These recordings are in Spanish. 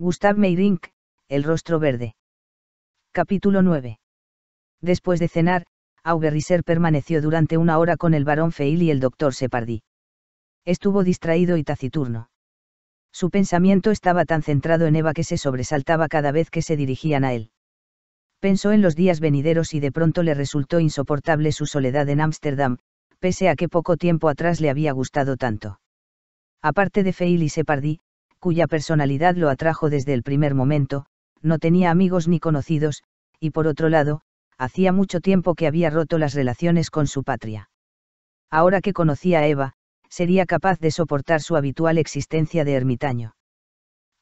Gustav Meyrink, El rostro verde. Capítulo 9. Después de cenar, Auberriser permaneció durante una hora con el barón Feil y el doctor Separdi. Estuvo distraído y taciturno. Su pensamiento estaba tan centrado en Eva que se sobresaltaba cada vez que se dirigían a él. Pensó en los días venideros y de pronto le resultó insoportable su soledad en Ámsterdam, pese a que poco tiempo atrás le había gustado tanto. Aparte de Feil y Separdi, cuya personalidad lo atrajo desde el primer momento, no tenía amigos ni conocidos, y por otro lado, hacía mucho tiempo que había roto las relaciones con su patria. Ahora que conocía a Eva, sería capaz de soportar su habitual existencia de ermitaño.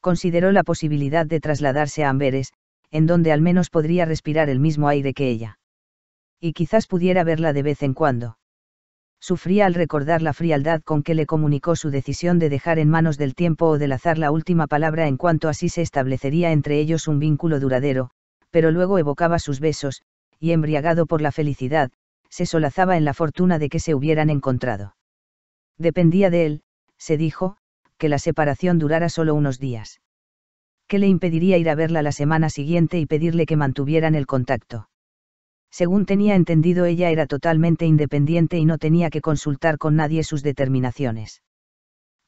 Consideró la posibilidad de trasladarse a Amberes, en donde al menos podría respirar el mismo aire que ella. Y quizás pudiera verla de vez en cuando sufría al recordar la frialdad con que le comunicó su decisión de dejar en manos del tiempo o del azar la última palabra en cuanto así se establecería entre ellos un vínculo duradero, pero luego evocaba sus besos, y embriagado por la felicidad, se solazaba en la fortuna de que se hubieran encontrado. Dependía de él, se dijo, que la separación durara solo unos días. ¿Qué le impediría ir a verla la semana siguiente y pedirle que mantuvieran el contacto? Según tenía entendido ella era totalmente independiente y no tenía que consultar con nadie sus determinaciones.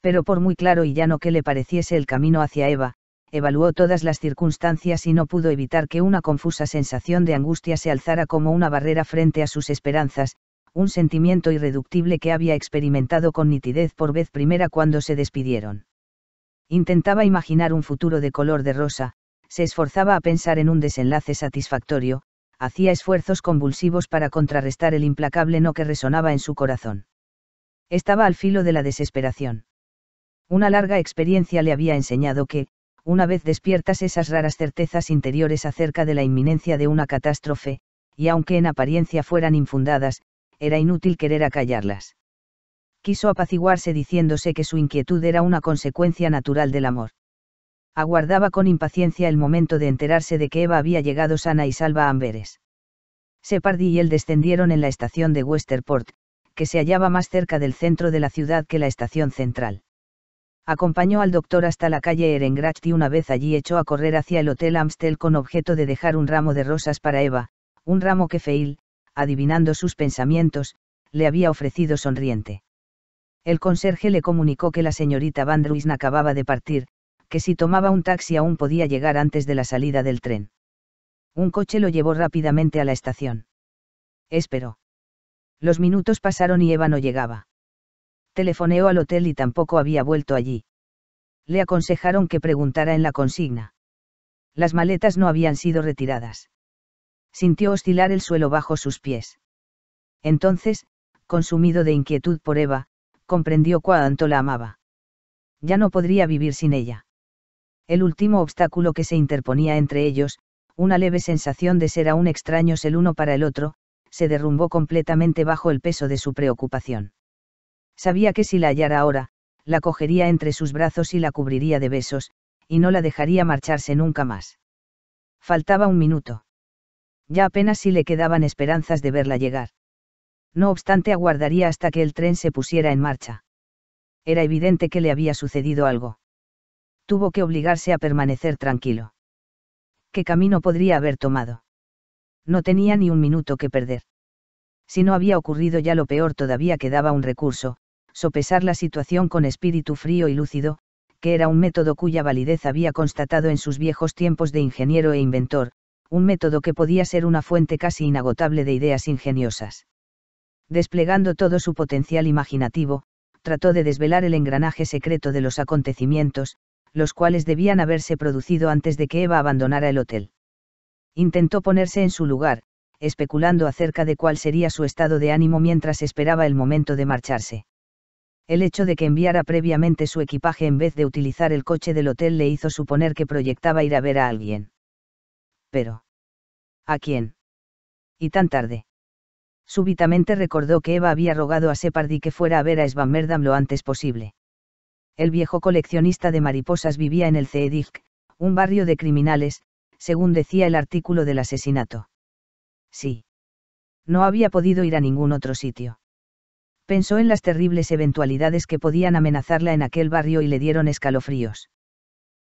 Pero por muy claro y llano que le pareciese el camino hacia Eva, evaluó todas las circunstancias y no pudo evitar que una confusa sensación de angustia se alzara como una barrera frente a sus esperanzas, un sentimiento irreductible que había experimentado con nitidez por vez primera cuando se despidieron. Intentaba imaginar un futuro de color de rosa, se esforzaba a pensar en un desenlace satisfactorio, hacía esfuerzos convulsivos para contrarrestar el implacable no que resonaba en su corazón. Estaba al filo de la desesperación. Una larga experiencia le había enseñado que, una vez despiertas esas raras certezas interiores acerca de la inminencia de una catástrofe, y aunque en apariencia fueran infundadas, era inútil querer acallarlas. Quiso apaciguarse diciéndose que su inquietud era una consecuencia natural del amor aguardaba con impaciencia el momento de enterarse de que Eva había llegado sana y salva a Amberes. Separdi y él descendieron en la estación de Westerport, que se hallaba más cerca del centro de la ciudad que la estación central. Acompañó al doctor hasta la calle Erengracht y una vez allí echó a correr hacia el Hotel Amstel con objeto de dejar un ramo de rosas para Eva, un ramo que Feil, adivinando sus pensamientos, le había ofrecido sonriente. El conserje le comunicó que la señorita Van Druisen acababa de partir, que si tomaba un taxi aún podía llegar antes de la salida del tren. Un coche lo llevó rápidamente a la estación. Esperó. Los minutos pasaron y Eva no llegaba. Telefoneó al hotel y tampoco había vuelto allí. Le aconsejaron que preguntara en la consigna. Las maletas no habían sido retiradas. Sintió oscilar el suelo bajo sus pies. Entonces, consumido de inquietud por Eva, comprendió cuánto la amaba. Ya no podría vivir sin ella el último obstáculo que se interponía entre ellos, una leve sensación de ser aún extraños el uno para el otro, se derrumbó completamente bajo el peso de su preocupación. Sabía que si la hallara ahora, la cogería entre sus brazos y la cubriría de besos, y no la dejaría marcharse nunca más. Faltaba un minuto. Ya apenas si le quedaban esperanzas de verla llegar. No obstante, aguardaría hasta que el tren se pusiera en marcha. Era evidente que le había sucedido algo tuvo que obligarse a permanecer tranquilo. ¿Qué camino podría haber tomado? No tenía ni un minuto que perder. Si no había ocurrido ya lo peor, todavía quedaba un recurso, sopesar la situación con espíritu frío y lúcido, que era un método cuya validez había constatado en sus viejos tiempos de ingeniero e inventor, un método que podía ser una fuente casi inagotable de ideas ingeniosas. Desplegando todo su potencial imaginativo, trató de desvelar el engranaje secreto de los acontecimientos, los cuales debían haberse producido antes de que Eva abandonara el hotel. Intentó ponerse en su lugar, especulando acerca de cuál sería su estado de ánimo mientras esperaba el momento de marcharse. El hecho de que enviara previamente su equipaje en vez de utilizar el coche del hotel le hizo suponer que proyectaba ir a ver a alguien. Pero... ¿A quién? Y tan tarde. Súbitamente recordó que Eva había rogado a Separdi que fuera a ver a Svan lo antes posible el viejo coleccionista de mariposas vivía en el CEDIC, un barrio de criminales, según decía el artículo del asesinato. Sí. No había podido ir a ningún otro sitio. Pensó en las terribles eventualidades que podían amenazarla en aquel barrio y le dieron escalofríos.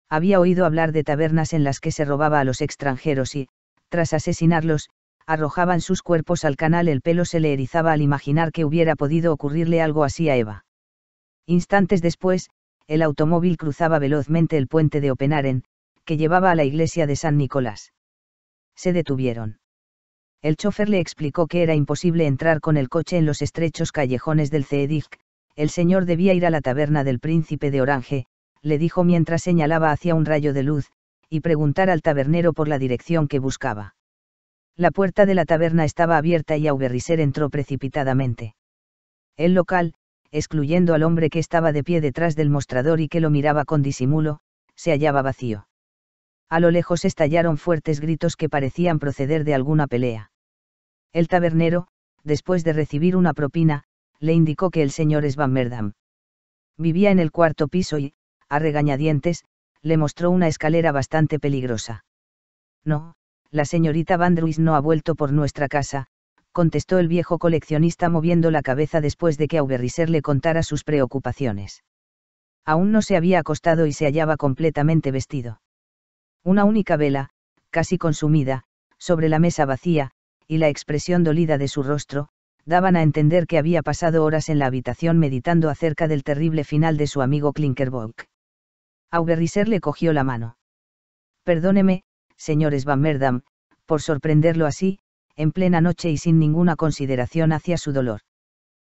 Había oído hablar de tabernas en las que se robaba a los extranjeros y, tras asesinarlos, arrojaban sus cuerpos al canal. El pelo se le erizaba al imaginar que hubiera podido ocurrirle algo así a Eva. Instantes después, el automóvil cruzaba velozmente el puente de Openaren, que llevaba a la iglesia de San Nicolás. Se detuvieron. El chofer le explicó que era imposible entrar con el coche en los estrechos callejones del Cedic, el señor debía ir a la taberna del príncipe de Orange, le dijo mientras señalaba hacia un rayo de luz, y preguntar al tabernero por la dirección que buscaba. La puerta de la taberna estaba abierta y Auberriser entró precipitadamente. El local, excluyendo al hombre que estaba de pie detrás del mostrador y que lo miraba con disimulo, se hallaba vacío. A lo lejos estallaron fuertes gritos que parecían proceder de alguna pelea. El tabernero, después de recibir una propina, le indicó que el señor es Van Merdam. vivía en el cuarto piso y, a regañadientes, le mostró una escalera bastante peligrosa. No, la señorita Van Druis no ha vuelto por nuestra casa, contestó el viejo coleccionista moviendo la cabeza después de que Auberriser le contara sus preocupaciones. Aún no se había acostado y se hallaba completamente vestido. Una única vela, casi consumida, sobre la mesa vacía, y la expresión dolida de su rostro, daban a entender que había pasado horas en la habitación meditando acerca del terrible final de su amigo Klinkerbock. Auberriser le cogió la mano. Perdóneme, señores Van Merdam, por sorprenderlo así, en plena noche y sin ninguna consideración hacia su dolor.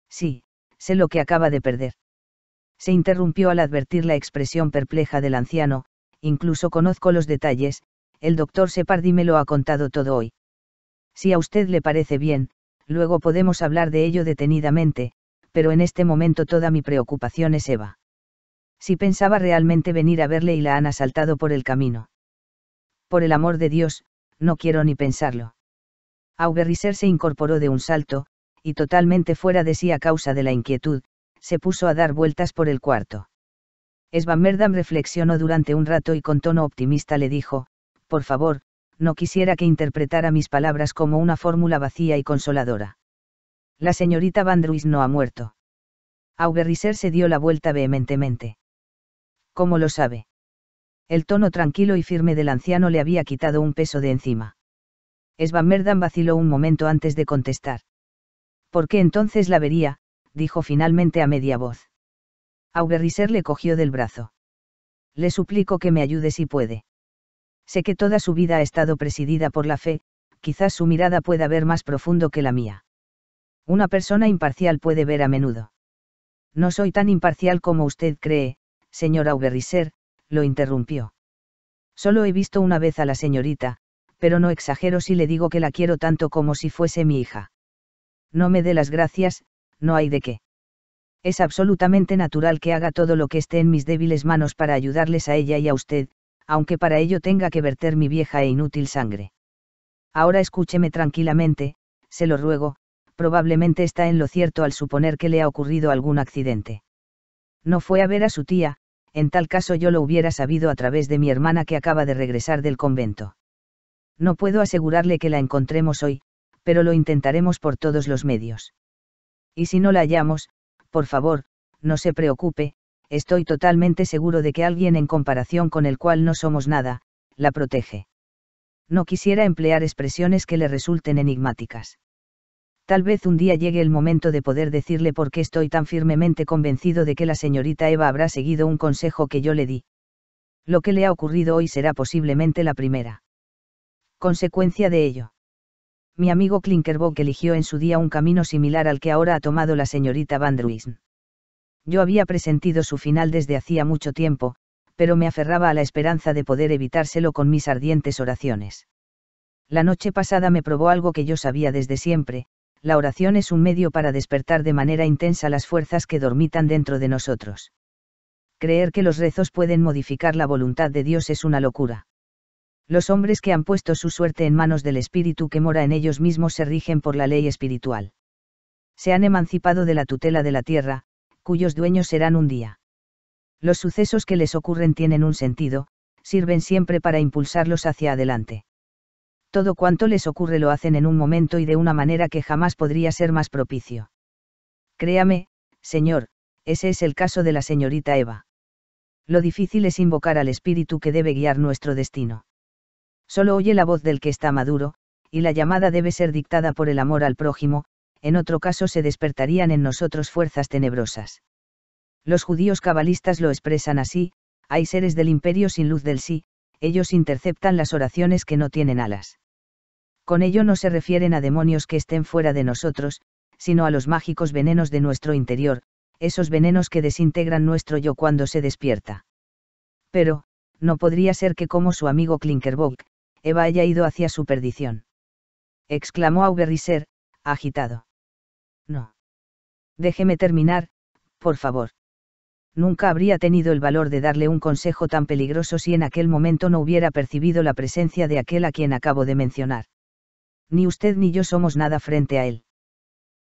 Sí, sé lo que acaba de perder. Se interrumpió al advertir la expresión perpleja del anciano, incluso conozco los detalles, el doctor Separdi me lo ha contado todo hoy. Si a usted le parece bien, luego podemos hablar de ello detenidamente, pero en este momento toda mi preocupación es Eva. Si pensaba realmente venir a verle y la han asaltado por el camino. Por el amor de Dios, no quiero ni pensarlo. Auberriser se incorporó de un salto, y totalmente fuera de sí a causa de la inquietud, se puso a dar vueltas por el cuarto. Svammerdam reflexionó durante un rato y con tono optimista le dijo, por favor, no quisiera que interpretara mis palabras como una fórmula vacía y consoladora. La señorita Van Vandruis no ha muerto. Auberriser se dio la vuelta vehementemente. ¿Cómo lo sabe? El tono tranquilo y firme del anciano le había quitado un peso de encima. Merdan vaciló un momento antes de contestar. ¿Por qué entonces la vería? dijo finalmente a media voz. Auberriser le cogió del brazo. Le suplico que me ayude si puede. Sé que toda su vida ha estado presidida por la fe, quizás su mirada pueda ver más profundo que la mía. Una persona imparcial puede ver a menudo. No soy tan imparcial como usted cree, señor Auberriser, lo interrumpió. Solo he visto una vez a la señorita, pero no exagero si le digo que la quiero tanto como si fuese mi hija. No me dé las gracias, no hay de qué. Es absolutamente natural que haga todo lo que esté en mis débiles manos para ayudarles a ella y a usted, aunque para ello tenga que verter mi vieja e inútil sangre. Ahora escúcheme tranquilamente, se lo ruego, probablemente está en lo cierto al suponer que le ha ocurrido algún accidente. No fue a ver a su tía, en tal caso yo lo hubiera sabido a través de mi hermana que acaba de regresar del convento. No puedo asegurarle que la encontremos hoy, pero lo intentaremos por todos los medios. Y si no la hallamos, por favor, no se preocupe, estoy totalmente seguro de que alguien en comparación con el cual no somos nada, la protege. No quisiera emplear expresiones que le resulten enigmáticas. Tal vez un día llegue el momento de poder decirle por qué estoy tan firmemente convencido de que la señorita Eva habrá seguido un consejo que yo le di. Lo que le ha ocurrido hoy será posiblemente la primera consecuencia de ello. Mi amigo Klinkerbock eligió en su día un camino similar al que ahora ha tomado la señorita Van Druisen. Yo había presentido su final desde hacía mucho tiempo, pero me aferraba a la esperanza de poder evitárselo con mis ardientes oraciones. La noche pasada me probó algo que yo sabía desde siempre, la oración es un medio para despertar de manera intensa las fuerzas que dormitan dentro de nosotros. Creer que los rezos pueden modificar la voluntad de Dios es una locura. Los hombres que han puesto su suerte en manos del espíritu que mora en ellos mismos se rigen por la ley espiritual. Se han emancipado de la tutela de la tierra, cuyos dueños serán un día. Los sucesos que les ocurren tienen un sentido, sirven siempre para impulsarlos hacia adelante. Todo cuanto les ocurre lo hacen en un momento y de una manera que jamás podría ser más propicio. Créame, señor, ese es el caso de la señorita Eva. Lo difícil es invocar al espíritu que debe guiar nuestro destino. Solo oye la voz del que está maduro, y la llamada debe ser dictada por el amor al prójimo, en otro caso se despertarían en nosotros fuerzas tenebrosas. Los judíos cabalistas lo expresan así, hay seres del imperio sin luz del sí, ellos interceptan las oraciones que no tienen alas. Con ello no se refieren a demonios que estén fuera de nosotros, sino a los mágicos venenos de nuestro interior, esos venenos que desintegran nuestro yo cuando se despierta. Pero, no podría ser que como su amigo Klinkerbock, Eva haya ido hacia su perdición. Exclamó Auberriser, agitado. No. Déjeme terminar, por favor. Nunca habría tenido el valor de darle un consejo tan peligroso si en aquel momento no hubiera percibido la presencia de aquel a quien acabo de mencionar. Ni usted ni yo somos nada frente a él.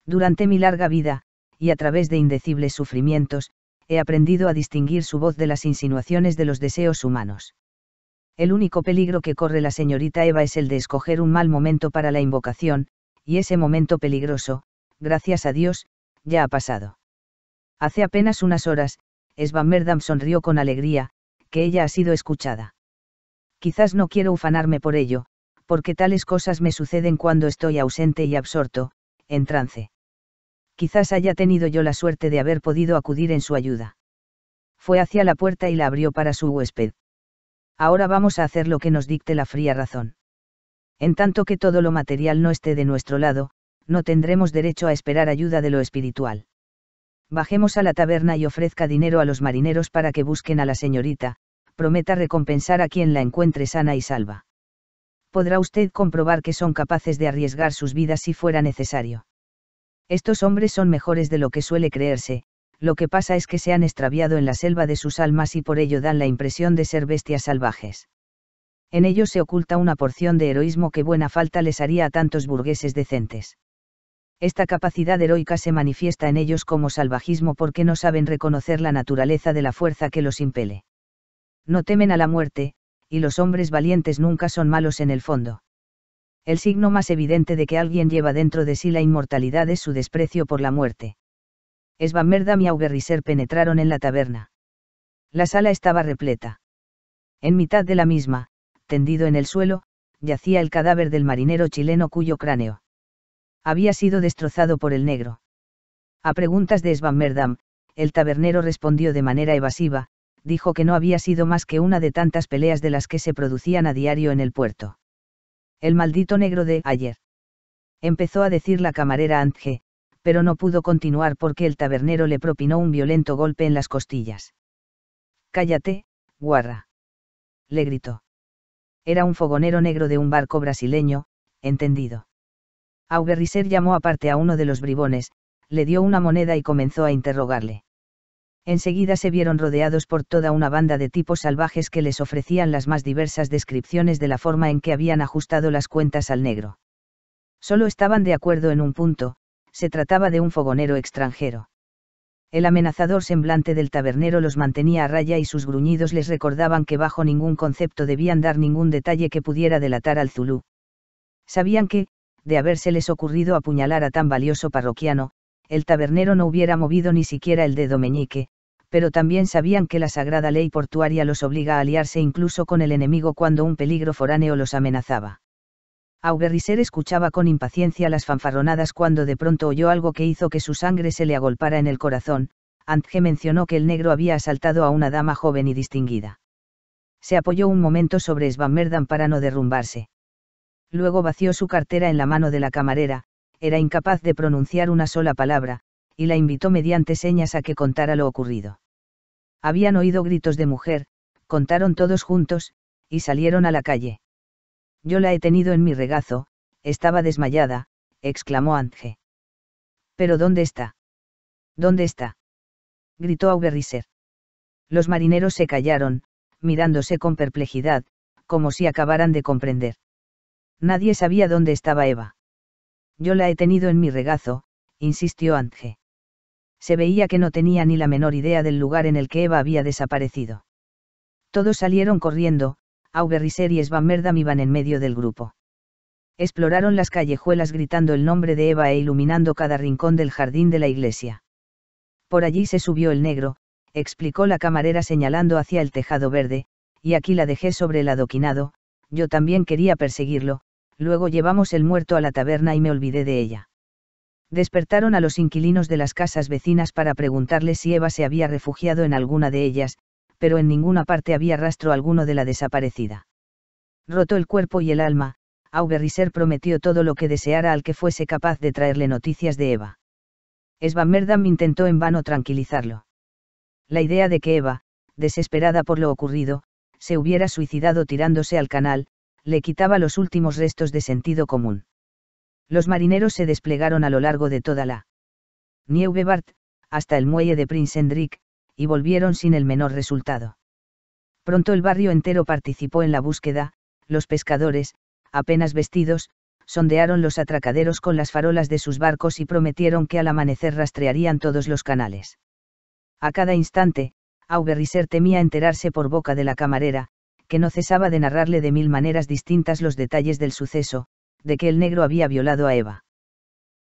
Durante mi larga vida, y a través de indecibles sufrimientos, he aprendido a distinguir su voz de las insinuaciones de los deseos humanos. El único peligro que corre la señorita Eva es el de escoger un mal momento para la invocación, y ese momento peligroso, gracias a Dios, ya ha pasado. Hace apenas unas horas, Merdam sonrió con alegría, que ella ha sido escuchada. Quizás no quiero ufanarme por ello, porque tales cosas me suceden cuando estoy ausente y absorto, en trance. Quizás haya tenido yo la suerte de haber podido acudir en su ayuda. Fue hacia la puerta y la abrió para su huésped ahora vamos a hacer lo que nos dicte la fría razón. En tanto que todo lo material no esté de nuestro lado, no tendremos derecho a esperar ayuda de lo espiritual. Bajemos a la taberna y ofrezca dinero a los marineros para que busquen a la señorita, prometa recompensar a quien la encuentre sana y salva. Podrá usted comprobar que son capaces de arriesgar sus vidas si fuera necesario. Estos hombres son mejores de lo que suele creerse, lo que pasa es que se han extraviado en la selva de sus almas y por ello dan la impresión de ser bestias salvajes. En ellos se oculta una porción de heroísmo que buena falta les haría a tantos burgueses decentes. Esta capacidad heroica se manifiesta en ellos como salvajismo porque no saben reconocer la naturaleza de la fuerza que los impele. No temen a la muerte, y los hombres valientes nunca son malos en el fondo. El signo más evidente de que alguien lleva dentro de sí la inmortalidad es su desprecio por la muerte. Svammerdam y Auberriser penetraron en la taberna. La sala estaba repleta. En mitad de la misma, tendido en el suelo, yacía el cadáver del marinero chileno cuyo cráneo había sido destrozado por el negro. A preguntas de Merdam, el tabernero respondió de manera evasiva, dijo que no había sido más que una de tantas peleas de las que se producían a diario en el puerto. El maldito negro de ayer. Empezó a decir la camarera Antje, pero no pudo continuar porque el tabernero le propinó un violento golpe en las costillas. Cállate, guarra. Le gritó. Era un fogonero negro de un barco brasileño, entendido. Auberriser llamó aparte a uno de los bribones, le dio una moneda y comenzó a interrogarle. Enseguida se vieron rodeados por toda una banda de tipos salvajes que les ofrecían las más diversas descripciones de la forma en que habían ajustado las cuentas al negro. Solo estaban de acuerdo en un punto, se trataba de un fogonero extranjero. El amenazador semblante del tabernero los mantenía a raya y sus gruñidos les recordaban que bajo ningún concepto debían dar ningún detalle que pudiera delatar al Zulú. Sabían que, de habérseles ocurrido apuñalar a tan valioso parroquiano, el tabernero no hubiera movido ni siquiera el dedo meñique, pero también sabían que la sagrada ley portuaria los obliga a aliarse incluso con el enemigo cuando un peligro foráneo los amenazaba. Augerriser escuchaba con impaciencia las fanfarronadas cuando de pronto oyó algo que hizo que su sangre se le agolpara en el corazón. Antje mencionó que el negro había asaltado a una dama joven y distinguida. Se apoyó un momento sobre Merdam para no derrumbarse. Luego vació su cartera en la mano de la camarera, era incapaz de pronunciar una sola palabra, y la invitó mediante señas a que contara lo ocurrido. Habían oído gritos de mujer, contaron todos juntos, y salieron a la calle. Yo la he tenido en mi regazo, estaba desmayada, exclamó Ange. ¿Pero dónde está? ¿Dónde está? gritó Auberriser. Los marineros se callaron, mirándose con perplejidad, como si acabaran de comprender. Nadie sabía dónde estaba Eva. Yo la he tenido en mi regazo, insistió Ange. Se veía que no tenía ni la menor idea del lugar en el que Eva había desaparecido. Todos salieron corriendo, Auberricer y Svammerdam iban en medio del grupo. Exploraron las callejuelas gritando el nombre de Eva e iluminando cada rincón del jardín de la iglesia. Por allí se subió el negro, explicó la camarera señalando hacia el tejado verde, y aquí la dejé sobre el adoquinado, yo también quería perseguirlo, luego llevamos el muerto a la taberna y me olvidé de ella. Despertaron a los inquilinos de las casas vecinas para preguntarles si Eva se había refugiado en alguna de ellas, pero en ninguna parte había rastro alguno de la desaparecida. Roto el cuerpo y el alma, Auberriser prometió todo lo que deseara al que fuese capaz de traerle noticias de Eva. Svammerdam intentó en vano tranquilizarlo. La idea de que Eva, desesperada por lo ocurrido, se hubiera suicidado tirándose al canal, le quitaba los últimos restos de sentido común. Los marineros se desplegaron a lo largo de toda la Nieuwebart, hasta el muelle de Prince Hendrik, y volvieron sin el menor resultado. Pronto el barrio entero participó en la búsqueda, los pescadores, apenas vestidos, sondearon los atracaderos con las farolas de sus barcos y prometieron que al amanecer rastrearían todos los canales. A cada instante, Auberriser temía enterarse por boca de la camarera, que no cesaba de narrarle de mil maneras distintas los detalles del suceso, de que el negro había violado a Eva.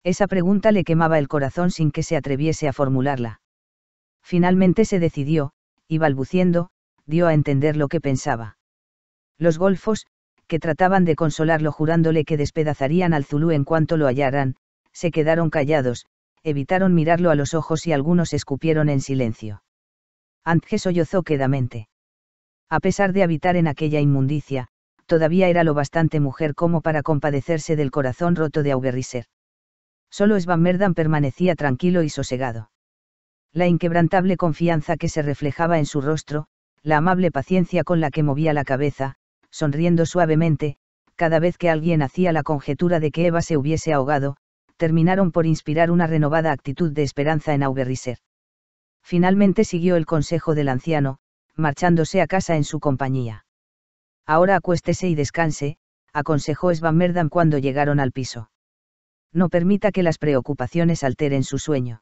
Esa pregunta le quemaba el corazón sin que se atreviese a formularla. Finalmente se decidió, y balbuciendo, dio a entender lo que pensaba. Los golfos, que trataban de consolarlo jurándole que despedazarían al Zulú en cuanto lo hallaran, se quedaron callados, evitaron mirarlo a los ojos y algunos escupieron en silencio. Antje sollozó quedamente. A pesar de habitar en aquella inmundicia, todavía era lo bastante mujer como para compadecerse del corazón roto de Auberriser. Solo Svanmerdan permanecía tranquilo y sosegado la inquebrantable confianza que se reflejaba en su rostro, la amable paciencia con la que movía la cabeza, sonriendo suavemente, cada vez que alguien hacía la conjetura de que Eva se hubiese ahogado, terminaron por inspirar una renovada actitud de esperanza en Auberriser. Finalmente siguió el consejo del anciano, marchándose a casa en su compañía. Ahora acuéstese y descanse, aconsejó Svan cuando llegaron al piso. No permita que las preocupaciones alteren su sueño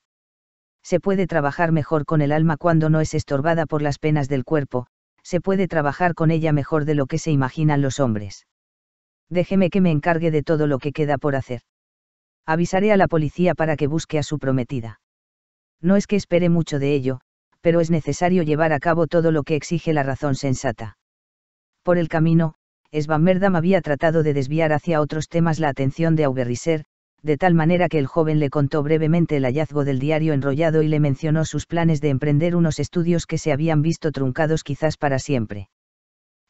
se puede trabajar mejor con el alma cuando no es estorbada por las penas del cuerpo, se puede trabajar con ella mejor de lo que se imaginan los hombres. Déjeme que me encargue de todo lo que queda por hacer. Avisaré a la policía para que busque a su prometida. No es que espere mucho de ello, pero es necesario llevar a cabo todo lo que exige la razón sensata. Por el camino, Svammerdam había tratado de desviar hacia otros temas la atención de Auberriser, de tal manera que el joven le contó brevemente el hallazgo del diario enrollado y le mencionó sus planes de emprender unos estudios que se habían visto truncados quizás para siempre.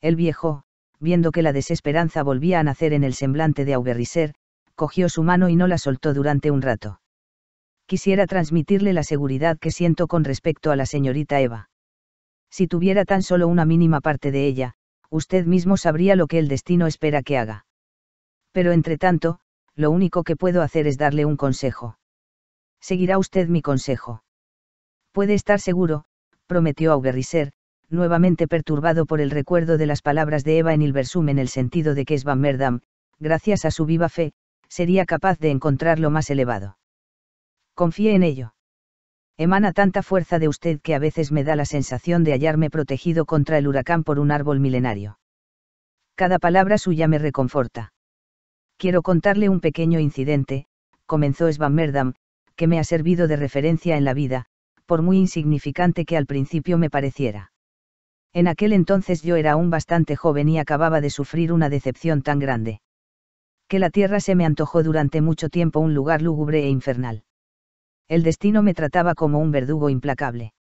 El viejo, viendo que la desesperanza volvía a nacer en el semblante de Auberriser, cogió su mano y no la soltó durante un rato. Quisiera transmitirle la seguridad que siento con respecto a la señorita Eva. Si tuviera tan solo una mínima parte de ella, usted mismo sabría lo que el destino espera que haga. Pero entre tanto, lo único que puedo hacer es darle un consejo. Seguirá usted mi consejo. Puede estar seguro, prometió Auberriser, nuevamente perturbado por el recuerdo de las palabras de Eva en Ilversum en el sentido de que Van Merdam, gracias a su viva fe, sería capaz de encontrar lo más elevado. Confíe en ello. Emana tanta fuerza de usted que a veces me da la sensación de hallarme protegido contra el huracán por un árbol milenario. Cada palabra suya me reconforta. Quiero contarle un pequeño incidente, comenzó Merdam, que me ha servido de referencia en la vida, por muy insignificante que al principio me pareciera. En aquel entonces yo era aún bastante joven y acababa de sufrir una decepción tan grande. Que la tierra se me antojó durante mucho tiempo un lugar lúgubre e infernal. El destino me trataba como un verdugo implacable.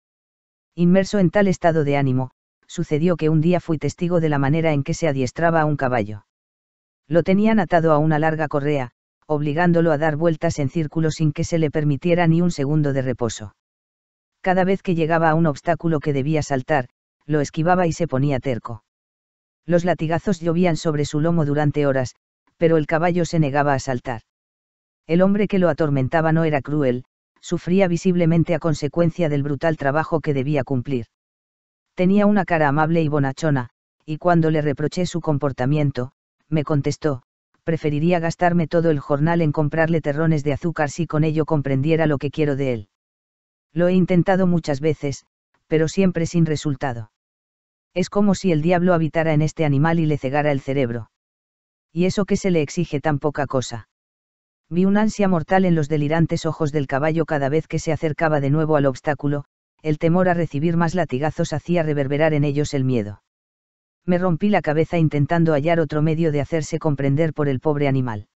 Inmerso en tal estado de ánimo, sucedió que un día fui testigo de la manera en que se adiestraba a un caballo lo tenían atado a una larga correa, obligándolo a dar vueltas en círculo sin que se le permitiera ni un segundo de reposo. Cada vez que llegaba a un obstáculo que debía saltar, lo esquivaba y se ponía terco. Los latigazos llovían sobre su lomo durante horas, pero el caballo se negaba a saltar. El hombre que lo atormentaba no era cruel, sufría visiblemente a consecuencia del brutal trabajo que debía cumplir. Tenía una cara amable y bonachona, y cuando le reproché su comportamiento, me contestó, preferiría gastarme todo el jornal en comprarle terrones de azúcar si con ello comprendiera lo que quiero de él. Lo he intentado muchas veces, pero siempre sin resultado. Es como si el diablo habitara en este animal y le cegara el cerebro. Y eso que se le exige tan poca cosa. Vi un ansia mortal en los delirantes ojos del caballo cada vez que se acercaba de nuevo al obstáculo, el temor a recibir más latigazos hacía reverberar en ellos el miedo me rompí la cabeza intentando hallar otro medio de hacerse comprender por el pobre animal.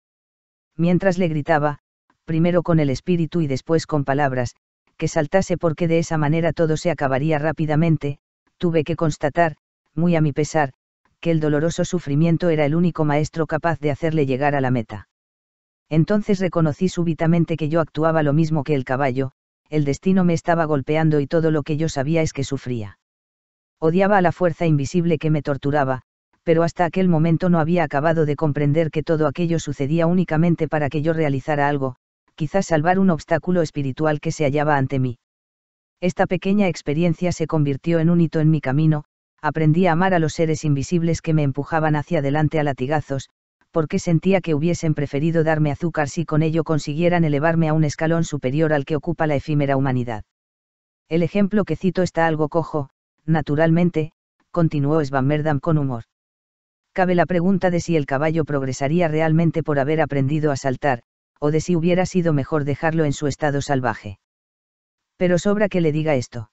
Mientras le gritaba, primero con el espíritu y después con palabras, que saltase porque de esa manera todo se acabaría rápidamente, tuve que constatar, muy a mi pesar, que el doloroso sufrimiento era el único maestro capaz de hacerle llegar a la meta. Entonces reconocí súbitamente que yo actuaba lo mismo que el caballo, el destino me estaba golpeando y todo lo que yo sabía es que sufría odiaba a la fuerza invisible que me torturaba, pero hasta aquel momento no había acabado de comprender que todo aquello sucedía únicamente para que yo realizara algo, quizás salvar un obstáculo espiritual que se hallaba ante mí. Esta pequeña experiencia se convirtió en un hito en mi camino, aprendí a amar a los seres invisibles que me empujaban hacia adelante a latigazos, porque sentía que hubiesen preferido darme azúcar si con ello consiguieran elevarme a un escalón superior al que ocupa la efímera humanidad. El ejemplo que cito está algo cojo, Naturalmente, continuó Svammerdam con humor. Cabe la pregunta de si el caballo progresaría realmente por haber aprendido a saltar, o de si hubiera sido mejor dejarlo en su estado salvaje. Pero sobra que le diga esto.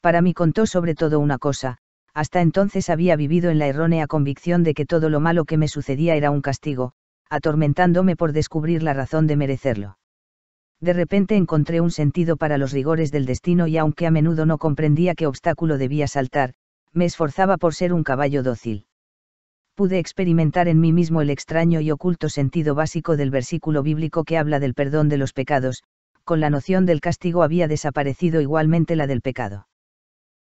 Para mí contó sobre todo una cosa, hasta entonces había vivido en la errónea convicción de que todo lo malo que me sucedía era un castigo, atormentándome por descubrir la razón de merecerlo de repente encontré un sentido para los rigores del destino y aunque a menudo no comprendía qué obstáculo debía saltar, me esforzaba por ser un caballo dócil. Pude experimentar en mí mismo el extraño y oculto sentido básico del versículo bíblico que habla del perdón de los pecados, con la noción del castigo había desaparecido igualmente la del pecado.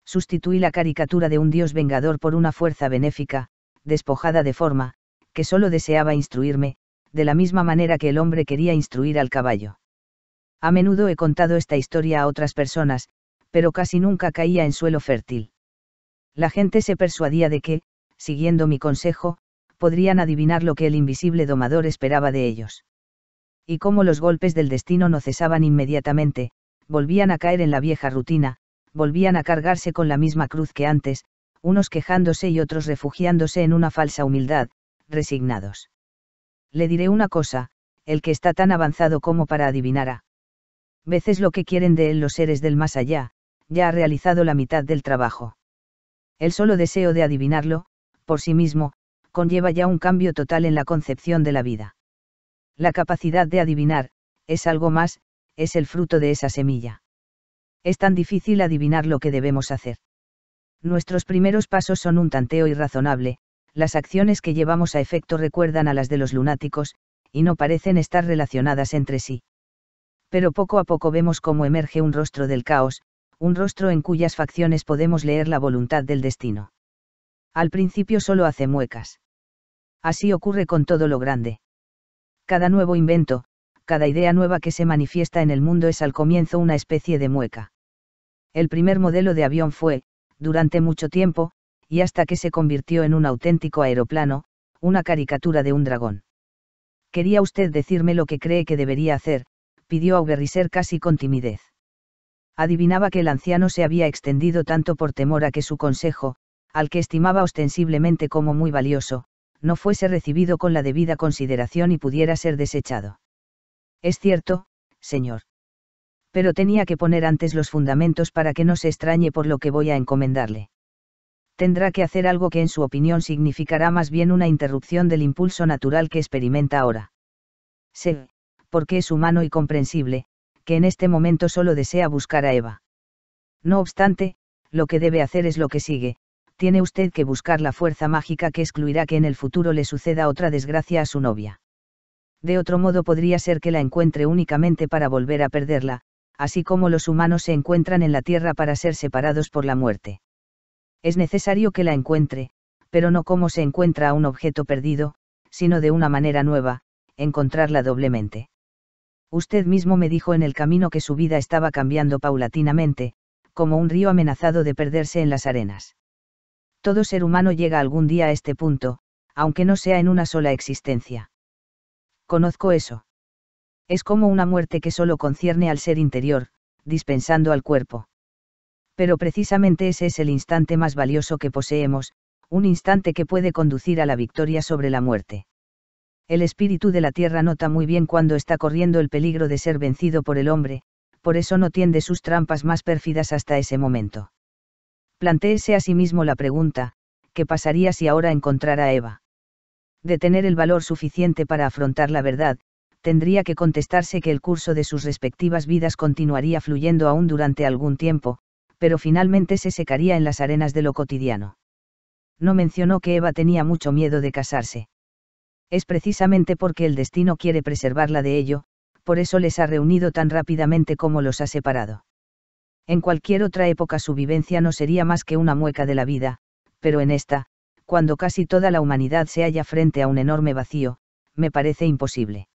Sustituí la caricatura de un Dios vengador por una fuerza benéfica, despojada de forma, que solo deseaba instruirme, de la misma manera que el hombre quería instruir al caballo a menudo he contado esta historia a otras personas, pero casi nunca caía en suelo fértil. La gente se persuadía de que, siguiendo mi consejo, podrían adivinar lo que el invisible domador esperaba de ellos. Y como los golpes del destino no cesaban inmediatamente, volvían a caer en la vieja rutina, volvían a cargarse con la misma cruz que antes, unos quejándose y otros refugiándose en una falsa humildad, resignados. Le diré una cosa, el que está tan avanzado como para adivinar veces lo que quieren de él los seres del más allá, ya ha realizado la mitad del trabajo. El solo deseo de adivinarlo, por sí mismo, conlleva ya un cambio total en la concepción de la vida. La capacidad de adivinar, es algo más, es el fruto de esa semilla. Es tan difícil adivinar lo que debemos hacer. Nuestros primeros pasos son un tanteo irrazonable, las acciones que llevamos a efecto recuerdan a las de los lunáticos, y no parecen estar relacionadas entre sí pero poco a poco vemos cómo emerge un rostro del caos, un rostro en cuyas facciones podemos leer la voluntad del destino. Al principio solo hace muecas. Así ocurre con todo lo grande. Cada nuevo invento, cada idea nueva que se manifiesta en el mundo es al comienzo una especie de mueca. El primer modelo de avión fue, durante mucho tiempo, y hasta que se convirtió en un auténtico aeroplano, una caricatura de un dragón. Quería usted decirme lo que cree que debería hacer, pidió a casi con timidez. Adivinaba que el anciano se había extendido tanto por temor a que su consejo, al que estimaba ostensiblemente como muy valioso, no fuese recibido con la debida consideración y pudiera ser desechado. Es cierto, señor. Pero tenía que poner antes los fundamentos para que no se extrañe por lo que voy a encomendarle. Tendrá que hacer algo que en su opinión significará más bien una interrupción del impulso natural que experimenta ahora. Se porque es humano y comprensible, que en este momento solo desea buscar a Eva. No obstante, lo que debe hacer es lo que sigue, tiene usted que buscar la fuerza mágica que excluirá que en el futuro le suceda otra desgracia a su novia. De otro modo podría ser que la encuentre únicamente para volver a perderla, así como los humanos se encuentran en la Tierra para ser separados por la muerte. Es necesario que la encuentre, pero no como se encuentra a un objeto perdido, sino de una manera nueva, encontrarla doblemente. Usted mismo me dijo en el camino que su vida estaba cambiando paulatinamente, como un río amenazado de perderse en las arenas. Todo ser humano llega algún día a este punto, aunque no sea en una sola existencia. Conozco eso. Es como una muerte que solo concierne al ser interior, dispensando al cuerpo. Pero precisamente ese es el instante más valioso que poseemos, un instante que puede conducir a la victoria sobre la muerte el espíritu de la tierra nota muy bien cuando está corriendo el peligro de ser vencido por el hombre, por eso no tiende sus trampas más pérfidas hasta ese momento. Plantéese a sí mismo la pregunta, ¿qué pasaría si ahora encontrara a Eva? De tener el valor suficiente para afrontar la verdad, tendría que contestarse que el curso de sus respectivas vidas continuaría fluyendo aún durante algún tiempo, pero finalmente se secaría en las arenas de lo cotidiano. No mencionó que Eva tenía mucho miedo de casarse es precisamente porque el destino quiere preservarla de ello, por eso les ha reunido tan rápidamente como los ha separado. En cualquier otra época su vivencia no sería más que una mueca de la vida, pero en esta, cuando casi toda la humanidad se halla frente a un enorme vacío, me parece imposible.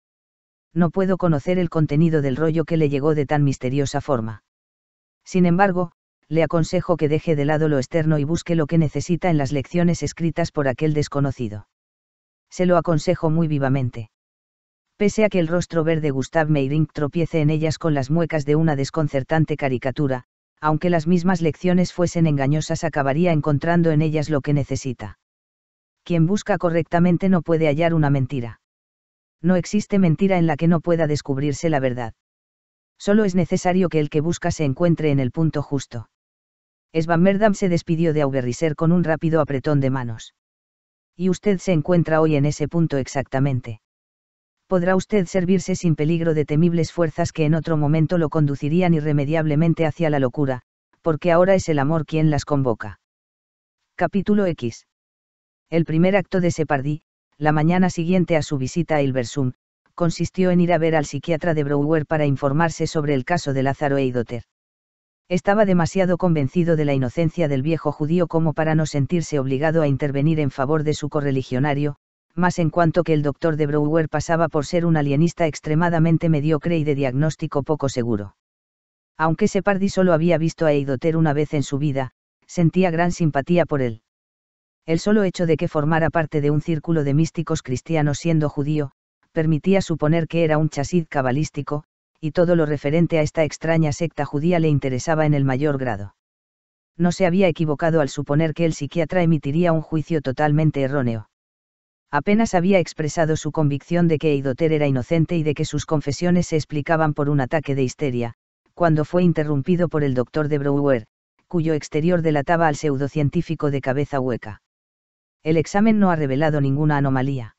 No puedo conocer el contenido del rollo que le llegó de tan misteriosa forma. Sin embargo, le aconsejo que deje de lado lo externo y busque lo que necesita en las lecciones escritas por aquel desconocido se lo aconsejo muy vivamente. Pese a que el rostro verde Gustav Meyrink tropiece en ellas con las muecas de una desconcertante caricatura, aunque las mismas lecciones fuesen engañosas acabaría encontrando en ellas lo que necesita. Quien busca correctamente no puede hallar una mentira. No existe mentira en la que no pueda descubrirse la verdad. Solo es necesario que el que busca se encuentre en el punto justo. Svan se despidió de Auberriser con un rápido apretón de manos y usted se encuentra hoy en ese punto exactamente. Podrá usted servirse sin peligro de temibles fuerzas que en otro momento lo conducirían irremediablemente hacia la locura, porque ahora es el amor quien las convoca. Capítulo X. El primer acto de Separdí, la mañana siguiente a su visita a Ilversum, consistió en ir a ver al psiquiatra de Brouwer para informarse sobre el caso de Lázaro Eidoter estaba demasiado convencido de la inocencia del viejo judío como para no sentirse obligado a intervenir en favor de su correligionario, más en cuanto que el doctor de Brouwer pasaba por ser un alienista extremadamente mediocre y de diagnóstico poco seguro. Aunque Separdi solo había visto a Eidoter una vez en su vida, sentía gran simpatía por él. El solo hecho de que formara parte de un círculo de místicos cristianos siendo judío, permitía suponer que era un chasid cabalístico, y todo lo referente a esta extraña secta judía le interesaba en el mayor grado. No se había equivocado al suponer que el psiquiatra emitiría un juicio totalmente erróneo. Apenas había expresado su convicción de que Eidoter era inocente y de que sus confesiones se explicaban por un ataque de histeria, cuando fue interrumpido por el doctor de Brouwer, cuyo exterior delataba al pseudocientífico de cabeza hueca. El examen no ha revelado ninguna anomalía.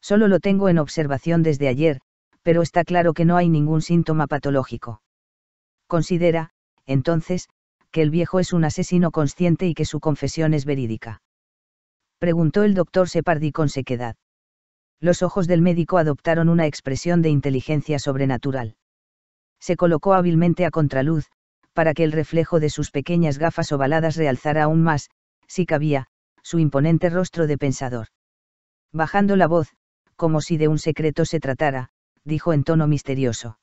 Solo lo tengo en observación desde ayer, pero está claro que no hay ningún síntoma patológico. Considera, entonces, que el viejo es un asesino consciente y que su confesión es verídica. Preguntó el doctor Separdi con sequedad. Los ojos del médico adoptaron una expresión de inteligencia sobrenatural. Se colocó hábilmente a contraluz, para que el reflejo de sus pequeñas gafas ovaladas realzara aún más, si cabía, su imponente rostro de pensador. Bajando la voz, como si de un secreto se tratara, dijo en tono misterioso.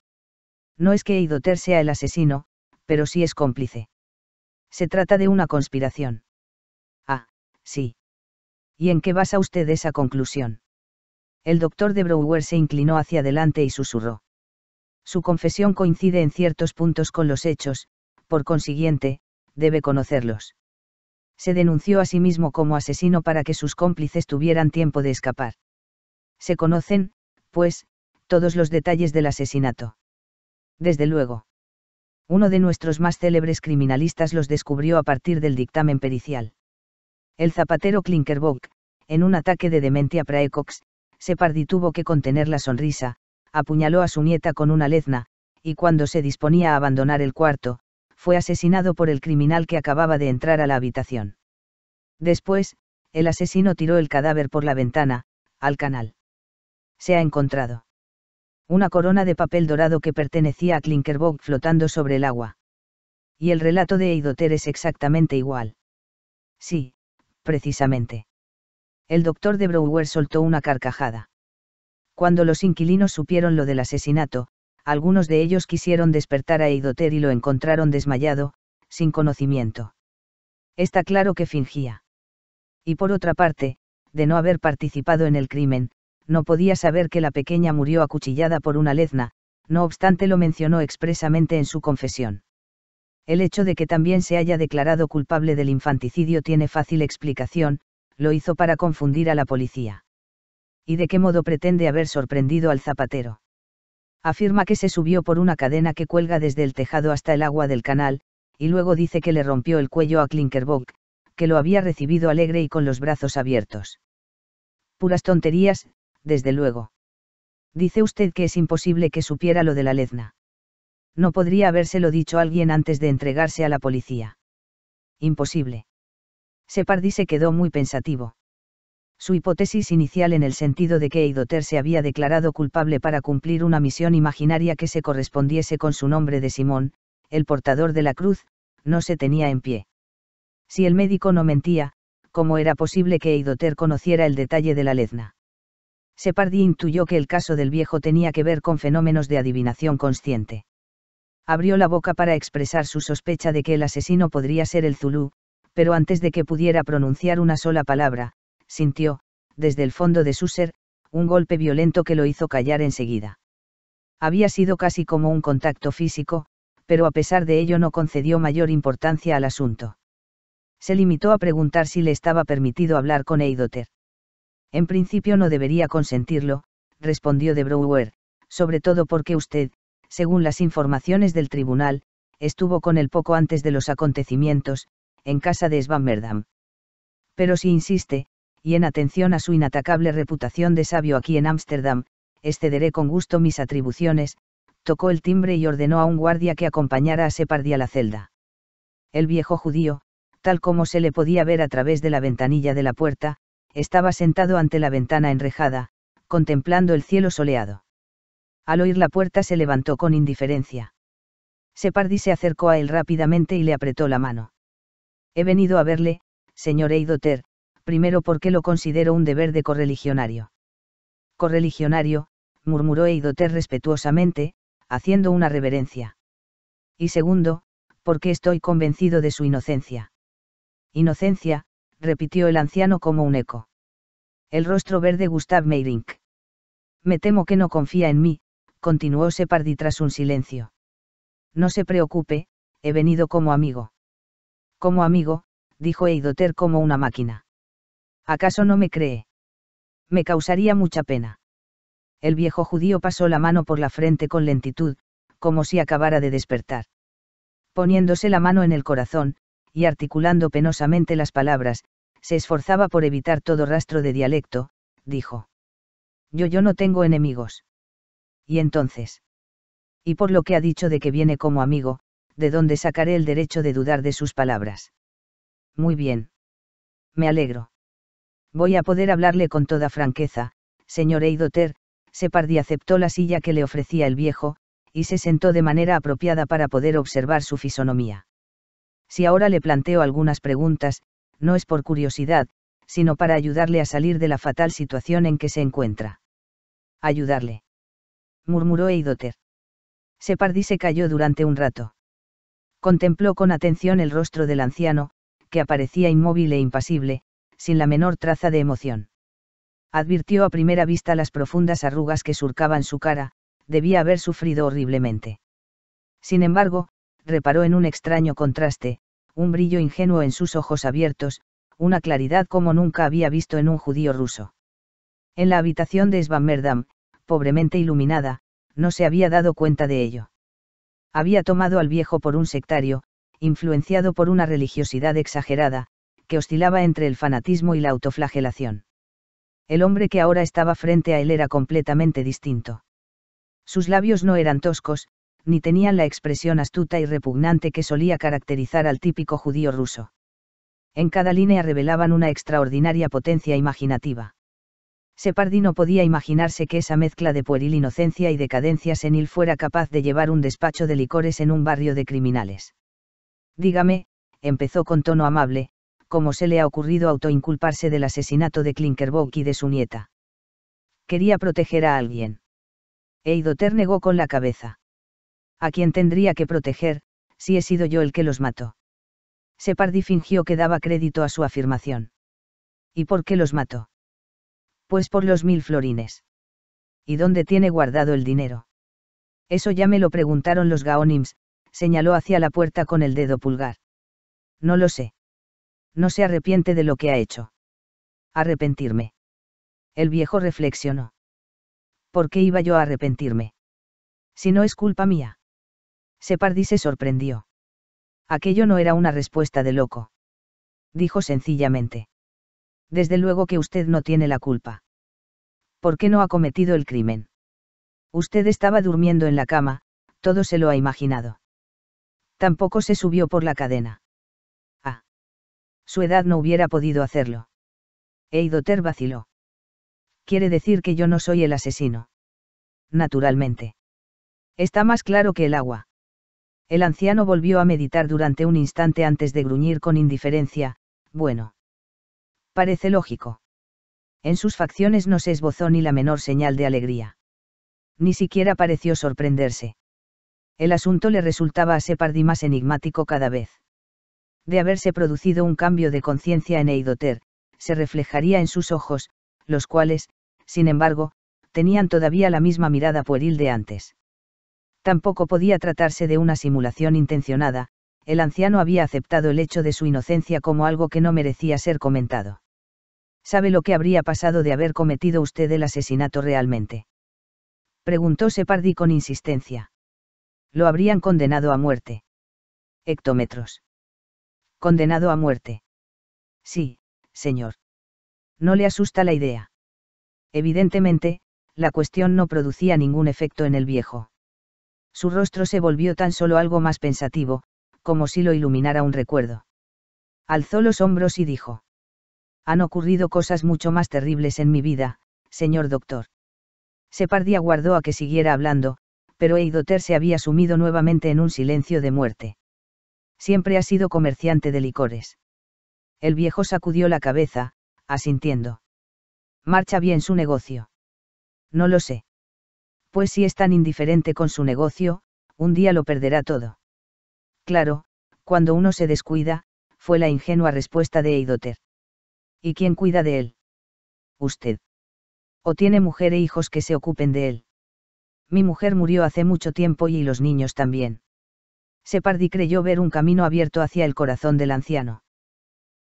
No es que Eidoter sea el asesino, pero sí es cómplice. Se trata de una conspiración. Ah, sí. ¿Y en qué basa usted esa conclusión? El doctor de Brouwer se inclinó hacia adelante y susurró. Su confesión coincide en ciertos puntos con los hechos, por consiguiente, debe conocerlos. Se denunció a sí mismo como asesino para que sus cómplices tuvieran tiempo de escapar. Se conocen, pues, todos los detalles del asesinato. Desde luego. Uno de nuestros más célebres criminalistas los descubrió a partir del dictamen pericial. El zapatero Klinkerbock, en un ataque de demencia praecox, Sephardi tuvo que contener la sonrisa, apuñaló a su nieta con una lezna, y cuando se disponía a abandonar el cuarto, fue asesinado por el criminal que acababa de entrar a la habitación. Después, el asesino tiró el cadáver por la ventana, al canal. Se ha encontrado. Una corona de papel dorado que pertenecía a Klinkerbog flotando sobre el agua. Y el relato de Eidoter es exactamente igual. Sí, precisamente. El doctor de Brouwer soltó una carcajada. Cuando los inquilinos supieron lo del asesinato, algunos de ellos quisieron despertar a Eidoter y lo encontraron desmayado, sin conocimiento. Está claro que fingía. Y por otra parte, de no haber participado en el crimen, no podía saber que la pequeña murió acuchillada por una lezna, no obstante lo mencionó expresamente en su confesión. El hecho de que también se haya declarado culpable del infanticidio tiene fácil explicación, lo hizo para confundir a la policía. ¿Y de qué modo pretende haber sorprendido al zapatero? Afirma que se subió por una cadena que cuelga desde el tejado hasta el agua del canal, y luego dice que le rompió el cuello a Klinkerbock, que lo había recibido alegre y con los brazos abiertos. Puras tonterías, desde luego. Dice usted que es imposible que supiera lo de la lezna. No podría habérselo dicho alguien antes de entregarse a la policía. Imposible. Separdi se quedó muy pensativo. Su hipótesis inicial en el sentido de que Eidoter se había declarado culpable para cumplir una misión imaginaria que se correspondiese con su nombre de Simón, el portador de la cruz, no se tenía en pie. Si el médico no mentía, ¿cómo era posible que Eidoter conociera el detalle de la lezna? Separdi intuyó que el caso del viejo tenía que ver con fenómenos de adivinación consciente. Abrió la boca para expresar su sospecha de que el asesino podría ser el Zulú, pero antes de que pudiera pronunciar una sola palabra, sintió, desde el fondo de su ser, un golpe violento que lo hizo callar enseguida. Había sido casi como un contacto físico, pero a pesar de ello no concedió mayor importancia al asunto. Se limitó a preguntar si le estaba permitido hablar con Eidoter. En principio no debería consentirlo, respondió de Brouwer, sobre todo porque usted, según las informaciones del tribunal, estuvo con él poco antes de los acontecimientos, en casa de Svammerdam. Pero si insiste, y en atención a su inatacable reputación de sabio aquí en Ámsterdam, excederé con gusto mis atribuciones, tocó el timbre y ordenó a un guardia que acompañara a Separdi a la celda. El viejo judío, tal como se le podía ver a través de la ventanilla de la puerta, estaba sentado ante la ventana enrejada, contemplando el cielo soleado. Al oír la puerta se levantó con indiferencia. Separdi se acercó a él rápidamente y le apretó la mano. He venido a verle, señor Eidoter, primero porque lo considero un deber de correligionario. Correligionario, murmuró Eidoter respetuosamente, haciendo una reverencia. Y segundo, porque estoy convencido de su inocencia. Inocencia, repitió el anciano como un eco. El rostro verde Gustav Meyrink. Me temo que no confía en mí, continuó Separdi tras un silencio. No se preocupe, he venido como amigo. Como amigo, dijo Eidoter como una máquina. ¿Acaso no me cree? Me causaría mucha pena. El viejo judío pasó la mano por la frente con lentitud, como si acabara de despertar. Poniéndose la mano en el corazón, y articulando penosamente las palabras, se esforzaba por evitar todo rastro de dialecto, dijo. Yo yo no tengo enemigos. Y entonces. Y por lo que ha dicho de que viene como amigo, de dónde sacaré el derecho de dudar de sus palabras. Muy bien. Me alegro. Voy a poder hablarle con toda franqueza, señor Eidoter, Separdi aceptó la silla que le ofrecía el viejo, y se sentó de manera apropiada para poder observar su fisonomía. Si ahora le planteo algunas preguntas, no es por curiosidad, sino para ayudarle a salir de la fatal situación en que se encuentra. Ayudarle. murmuró Eidoter. Separdi se cayó durante un rato. Contempló con atención el rostro del anciano, que aparecía inmóvil e impasible, sin la menor traza de emoción. Advirtió a primera vista las profundas arrugas que surcaban su cara, debía haber sufrido horriblemente. Sin embargo, reparó en un extraño contraste, un brillo ingenuo en sus ojos abiertos, una claridad como nunca había visto en un judío ruso. En la habitación de Svanmerdam, pobremente iluminada, no se había dado cuenta de ello. Había tomado al viejo por un sectario, influenciado por una religiosidad exagerada, que oscilaba entre el fanatismo y la autoflagelación. El hombre que ahora estaba frente a él era completamente distinto. Sus labios no eran toscos, ni tenían la expresión astuta y repugnante que solía caracterizar al típico judío ruso. En cada línea revelaban una extraordinaria potencia imaginativa. Separdi no podía imaginarse que esa mezcla de pueril inocencia y decadencia senil fuera capaz de llevar un despacho de licores en un barrio de criminales. Dígame, empezó con tono amable, cómo se le ha ocurrido autoinculparse del asesinato de Klinkerbock y de su nieta. Quería proteger a alguien. Eidoter negó con la cabeza a quien tendría que proteger, si he sido yo el que los mató. Separdi fingió que daba crédito a su afirmación. ¿Y por qué los mató? Pues por los mil florines. ¿Y dónde tiene guardado el dinero? Eso ya me lo preguntaron los gaonims, señaló hacia la puerta con el dedo pulgar. No lo sé. No se arrepiente de lo que ha hecho. Arrepentirme. El viejo reflexionó. ¿Por qué iba yo a arrepentirme? Si no es culpa mía. Separdi se sorprendió. Aquello no era una respuesta de loco. Dijo sencillamente. Desde luego que usted no tiene la culpa. ¿Por qué no ha cometido el crimen? Usted estaba durmiendo en la cama, todo se lo ha imaginado. Tampoco se subió por la cadena. Ah. Su edad no hubiera podido hacerlo. Eidoter vaciló. Quiere decir que yo no soy el asesino. Naturalmente. Está más claro que el agua. El anciano volvió a meditar durante un instante antes de gruñir con indiferencia, bueno. Parece lógico. En sus facciones no se esbozó ni la menor señal de alegría. Ni siquiera pareció sorprenderse. El asunto le resultaba a Separdi más enigmático cada vez. De haberse producido un cambio de conciencia en Eidoter, se reflejaría en sus ojos, los cuales, sin embargo, tenían todavía la misma mirada pueril de antes. Tampoco podía tratarse de una simulación intencionada, el anciano había aceptado el hecho de su inocencia como algo que no merecía ser comentado. ¿Sabe lo que habría pasado de haber cometido usted el asesinato realmente? Preguntó Separdi con insistencia. Lo habrían condenado a muerte. Hectómetros. Condenado a muerte. Sí, señor. No le asusta la idea. Evidentemente, la cuestión no producía ningún efecto en el viejo. Su rostro se volvió tan solo algo más pensativo, como si lo iluminara un recuerdo. Alzó los hombros y dijo. Han ocurrido cosas mucho más terribles en mi vida, señor doctor. Separdi aguardó a que siguiera hablando, pero Eidoter se había sumido nuevamente en un silencio de muerte. Siempre ha sido comerciante de licores. El viejo sacudió la cabeza, asintiendo. Marcha bien su negocio. No lo sé pues si es tan indiferente con su negocio, un día lo perderá todo. Claro, cuando uno se descuida, fue la ingenua respuesta de Eidoter. ¿Y quién cuida de él? Usted. O tiene mujer e hijos que se ocupen de él. Mi mujer murió hace mucho tiempo y los niños también. Separdi creyó ver un camino abierto hacia el corazón del anciano.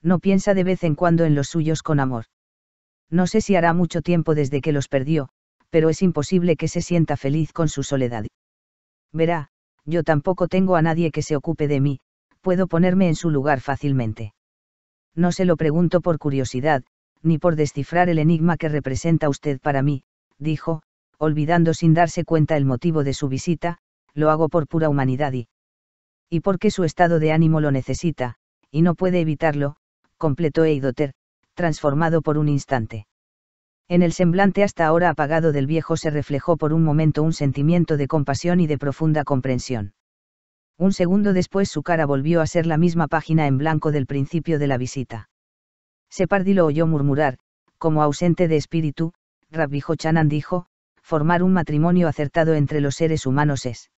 No piensa de vez en cuando en los suyos con amor. No sé si hará mucho tiempo desde que los perdió, pero es imposible que se sienta feliz con su soledad. Verá, yo tampoco tengo a nadie que se ocupe de mí, puedo ponerme en su lugar fácilmente. No se lo pregunto por curiosidad, ni por descifrar el enigma que representa usted para mí, dijo, olvidando sin darse cuenta el motivo de su visita, lo hago por pura humanidad y... Y porque su estado de ánimo lo necesita, y no puede evitarlo, completó Eidoter, transformado por un instante. En el semblante hasta ahora apagado del viejo se reflejó por un momento un sentimiento de compasión y de profunda comprensión. Un segundo después su cara volvió a ser la misma página en blanco del principio de la visita. Separdi lo oyó murmurar, como ausente de espíritu, Rabbi Chanan dijo, formar un matrimonio acertado entre los seres humanos es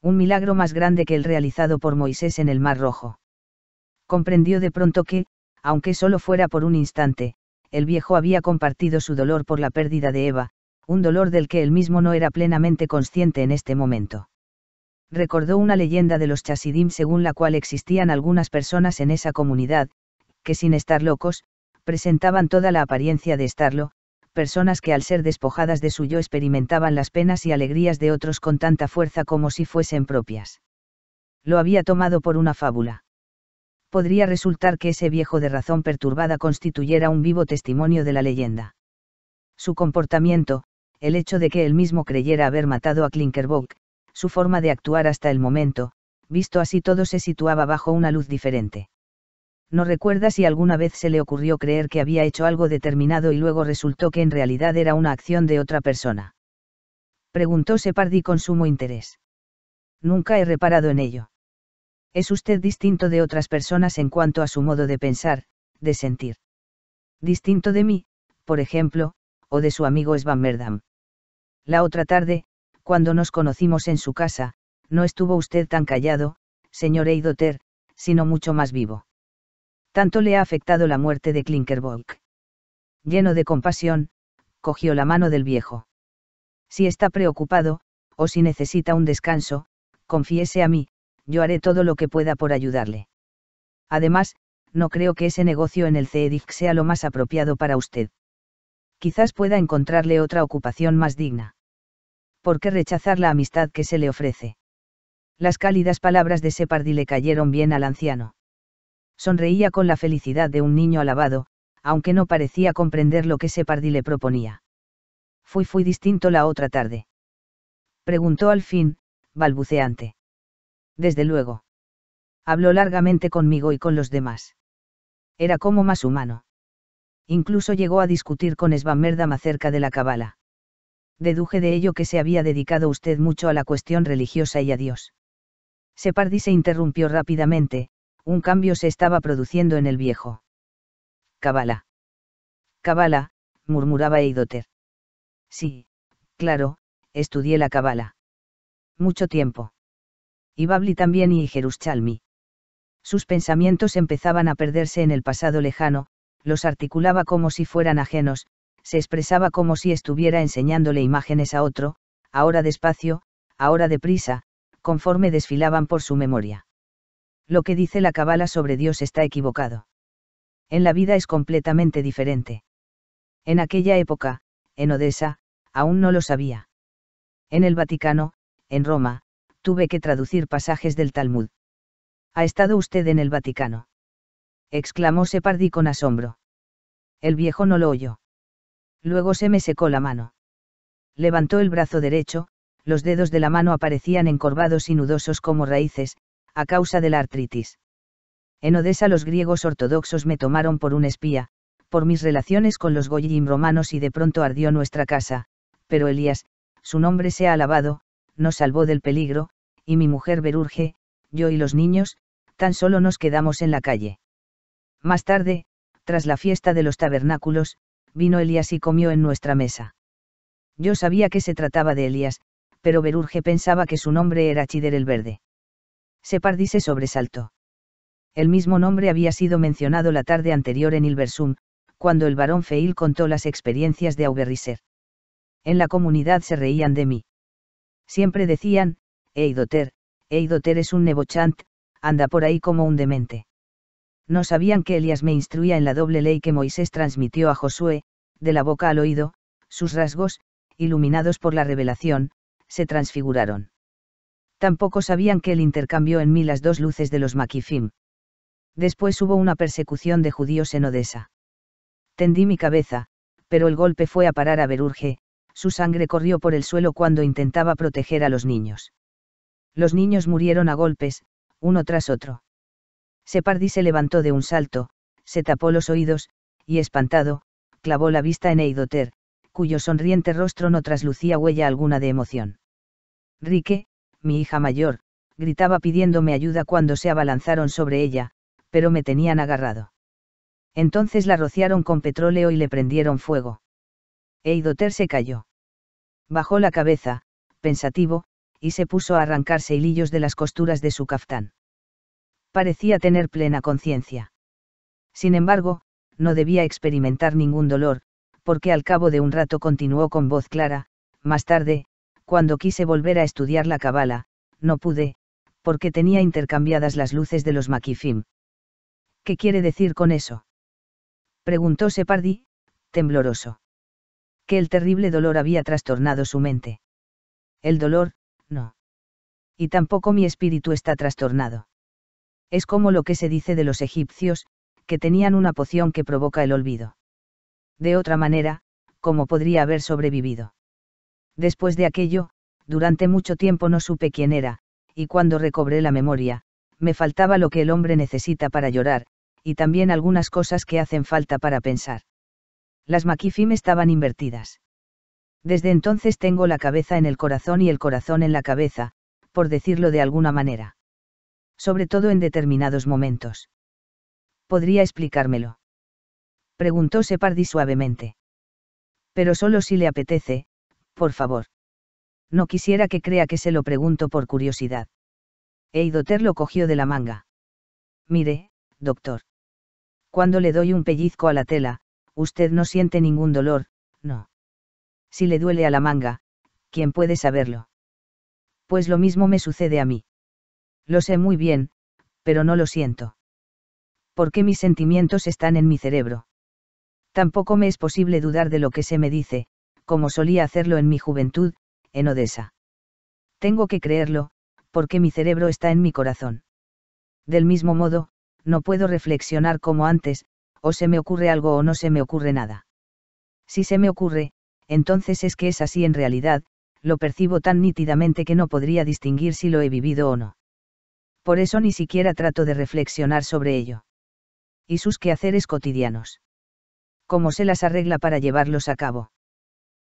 un milagro más grande que el realizado por Moisés en el Mar Rojo. Comprendió de pronto que, aunque solo fuera por un instante, el viejo había compartido su dolor por la pérdida de Eva, un dolor del que él mismo no era plenamente consciente en este momento. Recordó una leyenda de los Chasidim según la cual existían algunas personas en esa comunidad, que sin estar locos, presentaban toda la apariencia de estarlo, personas que al ser despojadas de su yo experimentaban las penas y alegrías de otros con tanta fuerza como si fuesen propias. Lo había tomado por una fábula podría resultar que ese viejo de razón perturbada constituyera un vivo testimonio de la leyenda. Su comportamiento, el hecho de que él mismo creyera haber matado a Klinkerbock, su forma de actuar hasta el momento, visto así todo se situaba bajo una luz diferente. No recuerda si alguna vez se le ocurrió creer que había hecho algo determinado y luego resultó que en realidad era una acción de otra persona. Preguntó Separdi con sumo interés. Nunca he reparado en ello. Es usted distinto de otras personas en cuanto a su modo de pensar, de sentir. Distinto de mí, por ejemplo, o de su amigo merdam La otra tarde, cuando nos conocimos en su casa, no estuvo usted tan callado, señor eidotter sino mucho más vivo. Tanto le ha afectado la muerte de Klinkerbock. Lleno de compasión, cogió la mano del viejo. Si está preocupado, o si necesita un descanso, confiese a mí, yo haré todo lo que pueda por ayudarle. Además, no creo que ese negocio en el CEDIC sea lo más apropiado para usted. Quizás pueda encontrarle otra ocupación más digna. ¿Por qué rechazar la amistad que se le ofrece? Las cálidas palabras de Separdi le cayeron bien al anciano. Sonreía con la felicidad de un niño alabado, aunque no parecía comprender lo que Separdi le proponía. Fui fui distinto la otra tarde. Preguntó al fin, balbuceante desde luego. Habló largamente conmigo y con los demás. Era como más humano. Incluso llegó a discutir con Svamerdam acerca de la cabala. Deduje de ello que se había dedicado usted mucho a la cuestión religiosa y a Dios. Separdi se interrumpió rápidamente, un cambio se estaba produciendo en el viejo. Cabala. Cabala, murmuraba Eidoter. Sí, claro, estudié la cabala. Mucho tiempo y Babli también y Jerusalmi. Sus pensamientos empezaban a perderse en el pasado lejano, los articulaba como si fueran ajenos, se expresaba como si estuviera enseñándole imágenes a otro, ahora despacio, ahora deprisa, conforme desfilaban por su memoria. Lo que dice la cabala sobre Dios está equivocado. En la vida es completamente diferente. En aquella época, en Odessa, aún no lo sabía. En el Vaticano, en Roma, tuve que traducir pasajes del Talmud. ¿Ha estado usted en el Vaticano? exclamó Separdi con asombro. El viejo no lo oyó. Luego se me secó la mano. Levantó el brazo derecho, los dedos de la mano aparecían encorvados y nudosos como raíces, a causa de la artritis. En Odessa los griegos ortodoxos me tomaron por un espía, por mis relaciones con los Goyim romanos y de pronto ardió nuestra casa, pero Elías, su nombre se ha alabado, nos salvó del peligro, y mi mujer Berurge, yo y los niños, tan solo nos quedamos en la calle. Más tarde, tras la fiesta de los tabernáculos, vino Elías y comió en nuestra mesa. Yo sabía que se trataba de Elías, pero Berurge pensaba que su nombre era Chider el Verde. Separdi se sobresaltó. El mismo nombre había sido mencionado la tarde anterior en Ilversum, cuando el barón Feil contó las experiencias de Auberriser. En la comunidad se reían de mí. Siempre decían, Eidoter, Eidoter es un nebochant, anda por ahí como un demente. No sabían que Elias me instruía en la doble ley que Moisés transmitió a Josué, de la boca al oído, sus rasgos, iluminados por la revelación, se transfiguraron. Tampoco sabían que él intercambió en mí las dos luces de los Maquifim. Después hubo una persecución de judíos en Odessa. Tendí mi cabeza, pero el golpe fue a parar a Berurge, su sangre corrió por el suelo cuando intentaba proteger a los niños. Los niños murieron a golpes, uno tras otro. Separdi se levantó de un salto, se tapó los oídos, y espantado, clavó la vista en Eidoter, cuyo sonriente rostro no traslucía huella alguna de emoción. Rique, mi hija mayor, gritaba pidiéndome ayuda cuando se abalanzaron sobre ella, pero me tenían agarrado. Entonces la rociaron con petróleo y le prendieron fuego. Eidoter se cayó. Bajó la cabeza, pensativo, y se puso a arrancarse hilillos de las costuras de su kaftán. Parecía tener plena conciencia. Sin embargo, no debía experimentar ningún dolor, porque al cabo de un rato continuó con voz clara, más tarde, cuando quise volver a estudiar la cabala, no pude, porque tenía intercambiadas las luces de los maquifim. ¿Qué quiere decir con eso? Preguntó Separdi, tembloroso que el terrible dolor había trastornado su mente. El dolor, no. Y tampoco mi espíritu está trastornado. Es como lo que se dice de los egipcios, que tenían una poción que provoca el olvido. De otra manera, ¿cómo podría haber sobrevivido? Después de aquello, durante mucho tiempo no supe quién era, y cuando recobré la memoria, me faltaba lo que el hombre necesita para llorar, y también algunas cosas que hacen falta para pensar las maquifim estaban invertidas. Desde entonces tengo la cabeza en el corazón y el corazón en la cabeza, por decirlo de alguna manera. Sobre todo en determinados momentos. ¿Podría explicármelo? Preguntó Separdi suavemente. Pero solo si le apetece, por favor. No quisiera que crea que se lo pregunto por curiosidad. Eidoter lo cogió de la manga. Mire, doctor. Cuando le doy un pellizco a la tela, usted no siente ningún dolor, no. Si le duele a la manga, ¿quién puede saberlo? Pues lo mismo me sucede a mí. Lo sé muy bien, pero no lo siento. Porque mis sentimientos están en mi cerebro? Tampoco me es posible dudar de lo que se me dice, como solía hacerlo en mi juventud, en Odessa. Tengo que creerlo, porque mi cerebro está en mi corazón. Del mismo modo, no puedo reflexionar como antes, o se me ocurre algo o no se me ocurre nada. Si se me ocurre, entonces es que es así en realidad, lo percibo tan nítidamente que no podría distinguir si lo he vivido o no. Por eso ni siquiera trato de reflexionar sobre ello. Y sus quehaceres cotidianos. ¿Cómo se las arregla para llevarlos a cabo?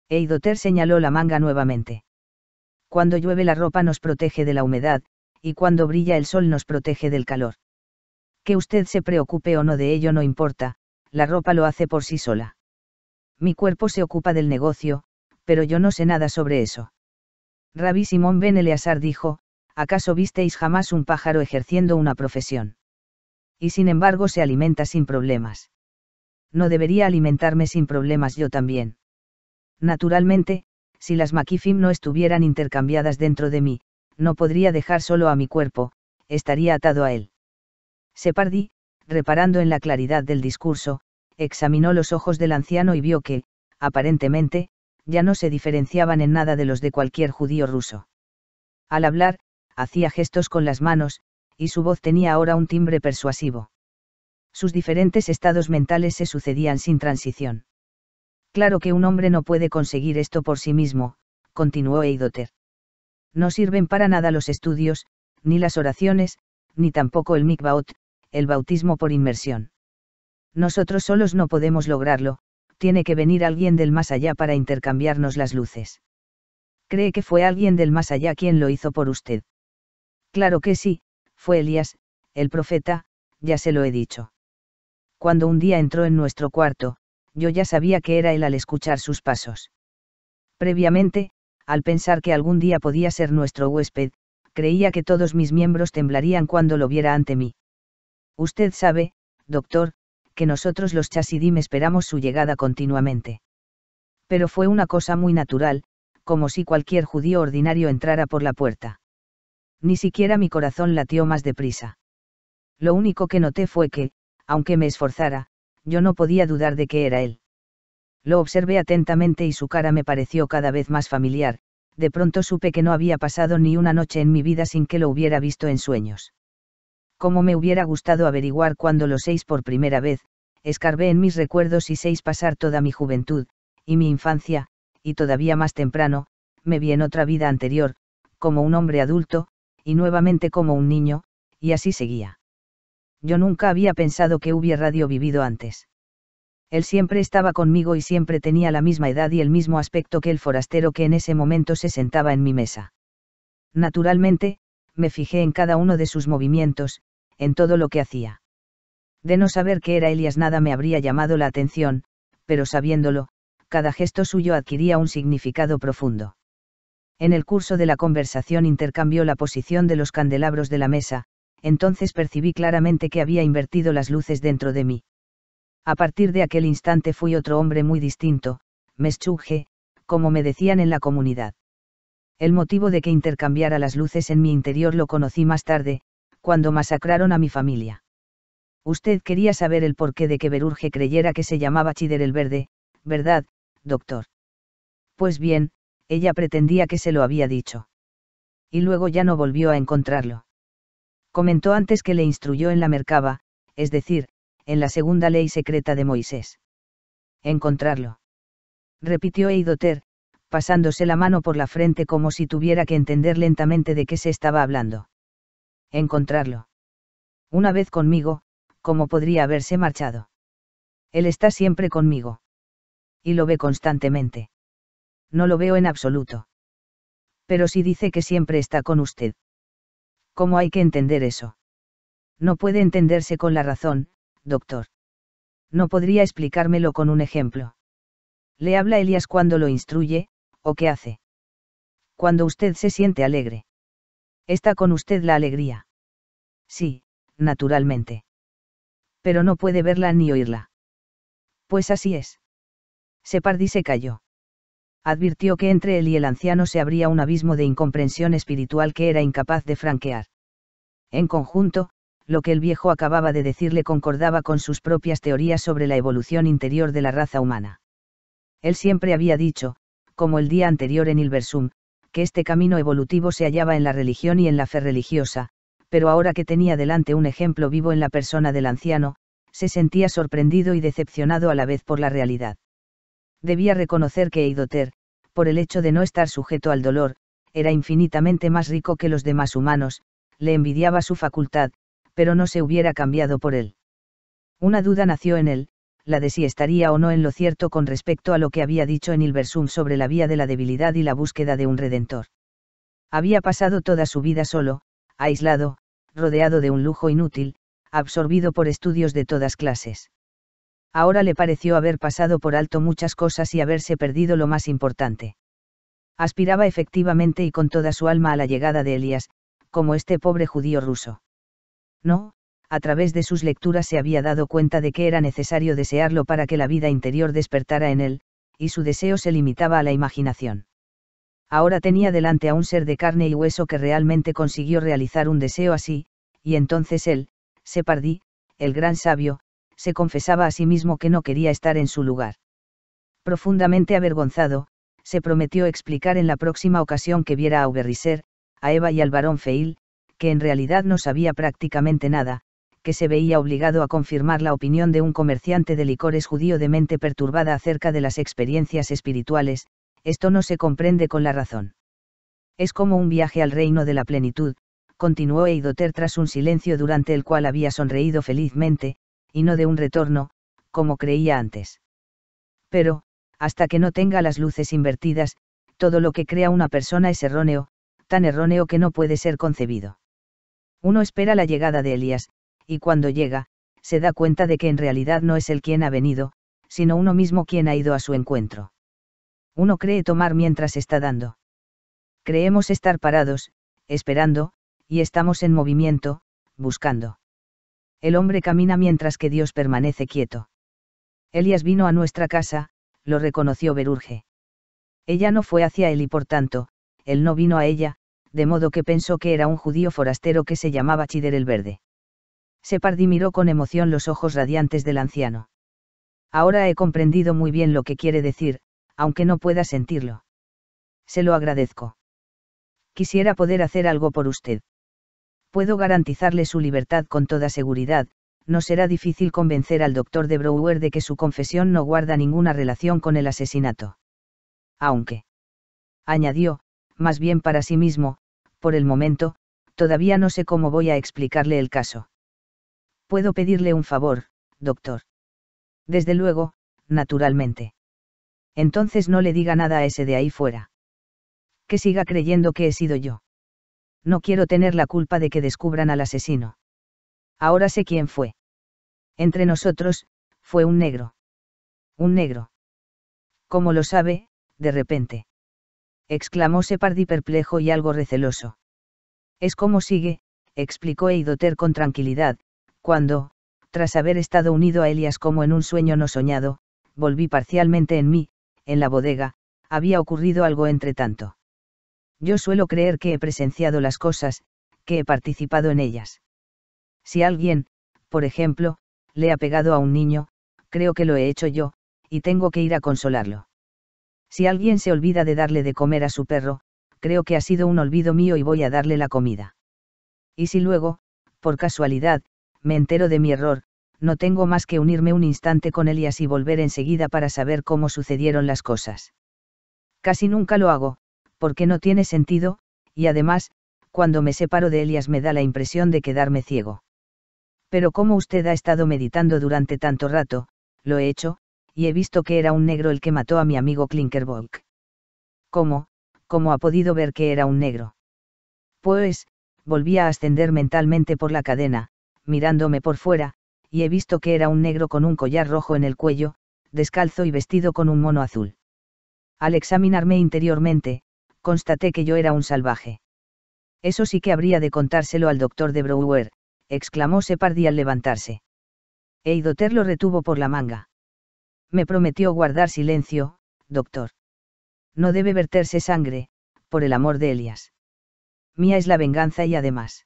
Eidoter señaló la manga nuevamente. Cuando llueve la ropa nos protege de la humedad, y cuando brilla el sol nos protege del calor. Que usted se preocupe o no de ello no importa, la ropa lo hace por sí sola. Mi cuerpo se ocupa del negocio, pero yo no sé nada sobre eso. Rabí Simón Ben Eleazar dijo, ¿acaso visteis jamás un pájaro ejerciendo una profesión? Y sin embargo se alimenta sin problemas. No debería alimentarme sin problemas yo también. Naturalmente, si las maquifim no estuvieran intercambiadas dentro de mí, no podría dejar solo a mi cuerpo, estaría atado a él. Separdi, reparando en la claridad del discurso, examinó los ojos del anciano y vio que, aparentemente, ya no se diferenciaban en nada de los de cualquier judío ruso. Al hablar, hacía gestos con las manos, y su voz tenía ahora un timbre persuasivo. Sus diferentes estados mentales se sucedían sin transición. Claro que un hombre no puede conseguir esto por sí mismo, continuó Eidoter. No sirven para nada los estudios, ni las oraciones, ni tampoco el mikvaot, el bautismo por inmersión. Nosotros solos no podemos lograrlo, tiene que venir alguien del más allá para intercambiarnos las luces. ¿Cree que fue alguien del más allá quien lo hizo por usted? Claro que sí, fue Elías, el profeta, ya se lo he dicho. Cuando un día entró en nuestro cuarto, yo ya sabía que era él al escuchar sus pasos. Previamente, al pensar que algún día podía ser nuestro huésped, creía que todos mis miembros temblarían cuando lo viera ante mí. Usted sabe, doctor, que nosotros los chasidim esperamos su llegada continuamente. Pero fue una cosa muy natural, como si cualquier judío ordinario entrara por la puerta. Ni siquiera mi corazón latió más deprisa. Lo único que noté fue que, aunque me esforzara, yo no podía dudar de que era él. Lo observé atentamente y su cara me pareció cada vez más familiar, de pronto supe que no había pasado ni una noche en mi vida sin que lo hubiera visto en sueños como me hubiera gustado averiguar cuando los seis por primera vez, escarbé en mis recuerdos y seis pasar toda mi juventud, y mi infancia, y todavía más temprano, me vi en otra vida anterior, como un hombre adulto, y nuevamente como un niño, y así seguía. Yo nunca había pensado que hubiera radio vivido antes. Él siempre estaba conmigo y siempre tenía la misma edad y el mismo aspecto que el forastero que en ese momento se sentaba en mi mesa. Naturalmente, me fijé en cada uno de sus movimientos, en todo lo que hacía. De no saber qué era Elias nada me habría llamado la atención, pero sabiéndolo, cada gesto suyo adquiría un significado profundo. En el curso de la conversación intercambió la posición de los candelabros de la mesa, entonces percibí claramente que había invertido las luces dentro de mí. A partir de aquel instante fui otro hombre muy distinto, meschuge, como me decían en la comunidad. El motivo de que intercambiara las luces en mi interior lo conocí más tarde, cuando masacraron a mi familia. Usted quería saber el porqué de que Berurge creyera que se llamaba Chider el Verde, ¿verdad, doctor? Pues bien, ella pretendía que se lo había dicho. Y luego ya no volvió a encontrarlo. Comentó antes que le instruyó en la Mercaba, es decir, en la segunda ley secreta de Moisés. Encontrarlo. Repitió Eidoter, pasándose la mano por la frente como si tuviera que entender lentamente de qué se estaba hablando encontrarlo. Una vez conmigo, ¿cómo podría haberse marchado? Él está siempre conmigo. Y lo ve constantemente. No lo veo en absoluto. Pero si dice que siempre está con usted. ¿Cómo hay que entender eso? No puede entenderse con la razón, doctor. No podría explicármelo con un ejemplo. Le habla Elias cuando lo instruye, o qué hace. Cuando usted se siente alegre. Está con usted la alegría. Sí, naturalmente. Pero no puede verla ni oírla. Pues así es. Separdi se calló. Advirtió que entre él y el anciano se abría un abismo de incomprensión espiritual que era incapaz de franquear. En conjunto, lo que el viejo acababa de decirle concordaba con sus propias teorías sobre la evolución interior de la raza humana. Él siempre había dicho, como el día anterior en Ilversum, que este camino evolutivo se hallaba en la religión y en la fe religiosa, pero ahora que tenía delante un ejemplo vivo en la persona del anciano, se sentía sorprendido y decepcionado a la vez por la realidad. Debía reconocer que Eidoter, por el hecho de no estar sujeto al dolor, era infinitamente más rico que los demás humanos, le envidiaba su facultad, pero no se hubiera cambiado por él. Una duda nació en él, la de si estaría o no en lo cierto con respecto a lo que había dicho en Ilversum sobre la vía de la debilidad y la búsqueda de un redentor. Había pasado toda su vida solo, aislado, rodeado de un lujo inútil, absorbido por estudios de todas clases. Ahora le pareció haber pasado por alto muchas cosas y haberse perdido lo más importante. Aspiraba efectivamente y con toda su alma a la llegada de Elías, como este pobre judío ruso. No, a través de sus lecturas se había dado cuenta de que era necesario desearlo para que la vida interior despertara en él, y su deseo se limitaba a la imaginación. Ahora tenía delante a un ser de carne y hueso que realmente consiguió realizar un deseo así, y entonces él, Separdí, el gran sabio, se confesaba a sí mismo que no quería estar en su lugar. Profundamente avergonzado, se prometió explicar en la próxima ocasión que viera a Auberriser, a Eva y al barón Feil, que en realidad no sabía prácticamente nada, que se veía obligado a confirmar la opinión de un comerciante de licores judío de mente perturbada acerca de las experiencias espirituales, esto no se comprende con la razón. Es como un viaje al reino de la plenitud, continuó Eidoter tras un silencio durante el cual había sonreído felizmente, y no de un retorno, como creía antes. Pero, hasta que no tenga las luces invertidas, todo lo que crea una persona es erróneo, tan erróneo que no puede ser concebido. Uno espera la llegada de Elías, y cuando llega, se da cuenta de que en realidad no es él quien ha venido, sino uno mismo quien ha ido a su encuentro. Uno cree tomar mientras está dando. Creemos estar parados, esperando, y estamos en movimiento, buscando. El hombre camina mientras que Dios permanece quieto. Elias vino a nuestra casa, lo reconoció Berurge. Ella no fue hacia él y por tanto, él no vino a ella, de modo que pensó que era un judío forastero que se llamaba Chider el Verde. Separdi miró con emoción los ojos radiantes del anciano. Ahora he comprendido muy bien lo que quiere decir, aunque no pueda sentirlo. Se lo agradezco. Quisiera poder hacer algo por usted. Puedo garantizarle su libertad con toda seguridad, no será difícil convencer al doctor de Brouwer de que su confesión no guarda ninguna relación con el asesinato. Aunque, añadió, más bien para sí mismo, por el momento, todavía no sé cómo voy a explicarle el caso. Puedo pedirle un favor, doctor. Desde luego, naturalmente. Entonces no le diga nada a ese de ahí fuera. Que siga creyendo que he sido yo. No quiero tener la culpa de que descubran al asesino. Ahora sé quién fue. Entre nosotros, fue un negro. Un negro. ¿Cómo lo sabe, de repente. Exclamó Separdi perplejo y algo receloso. Es como sigue, explicó Eidoter con tranquilidad, cuando, tras haber estado unido a Elias como en un sueño no soñado, volví parcialmente en mí, en la bodega, había ocurrido algo entre tanto. Yo suelo creer que he presenciado las cosas, que he participado en ellas. Si alguien, por ejemplo, le ha pegado a un niño, creo que lo he hecho yo, y tengo que ir a consolarlo. Si alguien se olvida de darle de comer a su perro, creo que ha sido un olvido mío y voy a darle la comida. Y si luego, por casualidad, me entero de mi error, no tengo más que unirme un instante con Elias y volver enseguida para saber cómo sucedieron las cosas. Casi nunca lo hago, porque no tiene sentido, y además, cuando me separo de Elias me da la impresión de quedarme ciego. Pero como usted ha estado meditando durante tanto rato, lo he hecho, y he visto que era un negro el que mató a mi amigo Klinkerbolk. ¿Cómo? ¿Cómo ha podido ver que era un negro? Pues, volví a ascender mentalmente por la cadena, mirándome por fuera, y he visto que era un negro con un collar rojo en el cuello, descalzo y vestido con un mono azul. Al examinarme interiormente, constaté que yo era un salvaje. Eso sí que habría de contárselo al doctor de Brouwer, exclamó Separdi al levantarse. Eidoter lo retuvo por la manga. Me prometió guardar silencio, doctor. No debe verterse sangre, por el amor de Elias. Mía es la venganza y además.